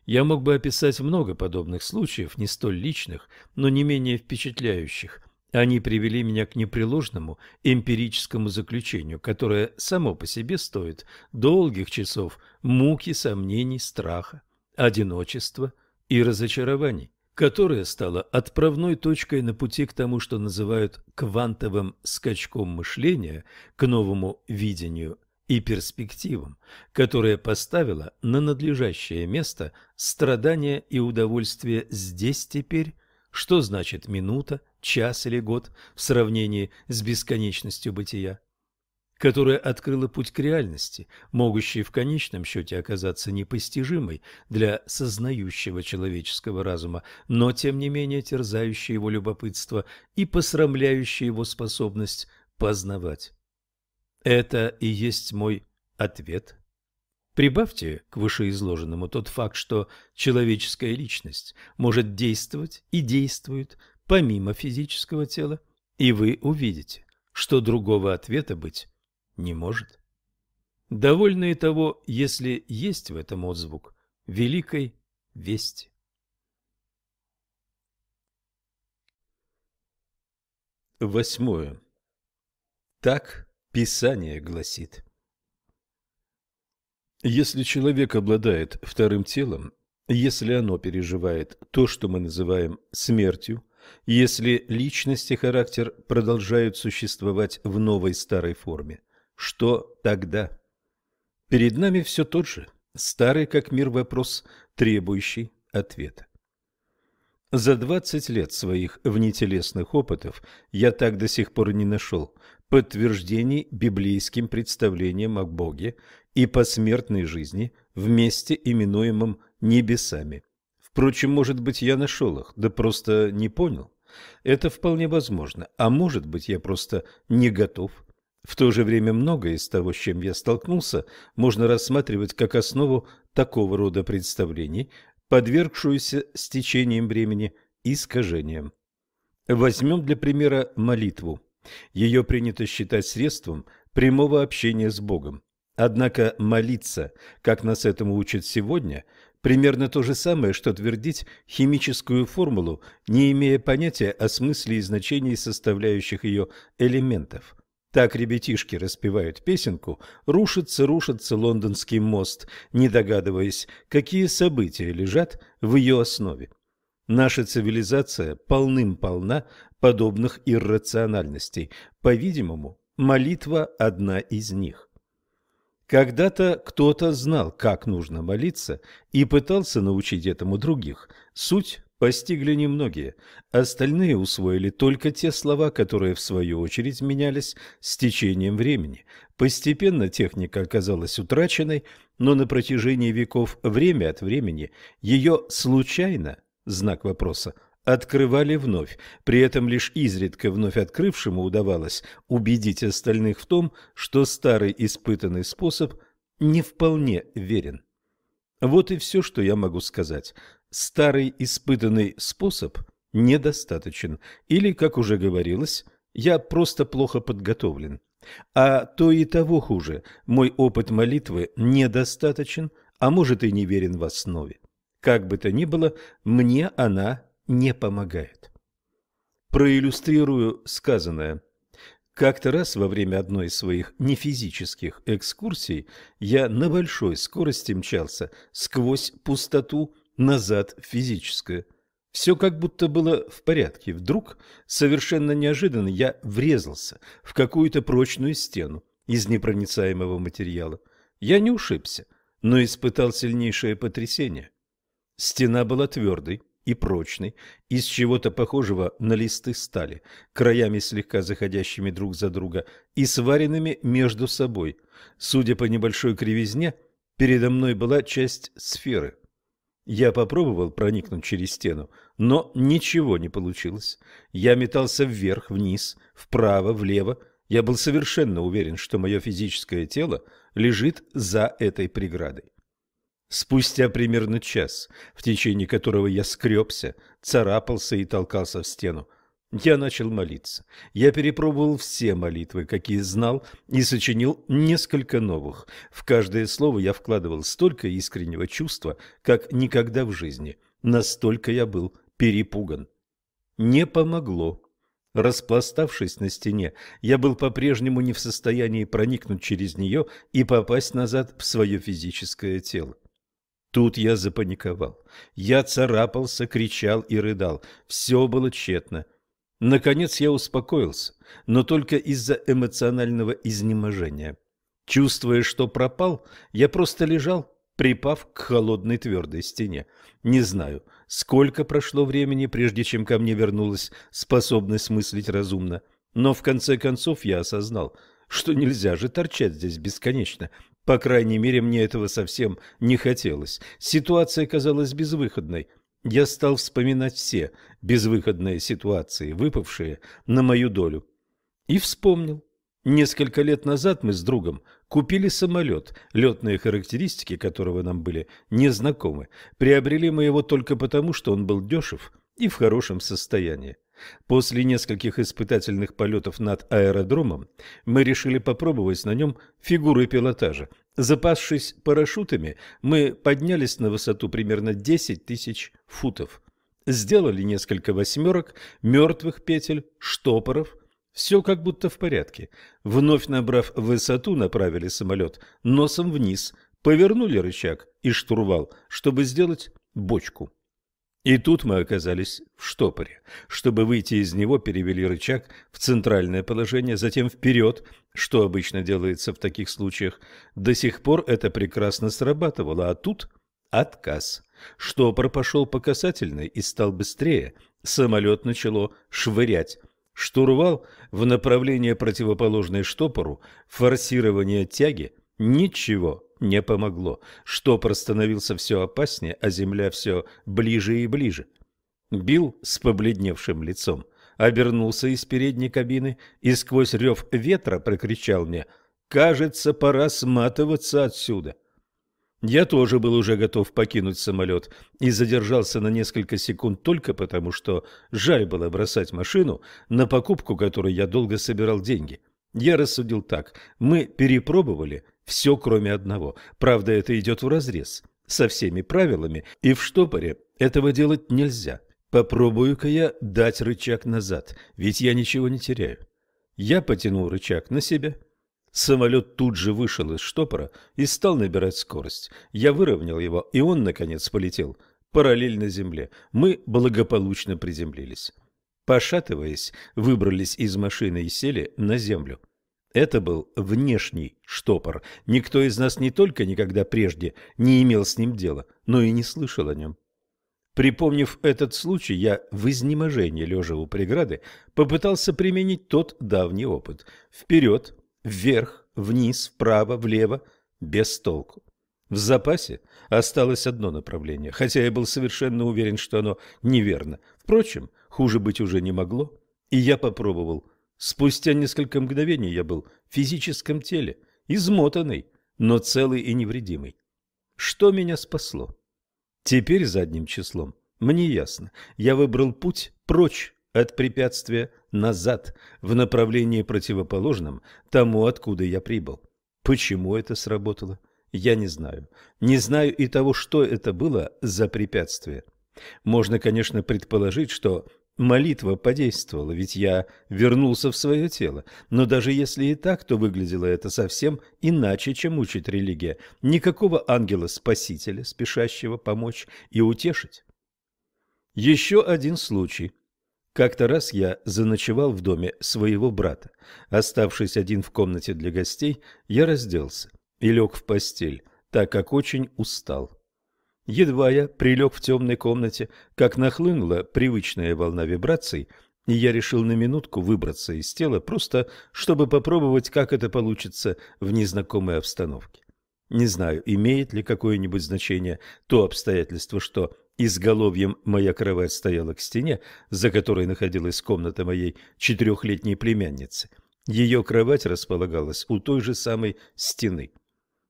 Я мог бы описать много подобных случаев, не столь личных, но не менее впечатляющих – они привели меня к непреложному эмпирическому заключению, которое само по себе стоит долгих часов муки, сомнений, страха, одиночества и разочарований, которое стало отправной точкой на пути к тому, что называют квантовым скачком мышления к новому видению и перспективам, которое поставило на надлежащее место страдания и удовольствие здесь теперь, что значит минута, час или год в сравнении с бесконечностью бытия, которая открыла путь к реальности, могущей в конечном счете оказаться непостижимой для сознающего человеческого разума, но тем не менее терзающей его любопытство и посрамляющей его способность познавать. Это и есть мой ответ. Прибавьте к вышеизложенному тот факт, что человеческая личность может действовать и действует помимо физического тела, и вы увидите, что другого ответа быть не может. Довольны и того, если есть в этом отзвук великой вести. Восьмое. Так Писание гласит. Если человек обладает вторым телом, если оно переживает то, что мы называем смертью, если личность и характер продолжают существовать в новой старой форме? Что тогда? Перед нами все тот же, старый как мир вопрос, требующий ответа. За 20 лет своих внетелесных опытов я так до сих пор не нашел подтверждений библейским представлениям о Боге и посмертной жизни вместе именуемом небесами. Впрочем, может быть, я нашел их, да просто не понял. Это вполне возможно. А может быть, я просто не готов. В то же время многое из того, с чем я столкнулся, можно рассматривать как основу такого рода представлений, подвергшуюся с течением времени искажениям. Возьмем для примера молитву. Ее принято считать средством прямого общения с Богом. Однако молиться, как нас этому учат сегодня, Примерно то же самое, что твердить химическую формулу, не имея понятия о смысле и значении составляющих ее элементов. Так ребятишки распевают песенку «Рушится, рушится лондонский мост», не догадываясь, какие события лежат в ее основе. Наша цивилизация полным-полна подобных иррациональностей. По-видимому, молитва одна из них. Когда-то кто-то знал, как нужно молиться, и пытался научить этому других. Суть постигли немногие. Остальные усвоили только те слова, которые, в свою очередь, менялись с течением времени. Постепенно техника оказалась утраченной, но на протяжении веков время от времени ее случайно, знак вопроса, открывали вновь, при этом лишь изредка вновь открывшему удавалось убедить остальных в том, что старый испытанный способ не вполне верен. Вот и все, что я могу сказать. Старый испытанный способ недостаточен, или, как уже говорилось, я просто плохо подготовлен. А то и того хуже, мой опыт молитвы недостаточен, а может и неверен в основе. Как бы то ни было, мне она не помогает. Проиллюстрирую сказанное. Как-то раз во время одной из своих нефизических экскурсий я на большой скорости мчался сквозь пустоту назад в физическое. Все как будто было в порядке. Вдруг, совершенно неожиданно, я врезался в какую-то прочную стену из непроницаемого материала. Я не ушибся, но испытал сильнейшее потрясение. Стена была твердой, и прочный, из чего-то похожего на листы стали, краями слегка заходящими друг за друга и сваренными между собой. Судя по небольшой кривизне, передо мной была часть сферы. Я попробовал проникнуть через стену, но ничего не получилось. Я метался вверх, вниз, вправо, влево. Я был совершенно уверен, что мое физическое тело лежит за этой преградой. Спустя примерно час, в течение которого я скребся, царапался и толкался в стену, я начал молиться. Я перепробовал все молитвы, какие знал, и сочинил несколько новых. В каждое слово я вкладывал столько искреннего чувства, как никогда в жизни. Настолько я был перепуган. Не помогло. Распластавшись на стене, я был по-прежнему не в состоянии проникнуть через нее и попасть назад в свое физическое тело. Тут я запаниковал. Я царапался, кричал и рыдал. Все было тщетно. Наконец я успокоился, но только из-за эмоционального изнеможения. Чувствуя, что пропал, я просто лежал, припав к холодной твердой стене. Не знаю, сколько прошло времени, прежде чем ко мне вернулась способность мыслить разумно, но в конце концов я осознал, что нельзя же торчать здесь бесконечно, по крайней мере, мне этого совсем не хотелось. Ситуация казалась безвыходной. Я стал вспоминать все безвыходные ситуации, выпавшие на мою долю. И вспомнил. Несколько лет назад мы с другом купили самолет, летные характеристики которого нам были незнакомы. Приобрели мы его только потому, что он был дешев и в хорошем состоянии. После нескольких испытательных полетов над аэродромом мы решили попробовать на нем фигуры пилотажа. Запасшись парашютами, мы поднялись на высоту примерно 10 тысяч футов. Сделали несколько восьмерок, мертвых петель, штопоров. Все как будто в порядке. Вновь набрав высоту, направили самолет носом вниз, повернули рычаг и штурвал, чтобы сделать бочку. И тут мы оказались в штопоре. Чтобы выйти из него, перевели рычаг в центральное положение, затем вперед, что обычно делается в таких случаях. До сих пор это прекрасно срабатывало, а тут отказ. Штопор пошел по касательной и стал быстрее. Самолет начало швырять. Штурвал в направлении противоположной штопору, форсирование тяги – ничего не помогло. Штопор становился все опаснее, а земля все ближе и ближе. Бил с побледневшим лицом обернулся из передней кабины и сквозь рев ветра прокричал мне «Кажется, пора сматываться отсюда». Я тоже был уже готов покинуть самолет и задержался на несколько секунд только потому, что жаль было бросать машину, на покупку которой я долго собирал деньги. Я рассудил так. Мы перепробовали все, кроме одного. Правда, это идет вразрез со всеми правилами, и в штопоре этого делать нельзя. Попробую-ка я дать рычаг назад, ведь я ничего не теряю. Я потянул рычаг на себя. Самолет тут же вышел из штопора и стал набирать скорость. Я выровнял его, и он, наконец, полетел параллельно земле. Мы благополучно приземлились. Пошатываясь, выбрались из машины и сели на землю. Это был внешний штопор. Никто из нас не только никогда прежде не имел с ним дела, но и не слышал о нем. Припомнив этот случай, я в изнеможении, лежа у преграды, попытался применить тот давний опыт. Вперед, вверх, вниз, вправо, влево, без толку. В запасе осталось одно направление, хотя я был совершенно уверен, что оно неверно. Впрочем, хуже быть уже не могло, и я попробовал Спустя несколько мгновений я был в физическом теле, измотанный, но целый и невредимый. Что меня спасло? Теперь задним числом мне ясно. Я выбрал путь прочь от препятствия назад, в направлении противоположном тому, откуда я прибыл. Почему это сработало? Я не знаю. Не знаю и того, что это было за препятствие. Можно, конечно, предположить, что Молитва подействовала, ведь я вернулся в свое тело. Но даже если и так, то выглядело это совсем иначе, чем учит религия. Никакого ангела-спасителя, спешащего помочь и утешить. Еще один случай. Как-то раз я заночевал в доме своего брата. Оставшись один в комнате для гостей, я разделся и лег в постель, так как очень устал. Едва я прилег в темной комнате, как нахлынула привычная волна вибраций, и я решил на минутку выбраться из тела, просто чтобы попробовать, как это получится в незнакомой обстановке. Не знаю, имеет ли какое-нибудь значение то обстоятельство, что изголовьем моя кровать стояла к стене, за которой находилась комната моей четырехлетней племянницы. Ее кровать располагалась у той же самой стены.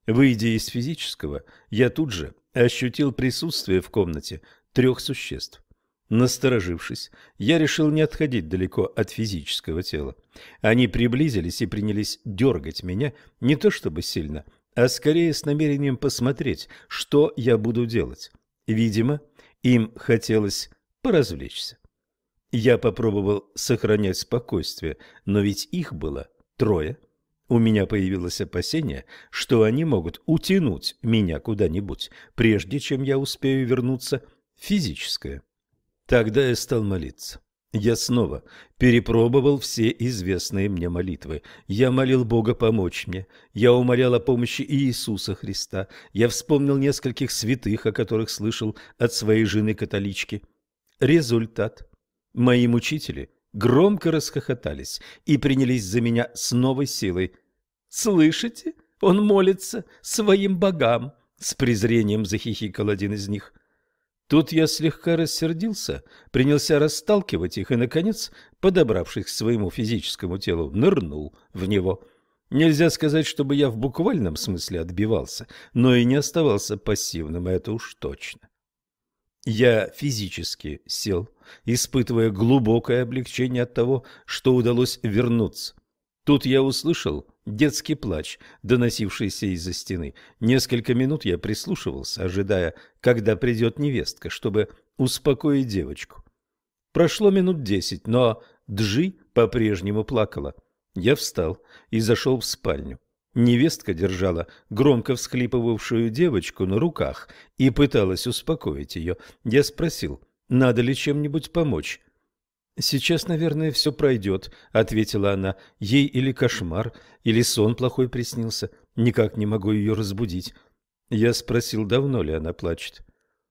Выйдя из физического, я тут же ощутил присутствие в комнате трех существ. Насторожившись, я решил не отходить далеко от физического тела. Они приблизились и принялись дергать меня, не то чтобы сильно, а скорее с намерением посмотреть, что я буду делать. Видимо, им хотелось поразвлечься. Я попробовал сохранять спокойствие, но ведь их было трое. У меня появилось опасение, что они могут утянуть меня куда-нибудь, прежде чем я успею вернуться физическое. Тогда я стал молиться. Я снова перепробовал все известные мне молитвы. Я молил Бога помочь мне. Я умолял о помощи Иисуса Христа. Я вспомнил нескольких святых, о которых слышал от своей жены-католички. Результат. Мои мучители громко расхохотались и принялись за меня с новой силой. «Слышите? Он молится своим богам!» — с презрением захихикал один из них. Тут я слегка рассердился, принялся расталкивать их и, наконец, подобравшись к своему физическому телу, нырнул в него. Нельзя сказать, чтобы я в буквальном смысле отбивался, но и не оставался пассивным, это уж точно. Я физически сел, испытывая глубокое облегчение от того, что удалось вернуться. Тут я услышал детский плач, доносившийся из-за стены. Несколько минут я прислушивался, ожидая, когда придет невестка, чтобы успокоить девочку. Прошло минут десять, но Джи по-прежнему плакала. Я встал и зашел в спальню. Невестка держала громко всхлипывавшую девочку на руках и пыталась успокоить ее. Я спросил, надо ли чем-нибудь помочь. «Сейчас, наверное, все пройдет», — ответила она. «Ей или кошмар, или сон плохой приснился. Никак не могу ее разбудить». Я спросил, давно ли она плачет.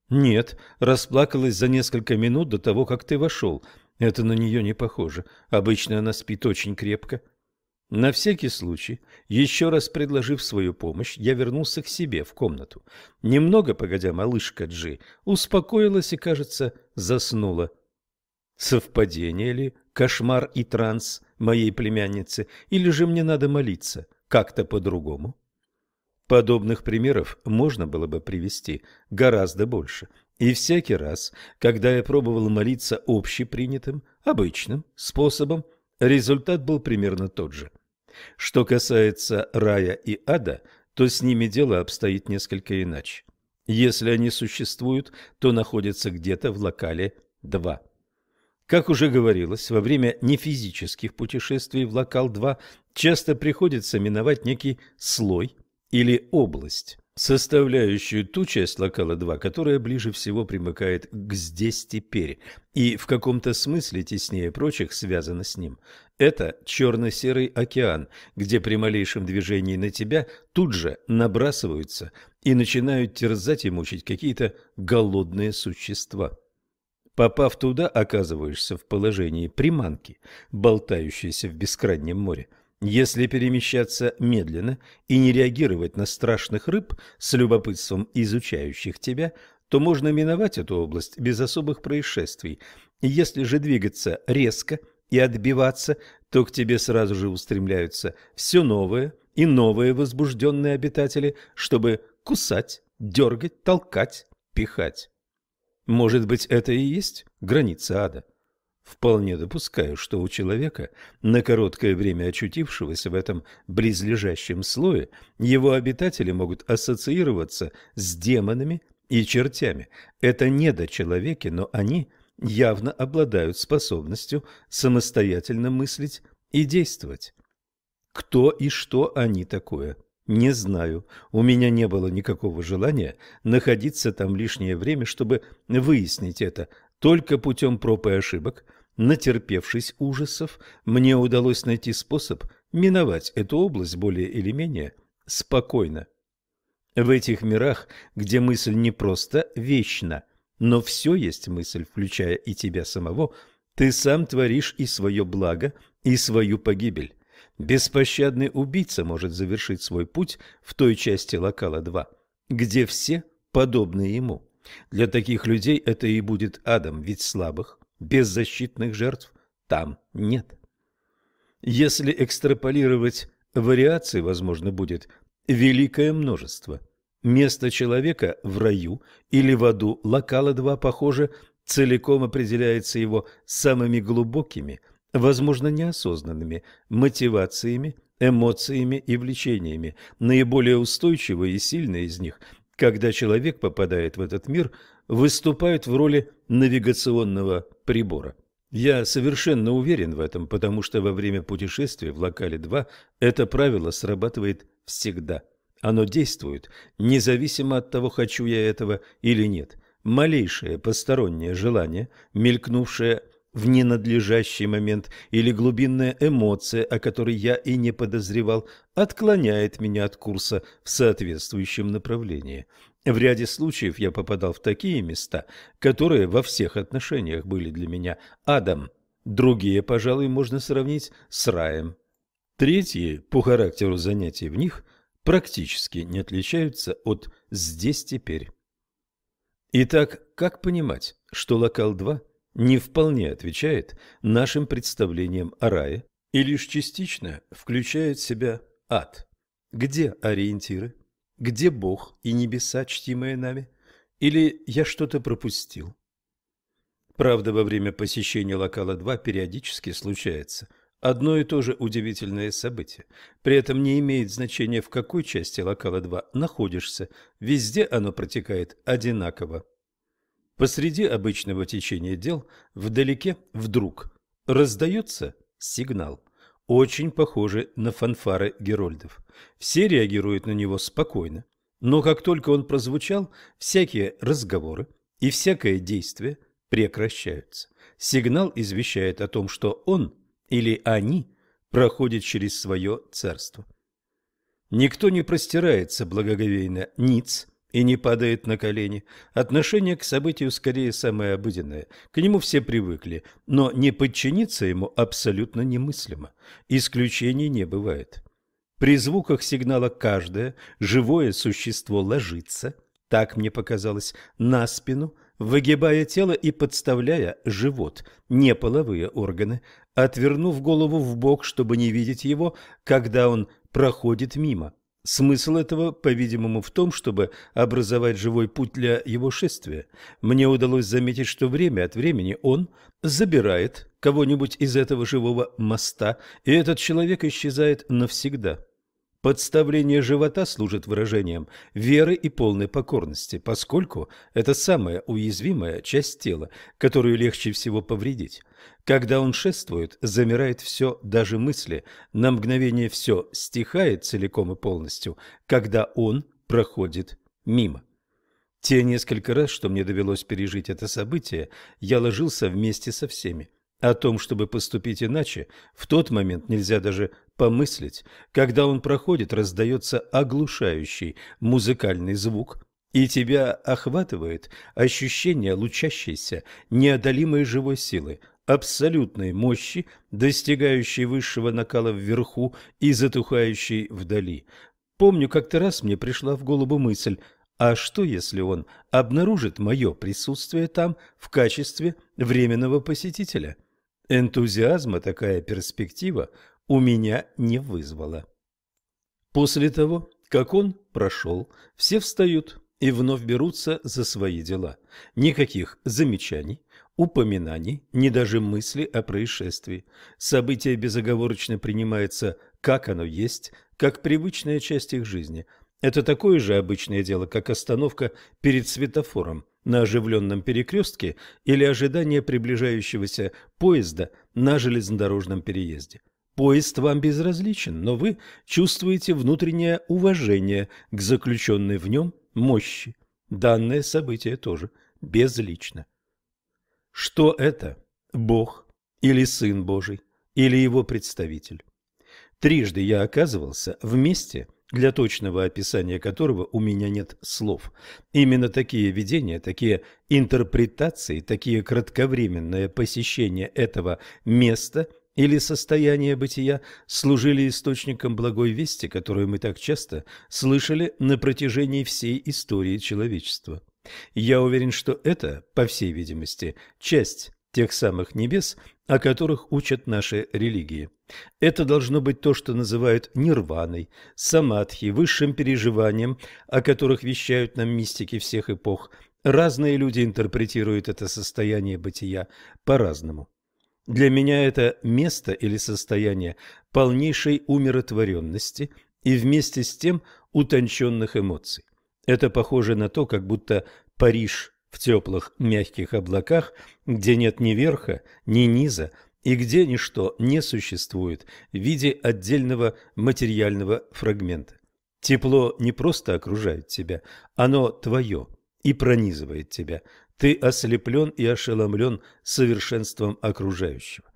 «Нет, расплакалась за несколько минут до того, как ты вошел. Это на нее не похоже. Обычно она спит очень крепко». На всякий случай, еще раз предложив свою помощь, я вернулся к себе в комнату. Немного погодя, малышка Джи успокоилась и, кажется, заснула. Совпадение ли кошмар и транс моей племянницы, или же мне надо молиться как-то по-другому? Подобных примеров можно было бы привести гораздо больше. И всякий раз, когда я пробовал молиться общепринятым, обычным способом, результат был примерно тот же. Что касается рая и ада, то с ними дело обстоит несколько иначе. Если они существуют, то находятся где-то в локале 2. Как уже говорилось, во время нефизических путешествий в локал 2 часто приходится миновать некий слой или область составляющую ту часть локала 2, которая ближе всего примыкает к «здесь теперь» и в каком-то смысле теснее прочих связана с ним. Это черно-серый океан, где при малейшем движении на тебя тут же набрасываются и начинают терзать и мучить какие-то голодные существа. Попав туда, оказываешься в положении приманки, болтающейся в бескрайнем море. Если перемещаться медленно и не реагировать на страшных рыб с любопытством изучающих тебя, то можно миновать эту область без особых происшествий. Если же двигаться резко и отбиваться, то к тебе сразу же устремляются все новые и новые возбужденные обитатели, чтобы кусать, дергать, толкать, пихать. Может быть, это и есть граница ада? Вполне допускаю, что у человека, на короткое время очутившегося в этом близлежащем слое, его обитатели могут ассоциироваться с демонами и чертями. Это не до недочеловеки, но они явно обладают способностью самостоятельно мыслить и действовать. Кто и что они такое? Не знаю. У меня не было никакого желания находиться там лишнее время, чтобы выяснить это, только путем проб и ошибок – Натерпевшись ужасов, мне удалось найти способ миновать эту область более или менее спокойно. В этих мирах, где мысль не просто вечна, но все есть мысль, включая и тебя самого, ты сам творишь и свое благо, и свою погибель. Беспощадный убийца может завершить свой путь в той части локала 2, где все подобны ему. Для таких людей это и будет адом, ведь слабых Беззащитных жертв там нет. Если экстраполировать вариаций, возможно, будет великое множество. Место человека в раю или в аду локала два похоже, целиком определяется его самыми глубокими, возможно, неосознанными мотивациями, эмоциями и влечениями. Наиболее устойчивые и сильные из них, когда человек попадает в этот мир, выступают в роли навигационного прибора. Я совершенно уверен в этом, потому что во время путешествия в локале 2 это правило срабатывает всегда. Оно действует, независимо от того, хочу я этого или нет. Малейшее постороннее желание, мелькнувшее в ненадлежащий момент или глубинная эмоция, о которой я и не подозревал, отклоняет меня от курса в соответствующем направлении. В ряде случаев я попадал в такие места, которые во всех отношениях были для меня адом. Другие, пожалуй, можно сравнить с раем. Третьи, по характеру занятий в них, практически не отличаются от «здесь теперь». Итак, как понимать, что локал-2 не вполне отвечает нашим представлениям о рае и лишь частично включает в себя ад? Где ориентиры? Где Бог и небеса, чтимые нами? Или я что-то пропустил? Правда, во время посещения локала 2 периодически случается одно и то же удивительное событие. При этом не имеет значения, в какой части локала 2 находишься, везде оно протекает одинаково. Посреди обычного течения дел вдалеке вдруг раздается сигнал – очень похожи на фанфары герольдов. Все реагируют на него спокойно, но как только он прозвучал, всякие разговоры и всякое действие прекращаются. Сигнал извещает о том, что он или они проходят через свое царство. Никто не простирается благоговейно ниц и не падает на колени. Отношение к событию скорее самое обыденное. К нему все привыкли, но не подчиниться ему абсолютно немыслимо. Исключений не бывает. При звуках сигнала каждое живое существо ложится, так мне показалось, на спину, выгибая тело и подставляя живот, не половые органы, отвернув голову в бок, чтобы не видеть его, когда он проходит мимо. Смысл этого, по-видимому, в том, чтобы образовать живой путь для его шествия. Мне удалось заметить, что время от времени он забирает кого-нибудь из этого живого моста, и этот человек исчезает навсегда. Подставление живота служит выражением веры и полной покорности, поскольку это самая уязвимая часть тела, которую легче всего повредить. Когда он шествует, замирает все, даже мысли. На мгновение все стихает целиком и полностью, когда он проходит мимо. Те несколько раз, что мне довелось пережить это событие, я ложился вместе со всеми. О том, чтобы поступить иначе, в тот момент нельзя даже помыслить. Когда он проходит, раздается оглушающий музыкальный звук, и тебя охватывает ощущение лучащейся, неодолимой живой силы, абсолютной мощи, достигающей высшего накала вверху и затухающей вдали. Помню, как-то раз мне пришла в голову мысль, а что, если он обнаружит мое присутствие там в качестве временного посетителя? Энтузиазма такая перспектива у меня не вызвала. После того, как он прошел, все встают и вновь берутся за свои дела. Никаких замечаний, упоминаний, ни даже мысли о происшествии. Событие безоговорочно принимается, как оно есть, как привычная часть их жизни. Это такое же обычное дело, как остановка перед светофором на оживленном перекрестке или ожидание приближающегося поезда на железнодорожном переезде. Поезд вам безразличен, но вы чувствуете внутреннее уважение к заключенной в нем мощи. Данное событие тоже безлично. Что это? Бог или Сын Божий или Его представитель? Трижды я оказывался в месте, для точного описания которого у меня нет слов. Именно такие видения, такие интерпретации, такие кратковременное посещение этого места – или состояния бытия служили источником благой вести, которую мы так часто слышали на протяжении всей истории человечества. Я уверен, что это, по всей видимости, часть тех самых небес, о которых учат наши религии. Это должно быть то, что называют нирваной, самадхи, высшим переживанием, о которых вещают нам мистики всех эпох. Разные люди интерпретируют это состояние бытия по-разному. Для меня это место или состояние полнейшей умиротворенности и вместе с тем утонченных эмоций. Это похоже на то, как будто Париж в теплых мягких облаках, где нет ни верха, ни низа, и где ничто не существует в виде отдельного материального фрагмента. Тепло не просто окружает тебя, оно твое и пронизывает тебя. Ты ослеплен и ошеломлен совершенством окружающего.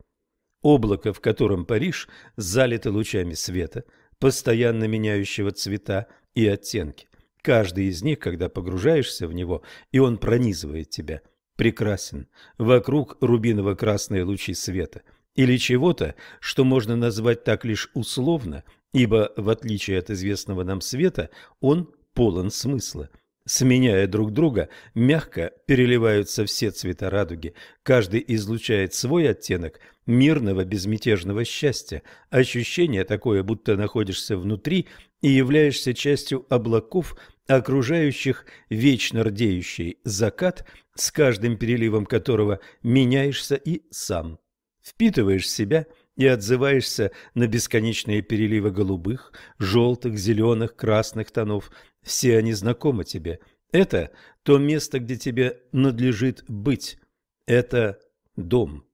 Облако, в котором Париж, залито лучами света, постоянно меняющего цвета и оттенки. Каждый из них, когда погружаешься в него, и он пронизывает тебя, прекрасен. Вокруг рубиново-красные лучи света или чего-то, что можно назвать так лишь условно, ибо, в отличие от известного нам света, он полон смысла. Сменяя друг друга, мягко переливаются все цвета радуги, каждый излучает свой оттенок мирного безмятежного счастья, ощущение такое, будто находишься внутри и являешься частью облаков, окружающих вечно рдеющий закат, с каждым переливом которого меняешься и сам. Впитываешь себя и отзываешься на бесконечные переливы голубых, желтых, зеленых, красных тонов. Все они знакомы тебе. Это то место, где тебе надлежит быть. Это дом.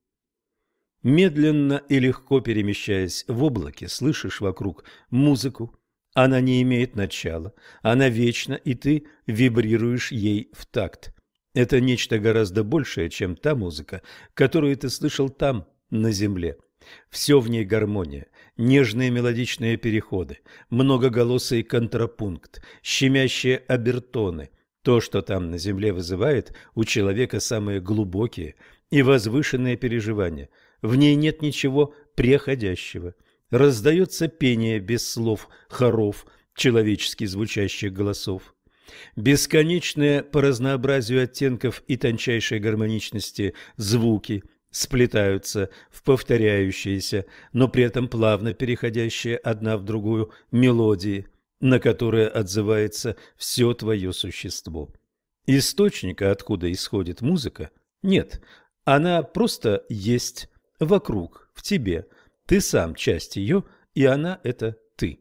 Медленно и легко перемещаясь в облаке, слышишь вокруг музыку, она не имеет начала, она вечна, и ты вибрируешь ей в такт. Это нечто гораздо большее, чем та музыка, которую ты слышал там, на земле. Все в ней гармония, нежные мелодичные переходы, многоголосый контрапункт, щемящие обертоны. То, что там на земле вызывает у человека самые глубокие и возвышенные переживания. В ней нет ничего преходящего – раздается пение без слов хоров, человечески звучащих голосов. Бесконечные по разнообразию оттенков и тончайшей гармоничности звуки сплетаются в повторяющиеся, но при этом плавно переходящие одна в другую мелодии, на которые отзывается все твое существо. Источника, откуда исходит музыка, нет, она просто есть вокруг, в тебе – ты сам часть ее, и она – это ты.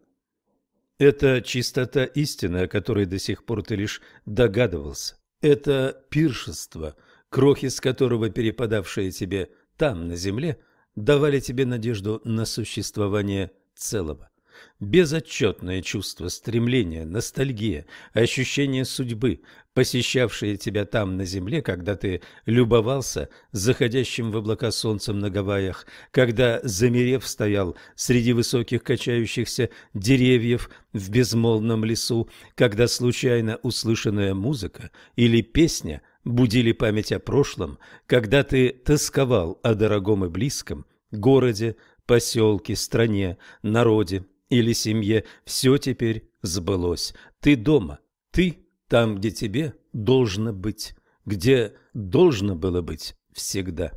Это чистота истины, о которой до сих пор ты лишь догадывался. Это пиршество, крохи с которого перепадавшие тебе там, на земле, давали тебе надежду на существование целого. Безотчетное чувство стремления, ностальгия, ощущение судьбы, посещавшее тебя там, на земле, когда ты любовался заходящим в облака солнцем на Гавайях, когда, замерев, стоял среди высоких качающихся деревьев в безмолвном лесу, когда случайно услышанная музыка или песня будили память о прошлом, когда ты тосковал о дорогом и близком, городе, поселке, стране, народе, или семье, все теперь сбылось. Ты дома, ты там, где тебе должно быть, где должно было быть всегда.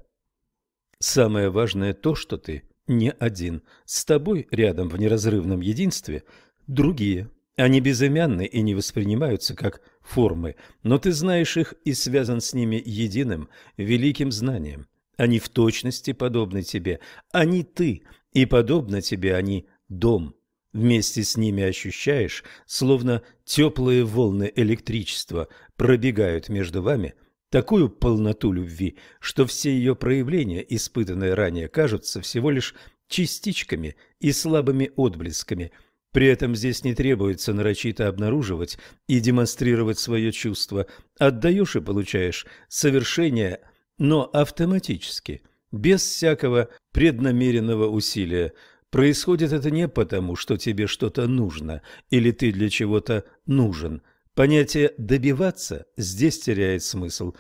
Самое важное то, что ты не один. С тобой рядом в неразрывном единстве другие. Они безымянны и не воспринимаются как формы, но ты знаешь их и связан с ними единым, великим знанием. Они в точности подобны тебе, они ты, и подобно тебе они дом. Вместе с ними ощущаешь, словно теплые волны электричества пробегают между вами такую полноту любви, что все ее проявления, испытанные ранее, кажутся всего лишь частичками и слабыми отблесками. При этом здесь не требуется нарочито обнаруживать и демонстрировать свое чувство. Отдаешь и получаешь совершение, но автоматически, без всякого преднамеренного усилия – Происходит это не потому, что тебе что-то нужно или ты для чего-то нужен. Понятие «добиваться» здесь теряет смысл.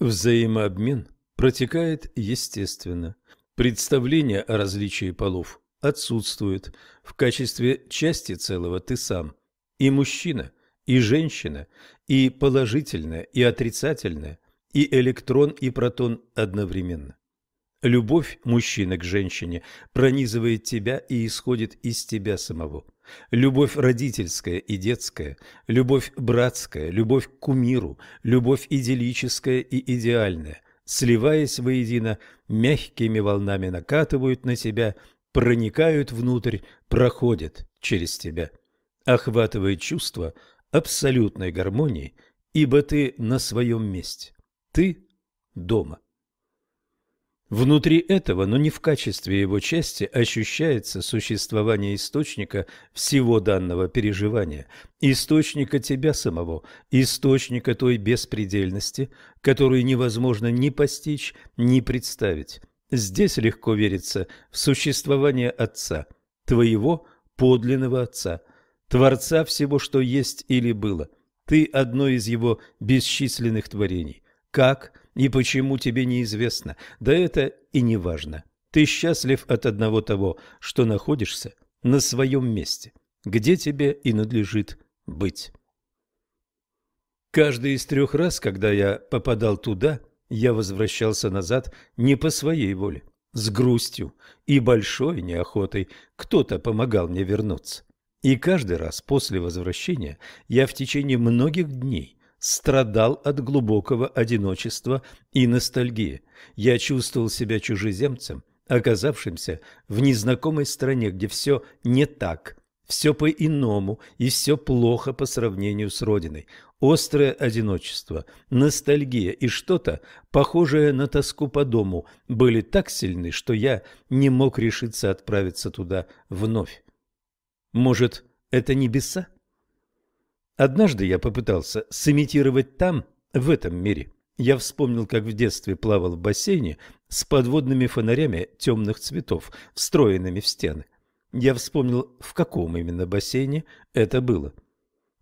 Взаимообмен протекает естественно. Представление о различии полов отсутствует. В качестве части целого ты сам. И мужчина, и женщина, и положительное, и отрицательное, и электрон, и протон одновременно. Любовь мужчины к женщине пронизывает тебя и исходит из тебя самого. Любовь родительская и детская, любовь братская, любовь к кумиру, любовь идиллическая и идеальная, сливаясь воедино, мягкими волнами накатывают на тебя, проникают внутрь, проходят через тебя. Охватывает чувство абсолютной гармонии, ибо ты на своем месте, ты дома. Внутри этого, но не в качестве его части, ощущается существование источника всего данного переживания, источника тебя самого, источника той беспредельности, которую невозможно ни постичь, ни представить. Здесь легко верится в существование Отца, твоего подлинного Отца, Творца всего, что есть или было. Ты одно из его бесчисленных творений. Как – и почему тебе неизвестно? Да это и не важно. Ты счастлив от одного того, что находишься на своем месте, где тебе и надлежит быть. Каждый из трех раз, когда я попадал туда, я возвращался назад не по своей воле, с грустью и большой неохотой. Кто-то помогал мне вернуться. И каждый раз после возвращения я в течение многих дней страдал от глубокого одиночества и ностальгии. Я чувствовал себя чужеземцем, оказавшимся в незнакомой стране, где все не так, все по-иному и все плохо по сравнению с родиной. Острое одиночество, ностальгия и что-то, похожее на тоску по дому, были так сильны, что я не мог решиться отправиться туда вновь. Может, это небеса? Однажды я попытался сымитировать там, в этом мире. Я вспомнил, как в детстве плавал в бассейне с подводными фонарями темных цветов, встроенными в стены. Я вспомнил, в каком именно бассейне это было.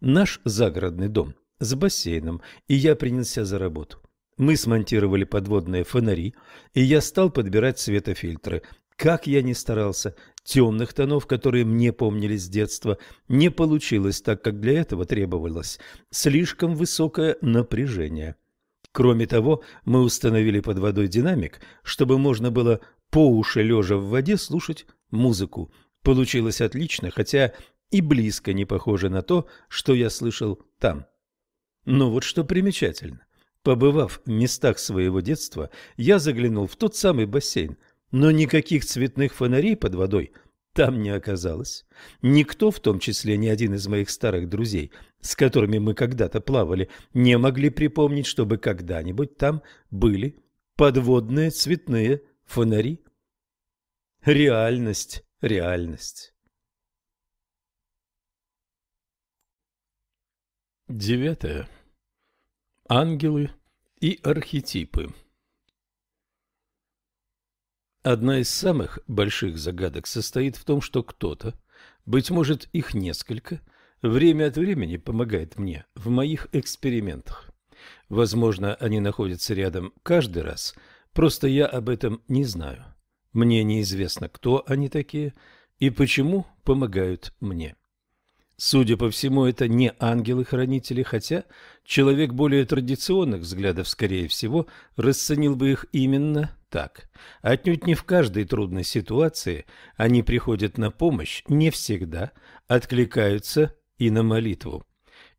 Наш загородный дом с бассейном, и я принялся за работу. Мы смонтировали подводные фонари, и я стал подбирать светофильтры. Как я не старался, темных тонов, которые мне помнились с детства, не получилось, так как для этого требовалось слишком высокое напряжение. Кроме того, мы установили под водой динамик, чтобы можно было по уши лежа в воде слушать музыку. Получилось отлично, хотя и близко не похоже на то, что я слышал там. Но ну вот что примечательно. Побывав в местах своего детства, я заглянул в тот самый бассейн – но никаких цветных фонарей под водой там не оказалось. Никто, в том числе ни один из моих старых друзей, с которыми мы когда-то плавали, не могли припомнить, чтобы когда-нибудь там были подводные цветные фонари. Реальность, реальность. Девятое. Ангелы и архетипы. Одна из самых больших загадок состоит в том, что кто-то, быть может их несколько, время от времени помогает мне в моих экспериментах. Возможно, они находятся рядом каждый раз, просто я об этом не знаю. Мне неизвестно, кто они такие и почему помогают мне. Судя по всему, это не ангелы-хранители, хотя человек более традиционных взглядов, скорее всего, расценил бы их именно так. Отнюдь не в каждой трудной ситуации они приходят на помощь, не всегда откликаются и на молитву.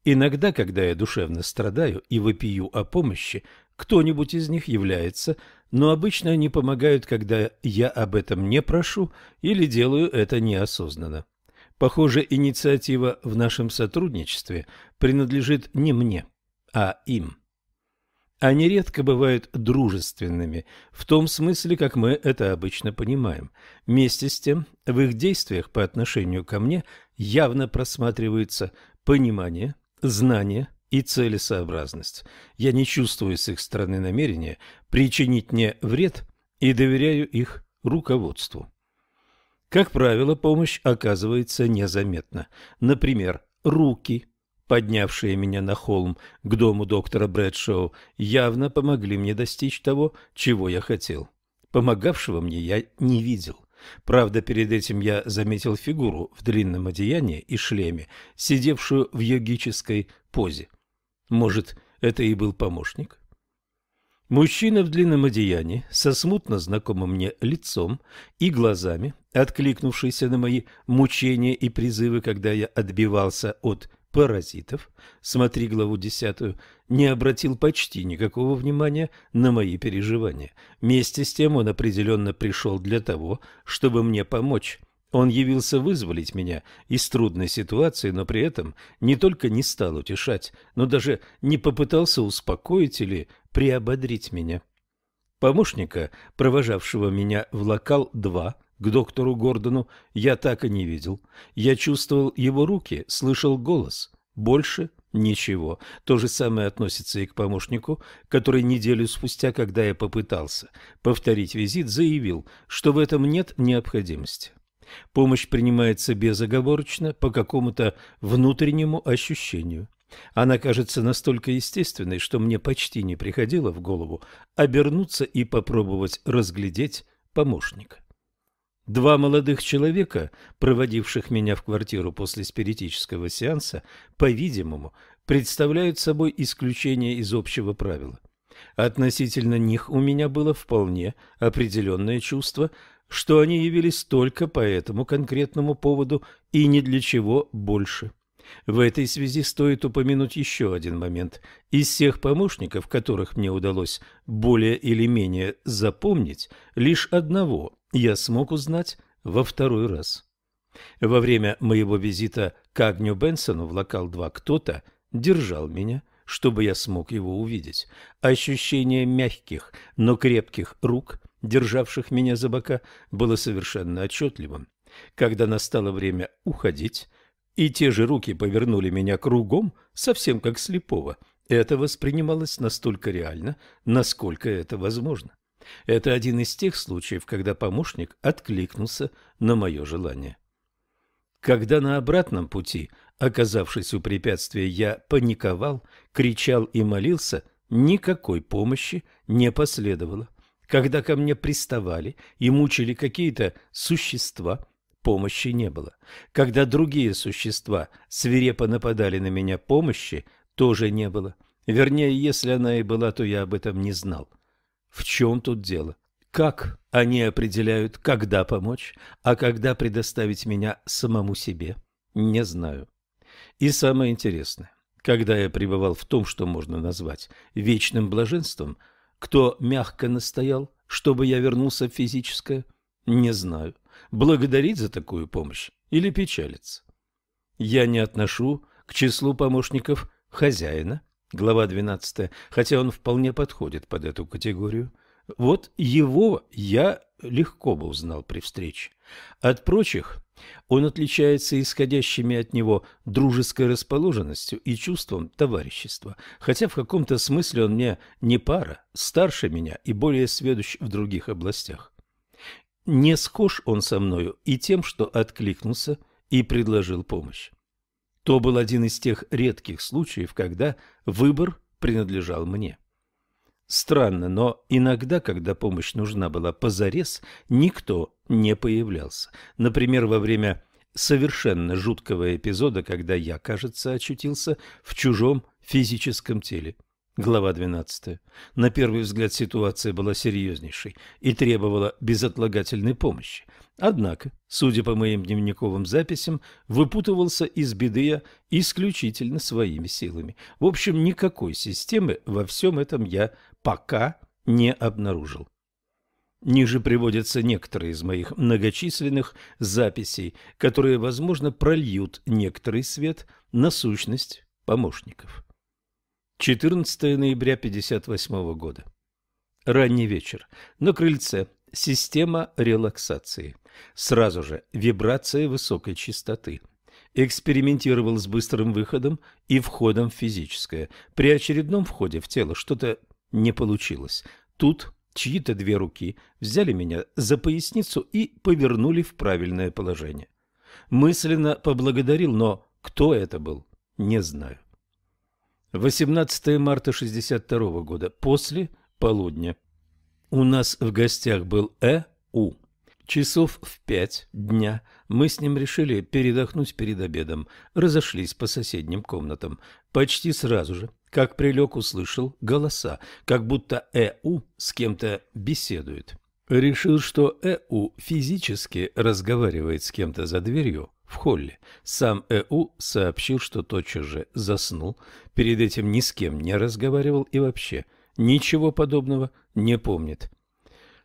Иногда, когда я душевно страдаю и вопию о помощи, кто-нибудь из них является, но обычно они помогают, когда я об этом не прошу или делаю это неосознанно. Похоже, инициатива в нашем сотрудничестве принадлежит не мне, а им. Они редко бывают дружественными, в том смысле, как мы это обычно понимаем. Вместе с тем, в их действиях по отношению ко мне явно просматривается понимание, знание и целесообразность. Я не чувствую с их стороны намерения причинить мне вред и доверяю их руководству. Как правило, помощь оказывается незаметна. Например, руки – поднявшие меня на холм к дому доктора Брэдшоу, явно помогли мне достичь того, чего я хотел. Помогавшего мне я не видел. Правда, перед этим я заметил фигуру в длинном одеянии и шлеме, сидевшую в йогической позе. Может, это и был помощник? Мужчина в длинном одеянии, со смутно знакомым мне лицом и глазами, откликнувшийся на мои мучения и призывы, когда я отбивался от паразитов, смотри главу десятую, не обратил почти никакого внимания на мои переживания. Вместе с тем он определенно пришел для того, чтобы мне помочь. Он явился вызволить меня из трудной ситуации, но при этом не только не стал утешать, но даже не попытался успокоить или приободрить меня. Помощника, провожавшего меня в локал 2, к доктору Гордону я так и не видел. Я чувствовал его руки, слышал голос. Больше ничего. То же самое относится и к помощнику, который неделю спустя, когда я попытался повторить визит, заявил, что в этом нет необходимости. Помощь принимается безоговорочно по какому-то внутреннему ощущению. Она кажется настолько естественной, что мне почти не приходило в голову обернуться и попробовать разглядеть помощника. Два молодых человека, проводивших меня в квартиру после спиритического сеанса, по-видимому, представляют собой исключение из общего правила. Относительно них у меня было вполне определенное чувство, что они явились только по этому конкретному поводу и ни для чего больше. В этой связи стоит упомянуть еще один момент. Из всех помощников, которых мне удалось более или менее запомнить, лишь одного я смог узнать во второй раз. Во время моего визита к Агню Бенсону в локал-2 кто-то держал меня, чтобы я смог его увидеть. Ощущение мягких, но крепких рук, державших меня за бока, было совершенно отчетливым. Когда настало время уходить, и те же руки повернули меня кругом, совсем как слепого, это воспринималось настолько реально, насколько это возможно. Это один из тех случаев, когда помощник откликнулся на мое желание. Когда на обратном пути, оказавшись у препятствия, я паниковал, кричал и молился, никакой помощи не последовало. Когда ко мне приставали и мучили какие-то существа, помощи не было. Когда другие существа свирепо нападали на меня, помощи тоже не было. Вернее, если она и была, то я об этом не знал. В чем тут дело? Как они определяют, когда помочь, а когда предоставить меня самому себе? Не знаю. И самое интересное, когда я пребывал в том, что можно назвать вечным блаженством, кто мягко настоял, чтобы я вернулся в физическое, не знаю. Благодарить за такую помощь или печалиться? Я не отношу к числу помощников хозяина, Глава 12, хотя он вполне подходит под эту категорию. Вот его я легко бы узнал при встрече. От прочих он отличается исходящими от него дружеской расположенностью и чувством товарищества, хотя в каком-то смысле он мне не пара, старше меня и более сведущ в других областях. Не схож он со мною и тем, что откликнулся и предложил помощь. То был один из тех редких случаев, когда выбор принадлежал мне. Странно, но иногда, когда помощь нужна была позарез, никто не появлялся. Например, во время совершенно жуткого эпизода, когда я, кажется, очутился в чужом физическом теле. Глава 12. На первый взгляд ситуация была серьезнейшей и требовала безотлагательной помощи. Однако, судя по моим дневниковым записям, выпутывался из беды я исключительно своими силами. В общем, никакой системы во всем этом я пока не обнаружил. Ниже приводятся некоторые из моих многочисленных записей, которые, возможно, прольют некоторый свет на сущность помощников. 14 ноября 1958 года. Ранний вечер. На крыльце. Система релаксации. Сразу же вибрация высокой частоты. Экспериментировал с быстрым выходом и входом в физическое. При очередном входе в тело что-то не получилось. Тут чьи-то две руки взяли меня за поясницу и повернули в правильное положение. Мысленно поблагодарил, но кто это был, не знаю. 18 марта 62 года, после полудня. У нас в гостях был Э.У. Часов в пять дня мы с ним решили передохнуть перед обедом, разошлись по соседним комнатам. Почти сразу же, как прилег, услышал голоса, как будто Э.У. с кем-то беседует. Решил, что Э.У. физически разговаривает с кем-то за дверью, в холле. Сам Э.У. сообщил, что тотчас же заснул, перед этим ни с кем не разговаривал и вообще ничего подобного не помнит.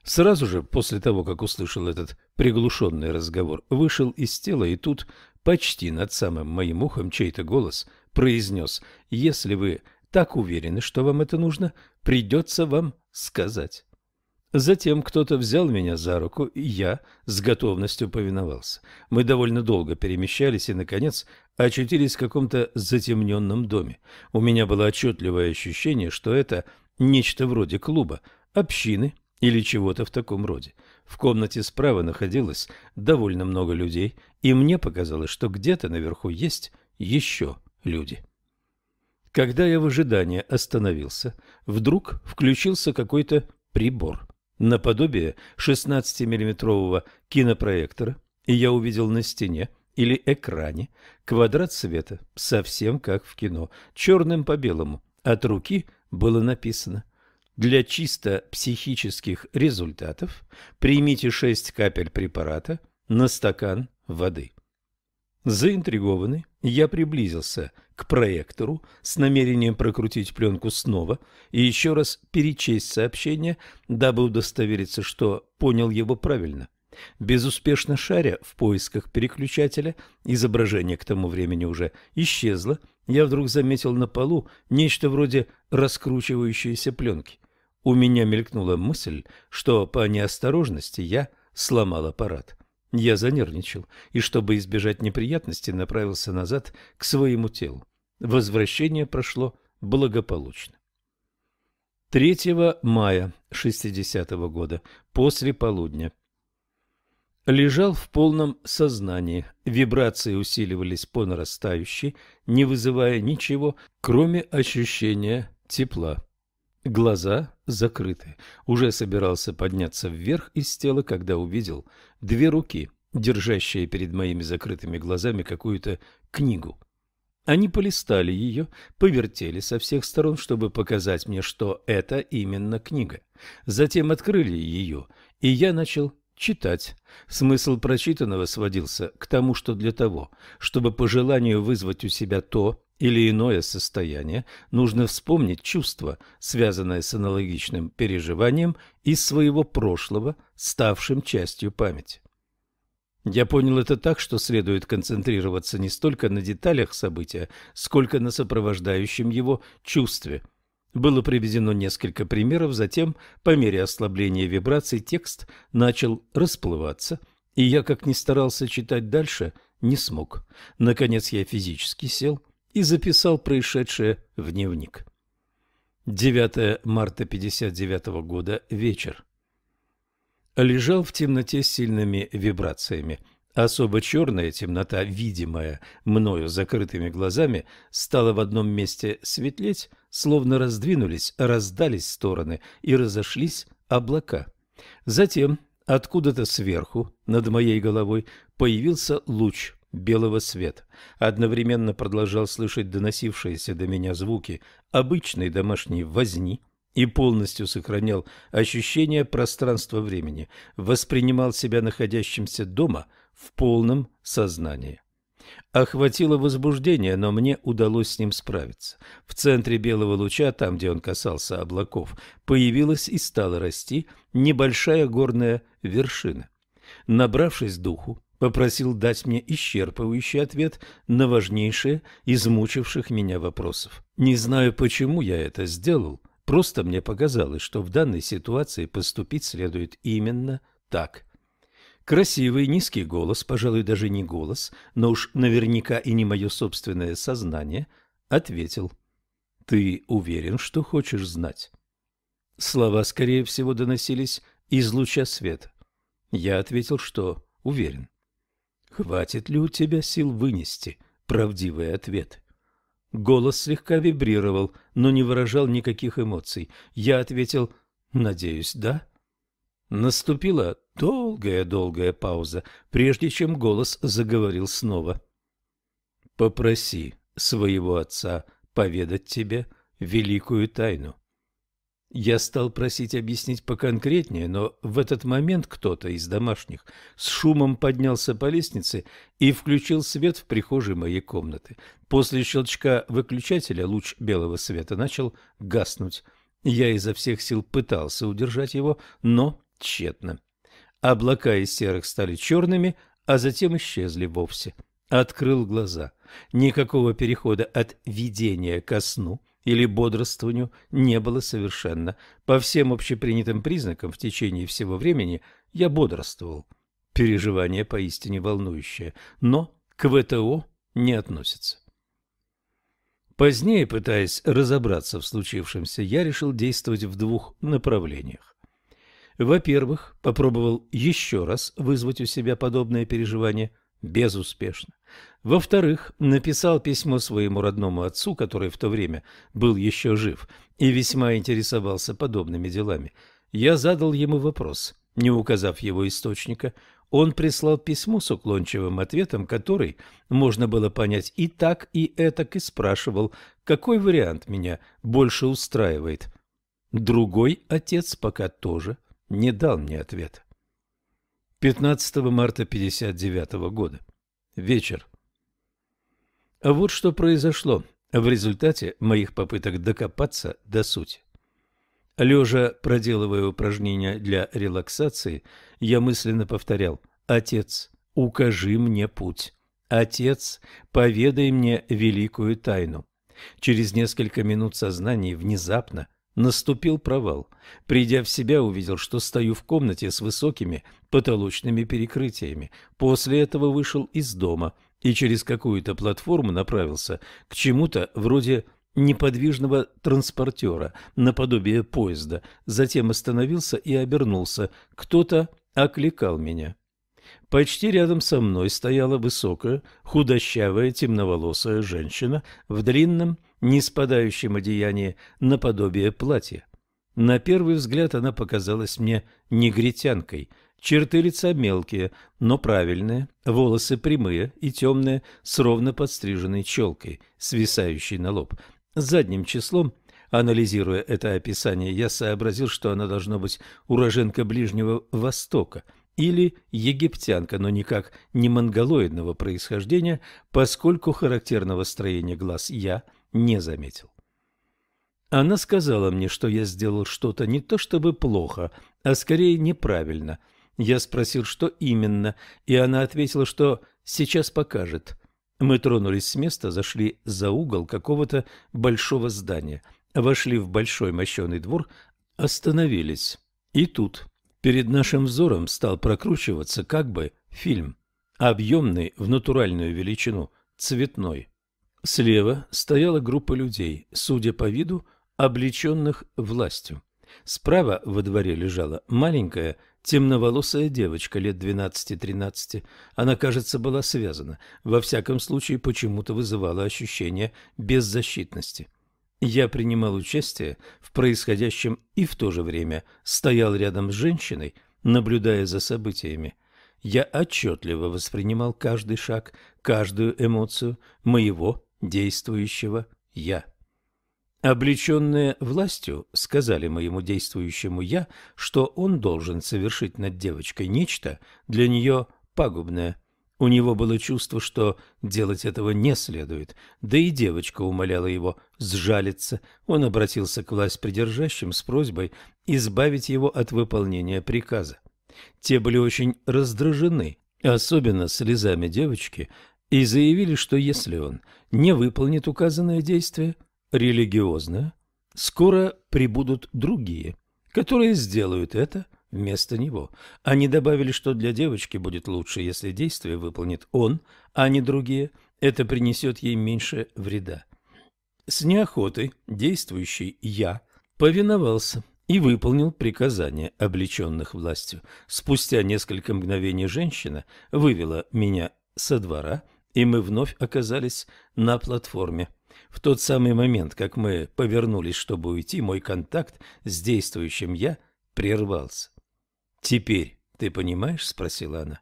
Сразу же после того, как услышал этот приглушенный разговор, вышел из тела, и тут почти над самым моим ухом чей-то голос произнес «Если вы так уверены, что вам это нужно, придется вам сказать». Затем кто-то взял меня за руку, и я с готовностью повиновался. Мы довольно долго перемещались и, наконец, очутились в каком-то затемненном доме. У меня было отчетливое ощущение, что это нечто вроде клуба, общины или чего-то в таком роде. В комнате справа находилось довольно много людей, и мне показалось, что где-то наверху есть еще люди. Когда я в ожидании остановился, вдруг включился какой-то прибор наподобие 16-миллиметрового кинопроектора, и я увидел на стене или экране квадрат света, совсем как в кино, черным по белому, от руки было написано «Для чисто психических результатов примите 6 капель препарата на стакан воды». Заинтригованный, я приблизился к проектору с намерением прокрутить пленку снова и еще раз перечесть сообщение, дабы удостовериться, что понял его правильно. Безуспешно шаря в поисках переключателя, изображение к тому времени уже исчезло, я вдруг заметил на полу нечто вроде раскручивающейся пленки. У меня мелькнула мысль, что по неосторожности я сломал аппарат. Я занервничал и, чтобы избежать неприятностей, направился назад к своему телу. Возвращение прошло благополучно. 3 мая 60 -го года, после полудня. Лежал в полном сознании, вибрации усиливались по нарастающей, не вызывая ничего, кроме ощущения тепла. Глаза закрыты. Уже собирался подняться вверх из тела, когда увидел две руки, держащие перед моими закрытыми глазами какую-то книгу. Они полистали ее, повертели со всех сторон, чтобы показать мне, что это именно книга. Затем открыли ее, и я начал читать. Смысл прочитанного сводился к тому, что для того, чтобы по желанию вызвать у себя то, или иное состояние, нужно вспомнить чувство, связанное с аналогичным переживанием из своего прошлого, ставшим частью памяти. Я понял это так, что следует концентрироваться не столько на деталях события, сколько на сопровождающем его чувстве. Было приведено несколько примеров, затем, по мере ослабления вибраций, текст начал расплываться, и я, как ни старался читать дальше, не смог. Наконец я физически сел и записал происшедшее в дневник. 9 марта 59 -го года, вечер. Лежал в темноте с сильными вибрациями. Особо черная темнота, видимая мною закрытыми глазами, стала в одном месте светлеть, словно раздвинулись, раздались стороны и разошлись облака. Затем откуда-то сверху, над моей головой, появился луч – белого света. Одновременно продолжал слышать доносившиеся до меня звуки обычной домашней возни и полностью сохранял ощущение пространства-времени, воспринимал себя находящимся дома в полном сознании. Охватило возбуждение, но мне удалось с ним справиться. В центре белого луча, там, где он касался облаков, появилась и стала расти небольшая горная вершина. Набравшись духу, попросил дать мне исчерпывающий ответ на важнейшие измучивших меня вопросов. Не знаю, почему я это сделал, просто мне показалось, что в данной ситуации поступить следует именно так. Красивый низкий голос, пожалуй, даже не голос, но уж наверняка и не мое собственное сознание, ответил. «Ты уверен, что хочешь знать?» Слова, скорее всего, доносились из луча света. Я ответил, что уверен. Хватит ли у тебя сил вынести правдивый ответ? Голос слегка вибрировал, но не выражал никаких эмоций. Я ответил «Надеюсь, да». Наступила долгая-долгая пауза, прежде чем голос заговорил снова. «Попроси своего отца поведать тебе великую тайну. Я стал просить объяснить поконкретнее, но в этот момент кто-то из домашних с шумом поднялся по лестнице и включил свет в прихожей моей комнаты. После щелчка выключателя луч белого света начал гаснуть. Я изо всех сил пытался удержать его, но тщетно. Облака из серых стали черными, а затем исчезли вовсе. Открыл глаза. Никакого перехода от видения ко сну – или бодрствованию не было совершенно. По всем общепринятым признакам в течение всего времени я бодрствовал. Переживание поистине волнующее, но к ВТО не относится. Позднее, пытаясь разобраться в случившемся, я решил действовать в двух направлениях. Во-первых, попробовал еще раз вызвать у себя подобное переживание – безуспешно. Во-вторых, написал письмо своему родному отцу, который в то время был еще жив и весьма интересовался подобными делами. Я задал ему вопрос, не указав его источника. Он прислал письмо с уклончивым ответом, который можно было понять и так, и этак, и спрашивал, какой вариант меня больше устраивает. Другой отец пока тоже не дал мне ответа. 15 марта 59 года. Вечер. А вот что произошло в результате моих попыток докопаться до сути. Лежа, проделывая упражнения для релаксации, я мысленно повторял «Отец, укажи мне путь. Отец, поведай мне великую тайну». Через несколько минут сознание внезапно Наступил провал. Придя в себя, увидел, что стою в комнате с высокими потолочными перекрытиями. После этого вышел из дома и через какую-то платформу направился к чему-то вроде неподвижного транспортера, наподобие поезда. Затем остановился и обернулся. Кто-то окликал меня. Почти рядом со мной стояла высокая, худощавая, темноволосая женщина в длинном неспадающем одеянии наподобие платья. На первый взгляд она показалась мне негритянкой. Черты лица мелкие, но правильные, волосы прямые и темные, с ровно подстриженной челкой, свисающей на лоб. Задним числом, анализируя это описание, я сообразил, что она должна быть уроженка Ближнего Востока или египтянка, но никак не монголоидного происхождения, поскольку характерного строения глаз я – не заметил. Она сказала мне, что я сделал что-то не то чтобы плохо, а скорее неправильно. Я спросил, что именно, и она ответила, что сейчас покажет. Мы тронулись с места, зашли за угол какого-то большого здания, вошли в большой мощеный двор, остановились. И тут перед нашим взором стал прокручиваться как бы фильм, объемный в натуральную величину, цветной. Слева стояла группа людей, судя по виду, облеченных властью. Справа во дворе лежала маленькая темноволосая девочка лет 12-13. Она, кажется, была связана. Во всяком случае, почему-то вызывала ощущение беззащитности. Я принимал участие в происходящем и в то же время стоял рядом с женщиной, наблюдая за событиями. Я отчетливо воспринимал каждый шаг, каждую эмоцию моего действующего «я». Облеченные властью сказали моему действующему «я», что он должен совершить над девочкой нечто для нее пагубное. У него было чувство, что делать этого не следует, да и девочка умоляла его сжалиться. Он обратился к власть придержащим с просьбой избавить его от выполнения приказа. Те были очень раздражены, особенно слезами девочки, и заявили, что если он не выполнит указанное действие, религиозное, скоро прибудут другие, которые сделают это вместо него. Они добавили, что для девочки будет лучше, если действие выполнит он, а не другие. Это принесет ей меньше вреда. С неохотой действующий «я» повиновался и выполнил приказание облеченных властью. Спустя несколько мгновений женщина вывела меня со двора и мы вновь оказались на платформе. В тот самый момент, как мы повернулись, чтобы уйти, мой контакт с действующим «я» прервался. «Теперь ты понимаешь?» — спросила она.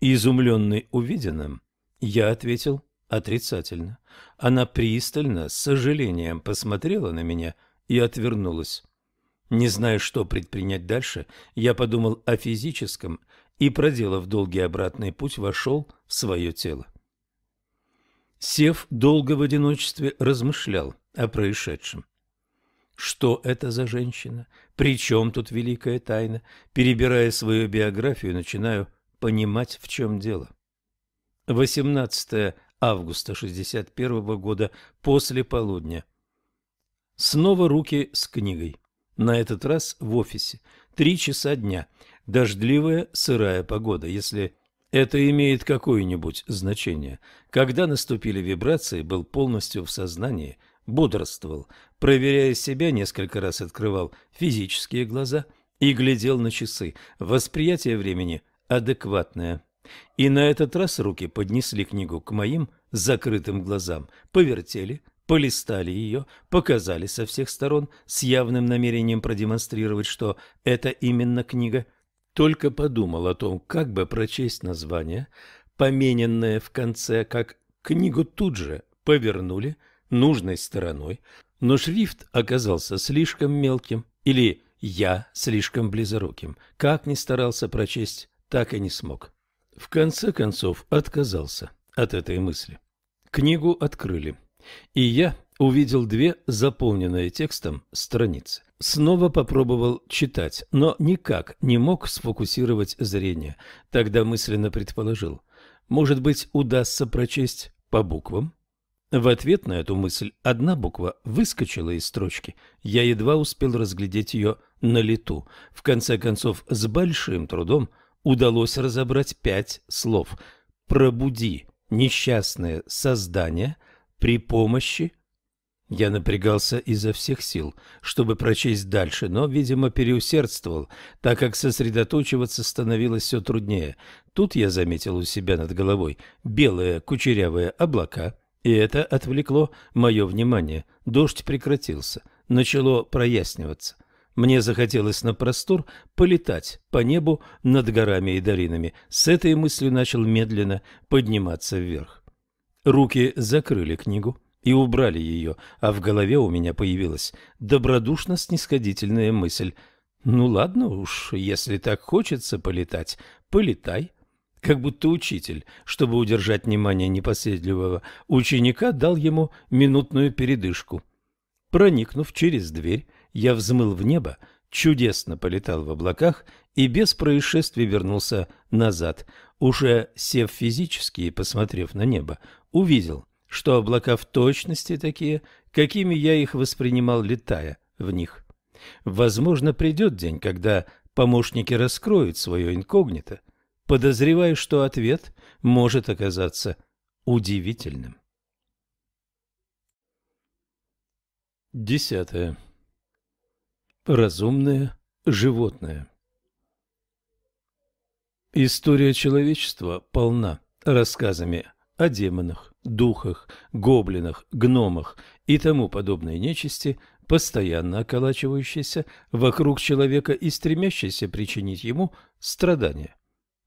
Изумленный увиденным, я ответил отрицательно. Она пристально, с сожалением посмотрела на меня и отвернулась. Не зная, что предпринять дальше, я подумал о физическом и, проделав долгий обратный путь, вошел в свое тело. Сев долго в одиночестве размышлял о происшедшем. Что это за женщина? При чем тут великая тайна? Перебирая свою биографию, начинаю понимать, в чем дело. 18 августа 61 года, после полудня. Снова руки с книгой. На этот раз в офисе. Три часа дня дождливая, сырая погода, если это имеет какое-нибудь значение. Когда наступили вибрации, был полностью в сознании, бодрствовал, проверяя себя, несколько раз открывал физические глаза и глядел на часы. Восприятие времени адекватное. И на этот раз руки поднесли книгу к моим закрытым глазам, повертели, полистали ее, показали со всех сторон с явным намерением продемонстрировать, что это именно книга, только подумал о том, как бы прочесть название, помененное в конце, как книгу тут же повернули нужной стороной, но шрифт оказался слишком мелким или я слишком близоруким. Как ни старался прочесть, так и не смог. В конце концов отказался от этой мысли. Книгу открыли, и я увидел две заполненные текстом страницы. Снова попробовал читать, но никак не мог сфокусировать зрение. Тогда мысленно предположил, может быть, удастся прочесть по буквам? В ответ на эту мысль одна буква выскочила из строчки. Я едва успел разглядеть ее на лету. В конце концов, с большим трудом удалось разобрать пять слов. «Пробуди несчастное создание при помощи я напрягался изо всех сил, чтобы прочесть дальше, но, видимо, переусердствовал, так как сосредоточиваться становилось все труднее. Тут я заметил у себя над головой белые кучерявые облака, и это отвлекло мое внимание. Дождь прекратился, начало проясниваться. Мне захотелось на простор полетать по небу над горами и долинами. С этой мыслью начал медленно подниматься вверх. Руки закрыли книгу и убрали ее, а в голове у меня появилась добродушно-снисходительная мысль. «Ну ладно уж, если так хочется полетать, полетай». Как будто учитель, чтобы удержать внимание непоседливого ученика, дал ему минутную передышку. Проникнув через дверь, я взмыл в небо, чудесно полетал в облаках и без происшествий вернулся назад. Уже сев физически и посмотрев на небо, увидел – что облака в точности такие, какими я их воспринимал, летая в них. Возможно, придет день, когда помощники раскроют свое инкогнито. подозревая, что ответ может оказаться удивительным. Десятое. Разумное животное. История человечества полна рассказами о демонах, духах, гоблинах, гномах и тому подобной нечисти, постоянно околачивающейся вокруг человека и стремящейся причинить ему страдания.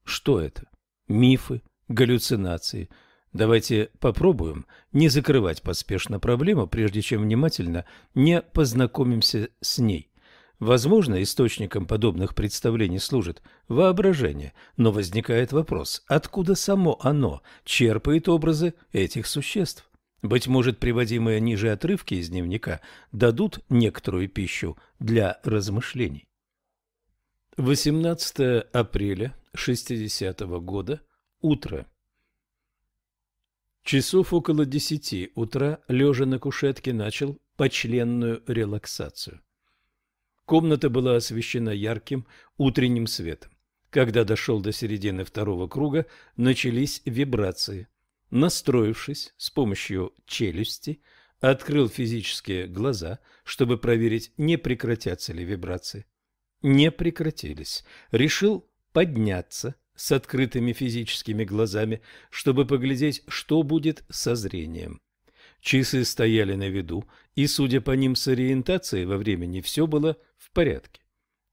Что это? Мифы, галлюцинации. Давайте попробуем не закрывать поспешно проблему, прежде чем внимательно не познакомимся с ней. Возможно, источником подобных представлений служит воображение, но возникает вопрос, откуда само оно черпает образы этих существ? Быть может, приводимые ниже отрывки из дневника дадут некоторую пищу для размышлений. 18 апреля 60 года. Утро. Часов около десяти утра, лежа на кушетке, начал почленную релаксацию. Комната была освещена ярким утренним светом. Когда дошел до середины второго круга, начались вибрации. Настроившись с помощью челюсти, открыл физические глаза, чтобы проверить, не прекратятся ли вибрации. Не прекратились. Решил подняться с открытыми физическими глазами, чтобы поглядеть, что будет со зрением. Часы стояли на виду, и, судя по ним с ориентацией во времени, все было в порядке.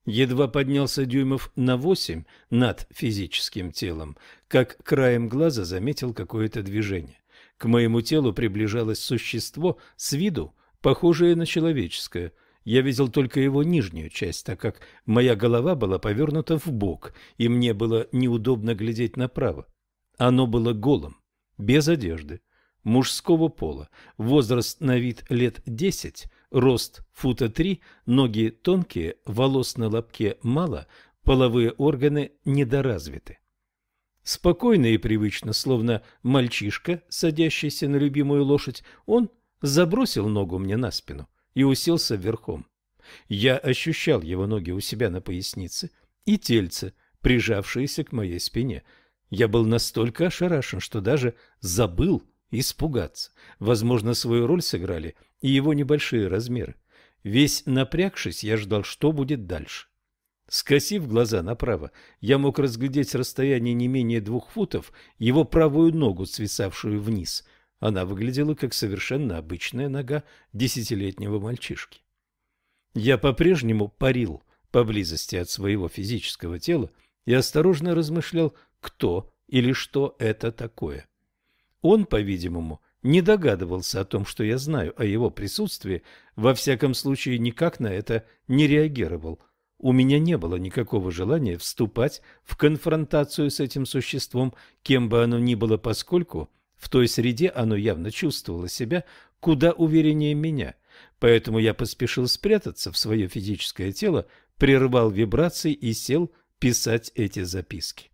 Едва поднялся дюймов на восемь над физическим телом, как краем глаза заметил какое-то движение. К моему телу приближалось существо с виду, похожее на человеческое. Я видел только его нижнюю часть, так как моя голова была повернута в бок, и мне было неудобно глядеть направо. Оно было голым, без одежды мужского пола, возраст на вид лет 10, рост фута 3, ноги тонкие, волос на лобке мало, половые органы недоразвиты. Спокойно и привычно, словно мальчишка, садящийся на любимую лошадь, он забросил ногу мне на спину и уселся верхом. Я ощущал его ноги у себя на пояснице и тельце, прижавшиеся к моей спине. Я был настолько ошарашен, что даже забыл испугаться. Возможно, свою роль сыграли и его небольшие размеры. Весь напрягшись, я ждал, что будет дальше. Скосив глаза направо, я мог разглядеть расстояние не менее двух футов, его правую ногу, свисавшую вниз. Она выглядела как совершенно обычная нога десятилетнего мальчишки. Я по-прежнему парил поблизости от своего физического тела и осторожно размышлял, кто или что это такое. — он, по-видимому, не догадывался о том, что я знаю о его присутствии, во всяком случае никак на это не реагировал. У меня не было никакого желания вступать в конфронтацию с этим существом, кем бы оно ни было, поскольку в той среде оно явно чувствовало себя куда увереннее меня. Поэтому я поспешил спрятаться в свое физическое тело, прервал вибрации и сел писать эти записки.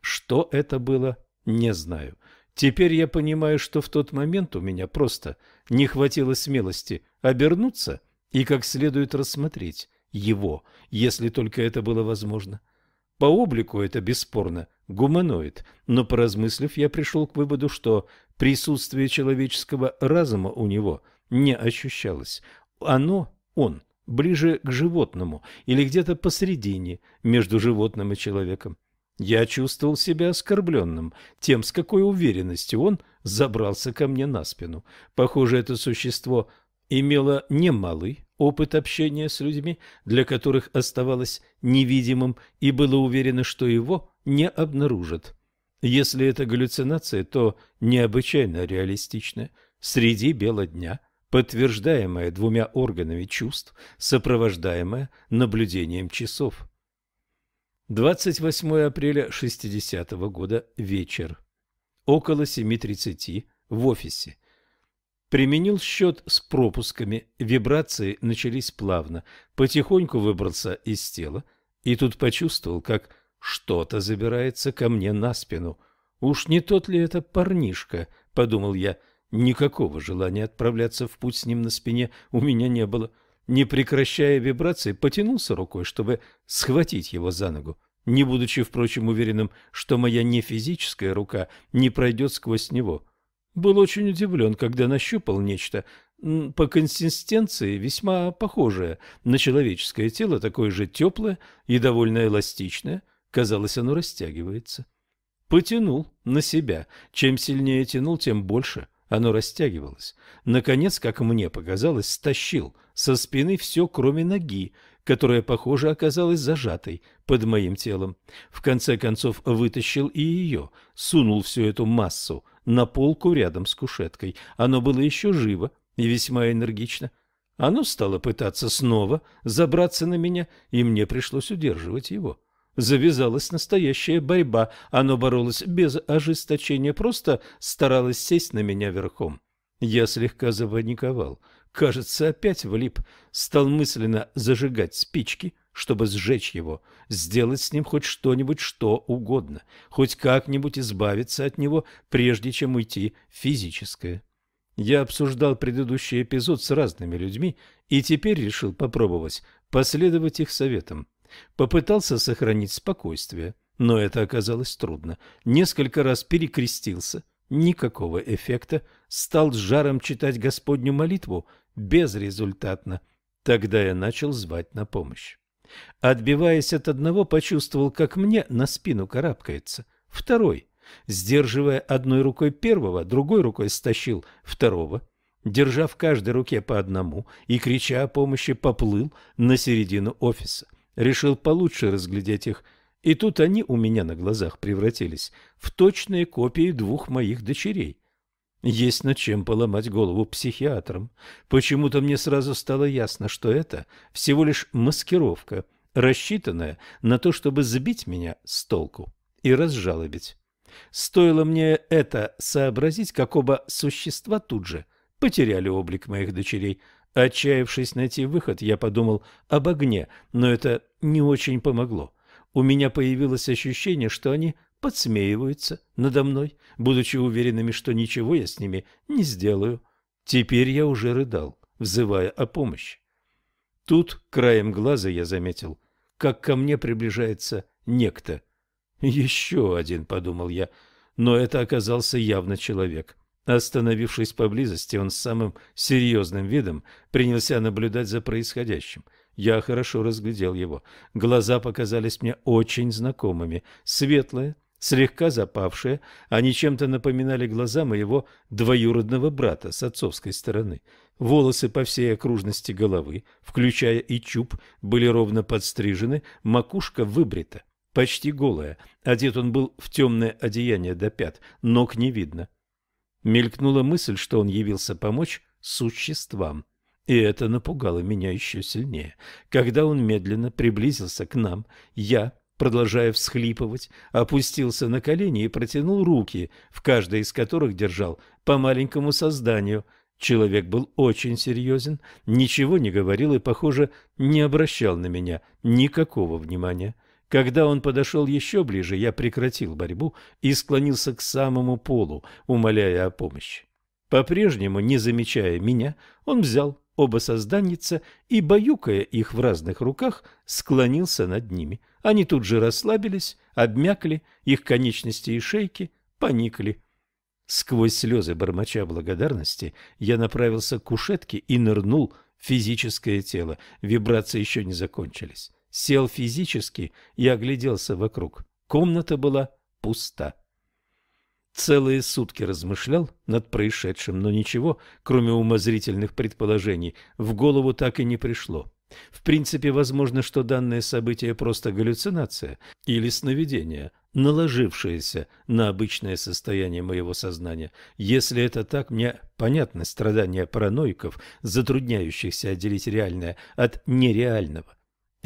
Что это было, не знаю. Теперь я понимаю, что в тот момент у меня просто не хватило смелости обернуться и как следует рассмотреть его, если только это было возможно. По облику это бесспорно гуманоид, но поразмыслив, я пришел к выводу, что присутствие человеческого разума у него не ощущалось. Оно, он, ближе к животному или где-то посредине между животным и человеком. Я чувствовал себя оскорбленным тем, с какой уверенностью он забрался ко мне на спину. Похоже, это существо имело немалый опыт общения с людьми, для которых оставалось невидимым, и было уверено, что его не обнаружат. Если это галлюцинация, то необычайно реалистичная. Среди бела дня, подтверждаемая двумя органами чувств, сопровождаемая наблюдением часов. 28 апреля 60 -го года, вечер. Около 7.30 в офисе. Применил счет с пропусками, вибрации начались плавно, потихоньку выбрался из тела и тут почувствовал, как что-то забирается ко мне на спину. «Уж не тот ли это парнишка?» — подумал я. Никакого желания отправляться в путь с ним на спине у меня не было. — не прекращая вибрации, потянулся рукой, чтобы схватить его за ногу, не будучи, впрочем, уверенным, что моя нефизическая рука не пройдет сквозь него. Был очень удивлен, когда нащупал нечто по консистенции весьма похожее на человеческое тело, такое же теплое и довольно эластичное. Казалось, оно растягивается. Потянул на себя. Чем сильнее тянул, тем больше – оно растягивалось. Наконец, как мне показалось, стащил со спины все, кроме ноги, которая, похоже, оказалась зажатой под моим телом. В конце концов вытащил и ее, сунул всю эту массу на полку рядом с кушеткой. Оно было еще живо и весьма энергично. Оно стало пытаться снова забраться на меня, и мне пришлось удерживать его завязалась настоящая борьба. Оно боролось без ожесточения, просто старалось сесть на меня верхом. Я слегка запаниковал. Кажется, опять влип. Стал мысленно зажигать спички, чтобы сжечь его, сделать с ним хоть что-нибудь, что угодно, хоть как-нибудь избавиться от него, прежде чем уйти физическое. Я обсуждал предыдущий эпизод с разными людьми и теперь решил попробовать последовать их советам. Попытался сохранить спокойствие, но это оказалось трудно. Несколько раз перекрестился, никакого эффекта, стал с жаром читать Господню молитву, безрезультатно. Тогда я начал звать на помощь. Отбиваясь от одного, почувствовал, как мне на спину карабкается. Второй. Сдерживая одной рукой первого, другой рукой стащил второго. Держа в каждой руке по одному и крича о помощи, поплыл на середину офиса решил получше разглядеть их, и тут они у меня на глазах превратились в точные копии двух моих дочерей. Есть над чем поломать голову психиатрам. Почему-то мне сразу стало ясно, что это всего лишь маскировка, рассчитанная на то, чтобы сбить меня с толку и разжалобить. Стоило мне это сообразить, как оба существа тут же потеряли облик моих дочерей – Отчаявшись найти выход, я подумал об огне, но это не очень помогло. У меня появилось ощущение, что они подсмеиваются надо мной, будучи уверенными, что ничего я с ними не сделаю. Теперь я уже рыдал, взывая о помощи. Тут краем глаза я заметил, как ко мне приближается некто. «Еще один», — подумал я, — но это оказался явно человек. Остановившись поблизости, он с самым серьезным видом принялся наблюдать за происходящим. Я хорошо разглядел его. Глаза показались мне очень знакомыми. Светлые, слегка запавшие, они чем-то напоминали глаза моего двоюродного брата с отцовской стороны. Волосы по всей окружности головы, включая и чуб, были ровно подстрижены, макушка выбрита, почти голая. Одет он был в темное одеяние до пят, ног не видно. Мелькнула мысль, что он явился помочь существам. И это напугало меня еще сильнее. Когда он медленно приблизился к нам, я, продолжая всхлипывать, опустился на колени и протянул руки, в каждой из которых держал по маленькому созданию. Человек был очень серьезен, ничего не говорил и, похоже, не обращал на меня никакого внимания. Когда он подошел еще ближе, я прекратил борьбу и склонился к самому полу, умоляя о помощи. По-прежнему, не замечая меня, он взял оба созданница и, баюкая их в разных руках, склонился над ними. Они тут же расслабились, обмякли, их конечности и шейки поникли. Сквозь слезы бормоча благодарности я направился к кушетке и нырнул в физическое тело. Вибрации еще не закончились сел физически и огляделся вокруг. Комната была пуста. Целые сутки размышлял над происшедшим, но ничего, кроме умозрительных предположений, в голову так и не пришло. В принципе, возможно, что данное событие просто галлюцинация или сновидение, наложившееся на обычное состояние моего сознания. Если это так, мне понятно страдания параноиков, затрудняющихся отделить реальное от нереального.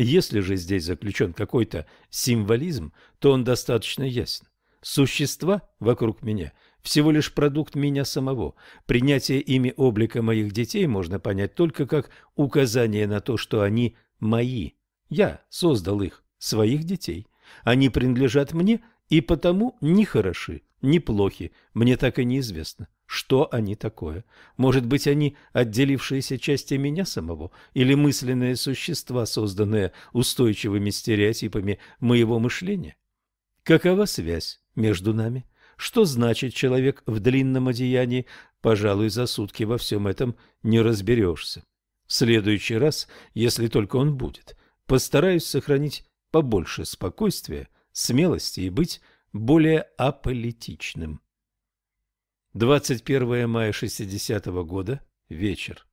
Если же здесь заключен какой-то символизм, то он достаточно ясен. Существа вокруг меня – всего лишь продукт меня самого. Принятие ими облика моих детей можно понять только как указание на то, что они мои. Я создал их, своих детей. Они принадлежат мне и потому не хороши, не плохи, мне так и неизвестно что они такое. Может быть, они отделившиеся части меня самого или мысленные существа, созданные устойчивыми стереотипами моего мышления? Какова связь между нами? Что значит человек в длинном одеянии? Пожалуй, за сутки во всем этом не разберешься. В следующий раз, если только он будет, постараюсь сохранить побольше спокойствия, смелости и быть более аполитичным. 21 мая 60 -го года, вечер.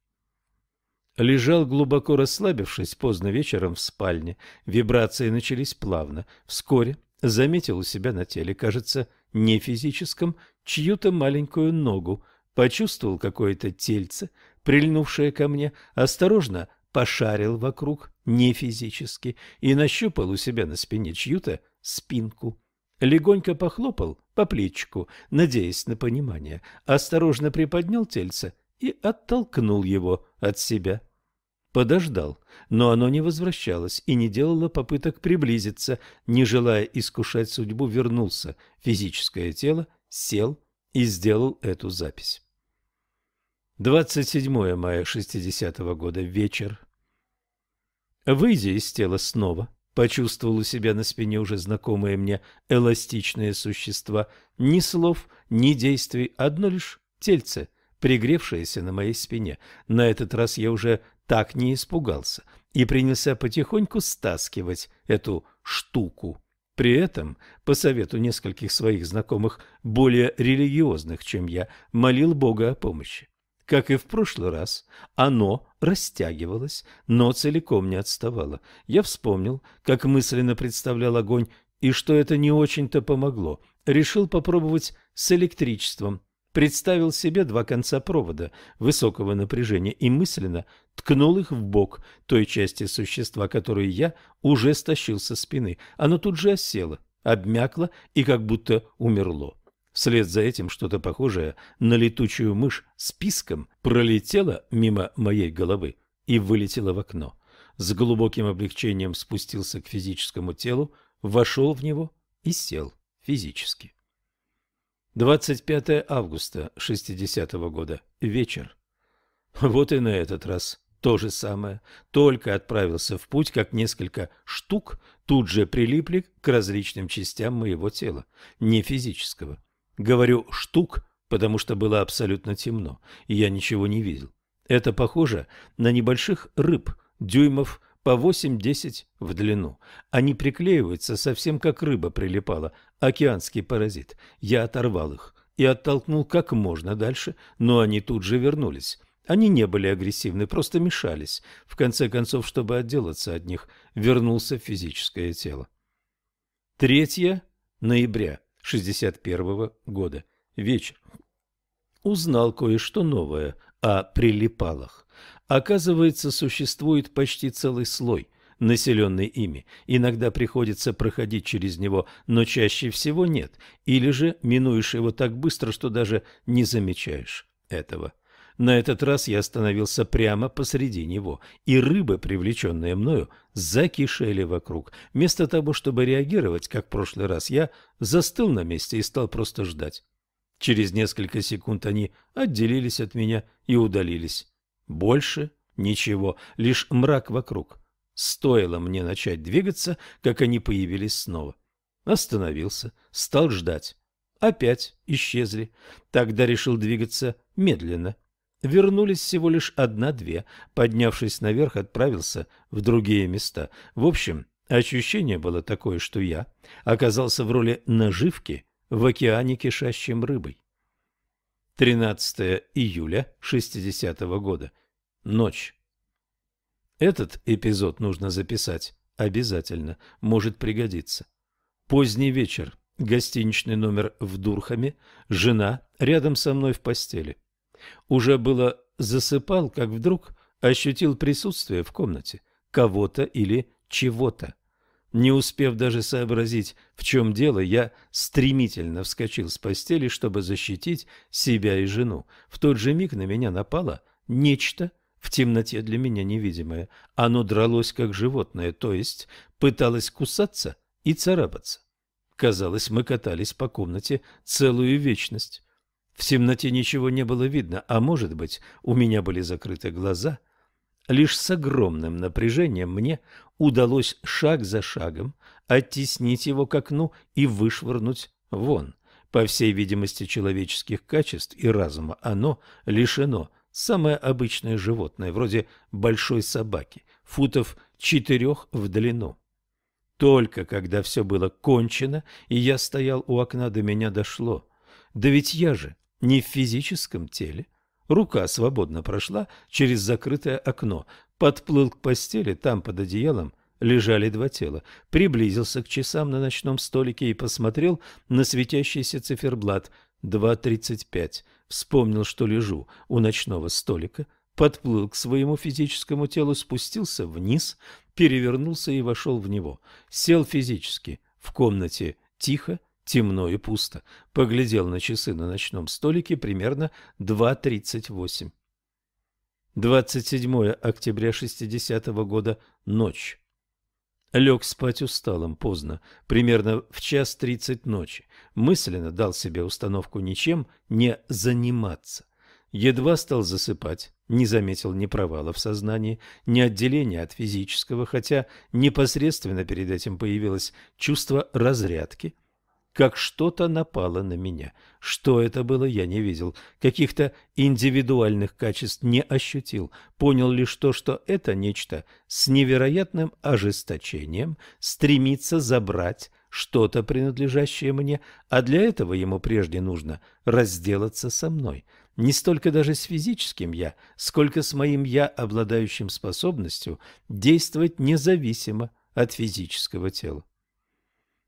Лежал глубоко расслабившись поздно вечером в спальне. Вибрации начались плавно. Вскоре заметил у себя на теле, кажется, не физическом, чью-то маленькую ногу. Почувствовал какое-то тельце, прильнувшее ко мне, осторожно пошарил вокруг, не физически, и нащупал у себя на спине чью-то спинку легонько похлопал по плечику, надеясь на понимание, осторожно приподнял тельце и оттолкнул его от себя. Подождал, но оно не возвращалось и не делало попыток приблизиться, не желая искушать судьбу, вернулся физическое тело, сел и сделал эту запись. 27 мая 60 -го года, вечер. Выйдя из тела снова, почувствовал у себя на спине уже знакомые мне эластичные существа. Ни слов, ни действий, одно лишь тельце, пригревшееся на моей спине. На этот раз я уже так не испугался и принялся потихоньку стаскивать эту штуку. При этом, по совету нескольких своих знакомых, более религиозных, чем я, молил Бога о помощи. Как и в прошлый раз, оно растягивалось, но целиком не отставало. Я вспомнил, как мысленно представлял огонь, и что это не очень-то помогло. Решил попробовать с электричеством. Представил себе два конца провода высокого напряжения и мысленно ткнул их в бок той части существа, которую я уже стащил со спины. Оно тут же осело, обмякло и как будто умерло. Вслед за этим что-то похожее на летучую мышь с писком пролетело мимо моей головы и вылетело в окно. С глубоким облегчением спустился к физическому телу, вошел в него и сел физически. 25 августа 60 года. Вечер. Вот и на этот раз то же самое. Только отправился в путь, как несколько штук тут же прилипли к различным частям моего тела, не физического. Говорю «штук», потому что было абсолютно темно, и я ничего не видел. Это похоже на небольших рыб, дюймов по 8-10 в длину. Они приклеиваются совсем как рыба прилипала, океанский паразит. Я оторвал их и оттолкнул как можно дальше, но они тут же вернулись. Они не были агрессивны, просто мешались. В конце концов, чтобы отделаться от них, вернулся в физическое тело. Третье ноября 1961 года. Вечер. Узнал кое-что новое о прилипалах. Оказывается, существует почти целый слой, населенный ими. Иногда приходится проходить через него, но чаще всего нет. Или же минуешь его так быстро, что даже не замечаешь этого. На этот раз я остановился прямо посреди него, и рыбы, привлеченные мною, закишели вокруг. Вместо того, чтобы реагировать, как в прошлый раз, я застыл на месте и стал просто ждать. Через несколько секунд они отделились от меня и удалились. Больше ничего, лишь мрак вокруг. Стоило мне начать двигаться, как они появились снова. Остановился, стал ждать. Опять исчезли. Тогда решил двигаться медленно. Вернулись всего лишь одна-две. Поднявшись наверх, отправился в другие места. В общем, ощущение было такое, что я оказался в роли наживки в океане, кишащем рыбой. 13 июля 60 года. Ночь. Этот эпизод нужно записать. Обязательно. Может пригодиться. Поздний вечер. Гостиничный номер в Дурхаме. Жена рядом со мной в постели. Уже было засыпал, как вдруг ощутил присутствие в комнате кого-то или чего-то. Не успев даже сообразить, в чем дело, я стремительно вскочил с постели, чтобы защитить себя и жену. В тот же миг на меня напало нечто в темноте для меня невидимое. Оно дралось, как животное, то есть пыталось кусаться и царапаться. Казалось, мы катались по комнате целую вечность. В темноте ничего не было видно, а может быть, у меня были закрыты глаза. Лишь с огромным напряжением мне удалось шаг за шагом оттеснить его к окну и вышвырнуть вон. По всей видимости, человеческих качеств и разума оно лишено. Самое обычное животное, вроде большой собаки, футов четырех в длину. Только когда все было кончено, и я стоял у окна, до меня дошло. Да ведь я же не в физическом теле. Рука свободно прошла через закрытое окно, подплыл к постели, там под одеялом лежали два тела. Приблизился к часам на ночном столике и посмотрел на светящийся циферблат 2.35. Вспомнил, что лежу у ночного столика, подплыл к своему физическому телу, спустился вниз, перевернулся и вошел в него. Сел физически в комнате тихо, темно и пусто. Поглядел на часы на ночном столике примерно 2.38. 27 октября 60 -го года. Ночь. Лег спать усталым поздно, примерно в час тридцать ночи. Мысленно дал себе установку ничем не заниматься. Едва стал засыпать, не заметил ни провала в сознании, ни отделения от физического, хотя непосредственно перед этим появилось чувство разрядки – как что-то напало на меня. Что это было, я не видел. Каких-то индивидуальных качеств не ощутил. Понял лишь то, что это нечто с невероятным ожесточением стремится забрать что-то, принадлежащее мне, а для этого ему прежде нужно разделаться со мной. Не столько даже с физическим «я», сколько с моим «я», обладающим способностью действовать независимо от физического тела.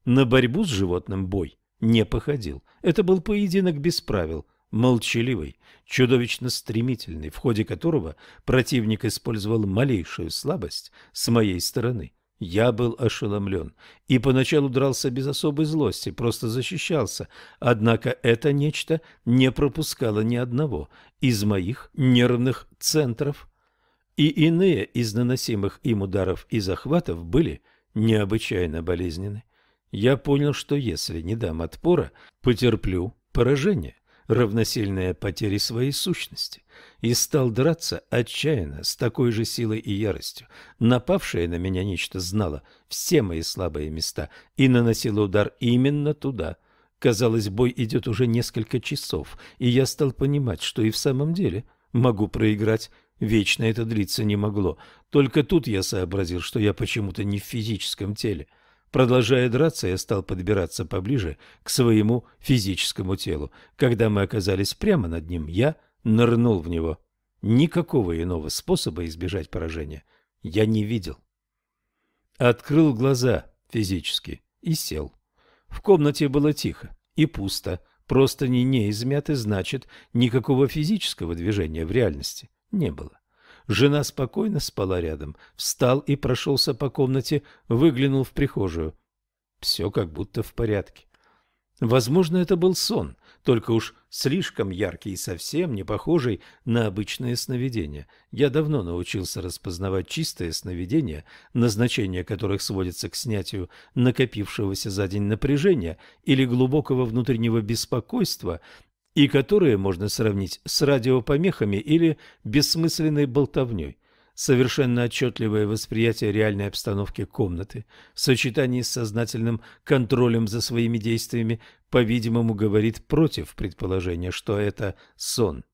На борьбу с животным бой не походил. Это был поединок без правил, молчаливый, чудовищно стремительный, в ходе которого противник использовал малейшую слабость с моей стороны. Я был ошеломлен и поначалу дрался без особой злости, просто защищался, однако это нечто не пропускало ни одного из моих нервных центров. И иные из наносимых им ударов и захватов были необычайно болезненны. Я понял, что если не дам отпора, потерплю поражение, равносильное потере своей сущности, и стал драться отчаянно, с такой же силой и яростью. Напавшее на меня нечто знало все мои слабые места и наносило удар именно туда – Казалось, бой идет уже несколько часов, и я стал понимать, что и в самом деле могу проиграть. Вечно это длиться не могло. Только тут я сообразил, что я почему-то не в физическом теле. Продолжая драться, я стал подбираться поближе к своему физическому телу. Когда мы оказались прямо над ним, я нырнул в него. Никакого иного способа избежать поражения я не видел. Открыл глаза физически и сел. В комнате было тихо и пусто, Просто не измяты, значит, никакого физического движения в реальности не было. Жена спокойно спала рядом. Встал и прошелся по комнате, выглянул в прихожую. Все как будто в порядке. Возможно, это был сон, только уж слишком яркий и совсем не похожий на обычные сновидения. Я давно научился распознавать чистые сновидения, назначение которых сводится к снятию накопившегося за день напряжения или глубокого внутреннего беспокойства и которые можно сравнить с радиопомехами или бессмысленной болтовней. Совершенно отчетливое восприятие реальной обстановки комнаты в сочетании с сознательным контролем за своими действиями, по-видимому, говорит против предположения, что это сон.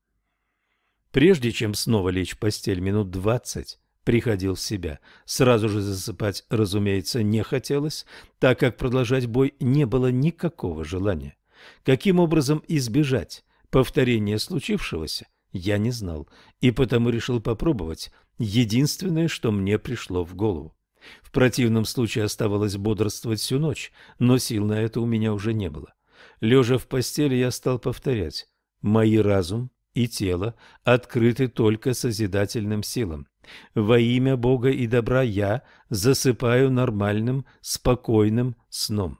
Прежде чем снова лечь в постель минут двадцать, приходил в себя. Сразу же засыпать, разумеется, не хотелось, так как продолжать бой не было никакого желания. Каким образом избежать повторения случившегося, я не знал, и потому решил попробовать единственное, что мне пришло в голову. В противном случае оставалось бодрствовать всю ночь, но сил на это у меня уже не было. Лежа в постели, я стал повторять «Мои разум и тело открыты только созидательным силам. Во имя Бога и добра я засыпаю нормальным, спокойным сном».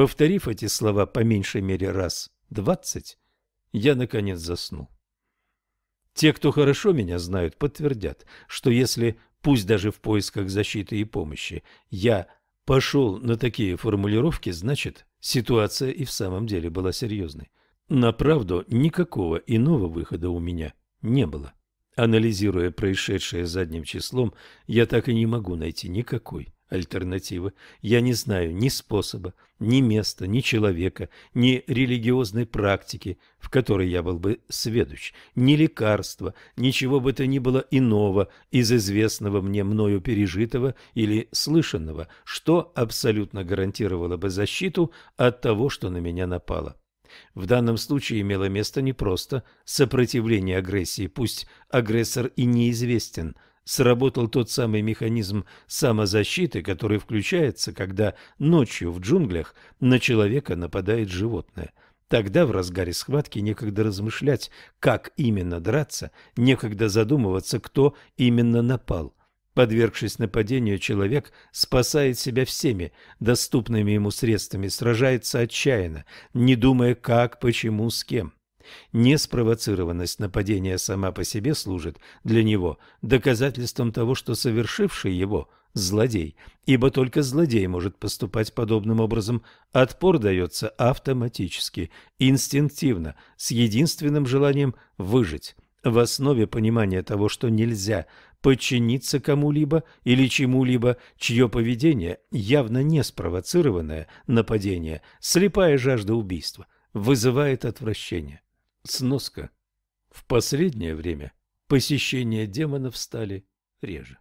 Повторив эти слова по меньшей мере раз двадцать, я, наконец, заснул. Те, кто хорошо меня знают, подтвердят, что если, пусть даже в поисках защиты и помощи, я пошел на такие формулировки, значит, ситуация и в самом деле была серьезной. На правду, никакого иного выхода у меня не было. Анализируя происшедшее задним числом, я так и не могу найти никакой альтернативы. Я не знаю ни способа, ни места, ни человека, ни религиозной практики, в которой я был бы сведущ, ни лекарства, ничего бы то ни было иного из известного мне мною пережитого или слышанного, что абсолютно гарантировало бы защиту от того, что на меня напало. В данном случае имело место не просто сопротивление агрессии, пусть агрессор и неизвестен – сработал тот самый механизм самозащиты, который включается, когда ночью в джунглях на человека нападает животное. Тогда в разгаре схватки некогда размышлять, как именно драться, некогда задумываться, кто именно напал. Подвергшись нападению, человек спасает себя всеми доступными ему средствами, сражается отчаянно, не думая как, почему, с кем. Неспровоцированность нападения сама по себе служит для него доказательством того, что совершивший его – злодей, ибо только злодей может поступать подобным образом. Отпор дается автоматически, инстинктивно, с единственным желанием выжить. В основе понимания того, что нельзя подчиниться кому-либо или чему-либо, чье поведение явно неспровоцированное нападение, слепая жажда убийства, вызывает отвращение. Сноска. В последнее время посещения демонов стали реже.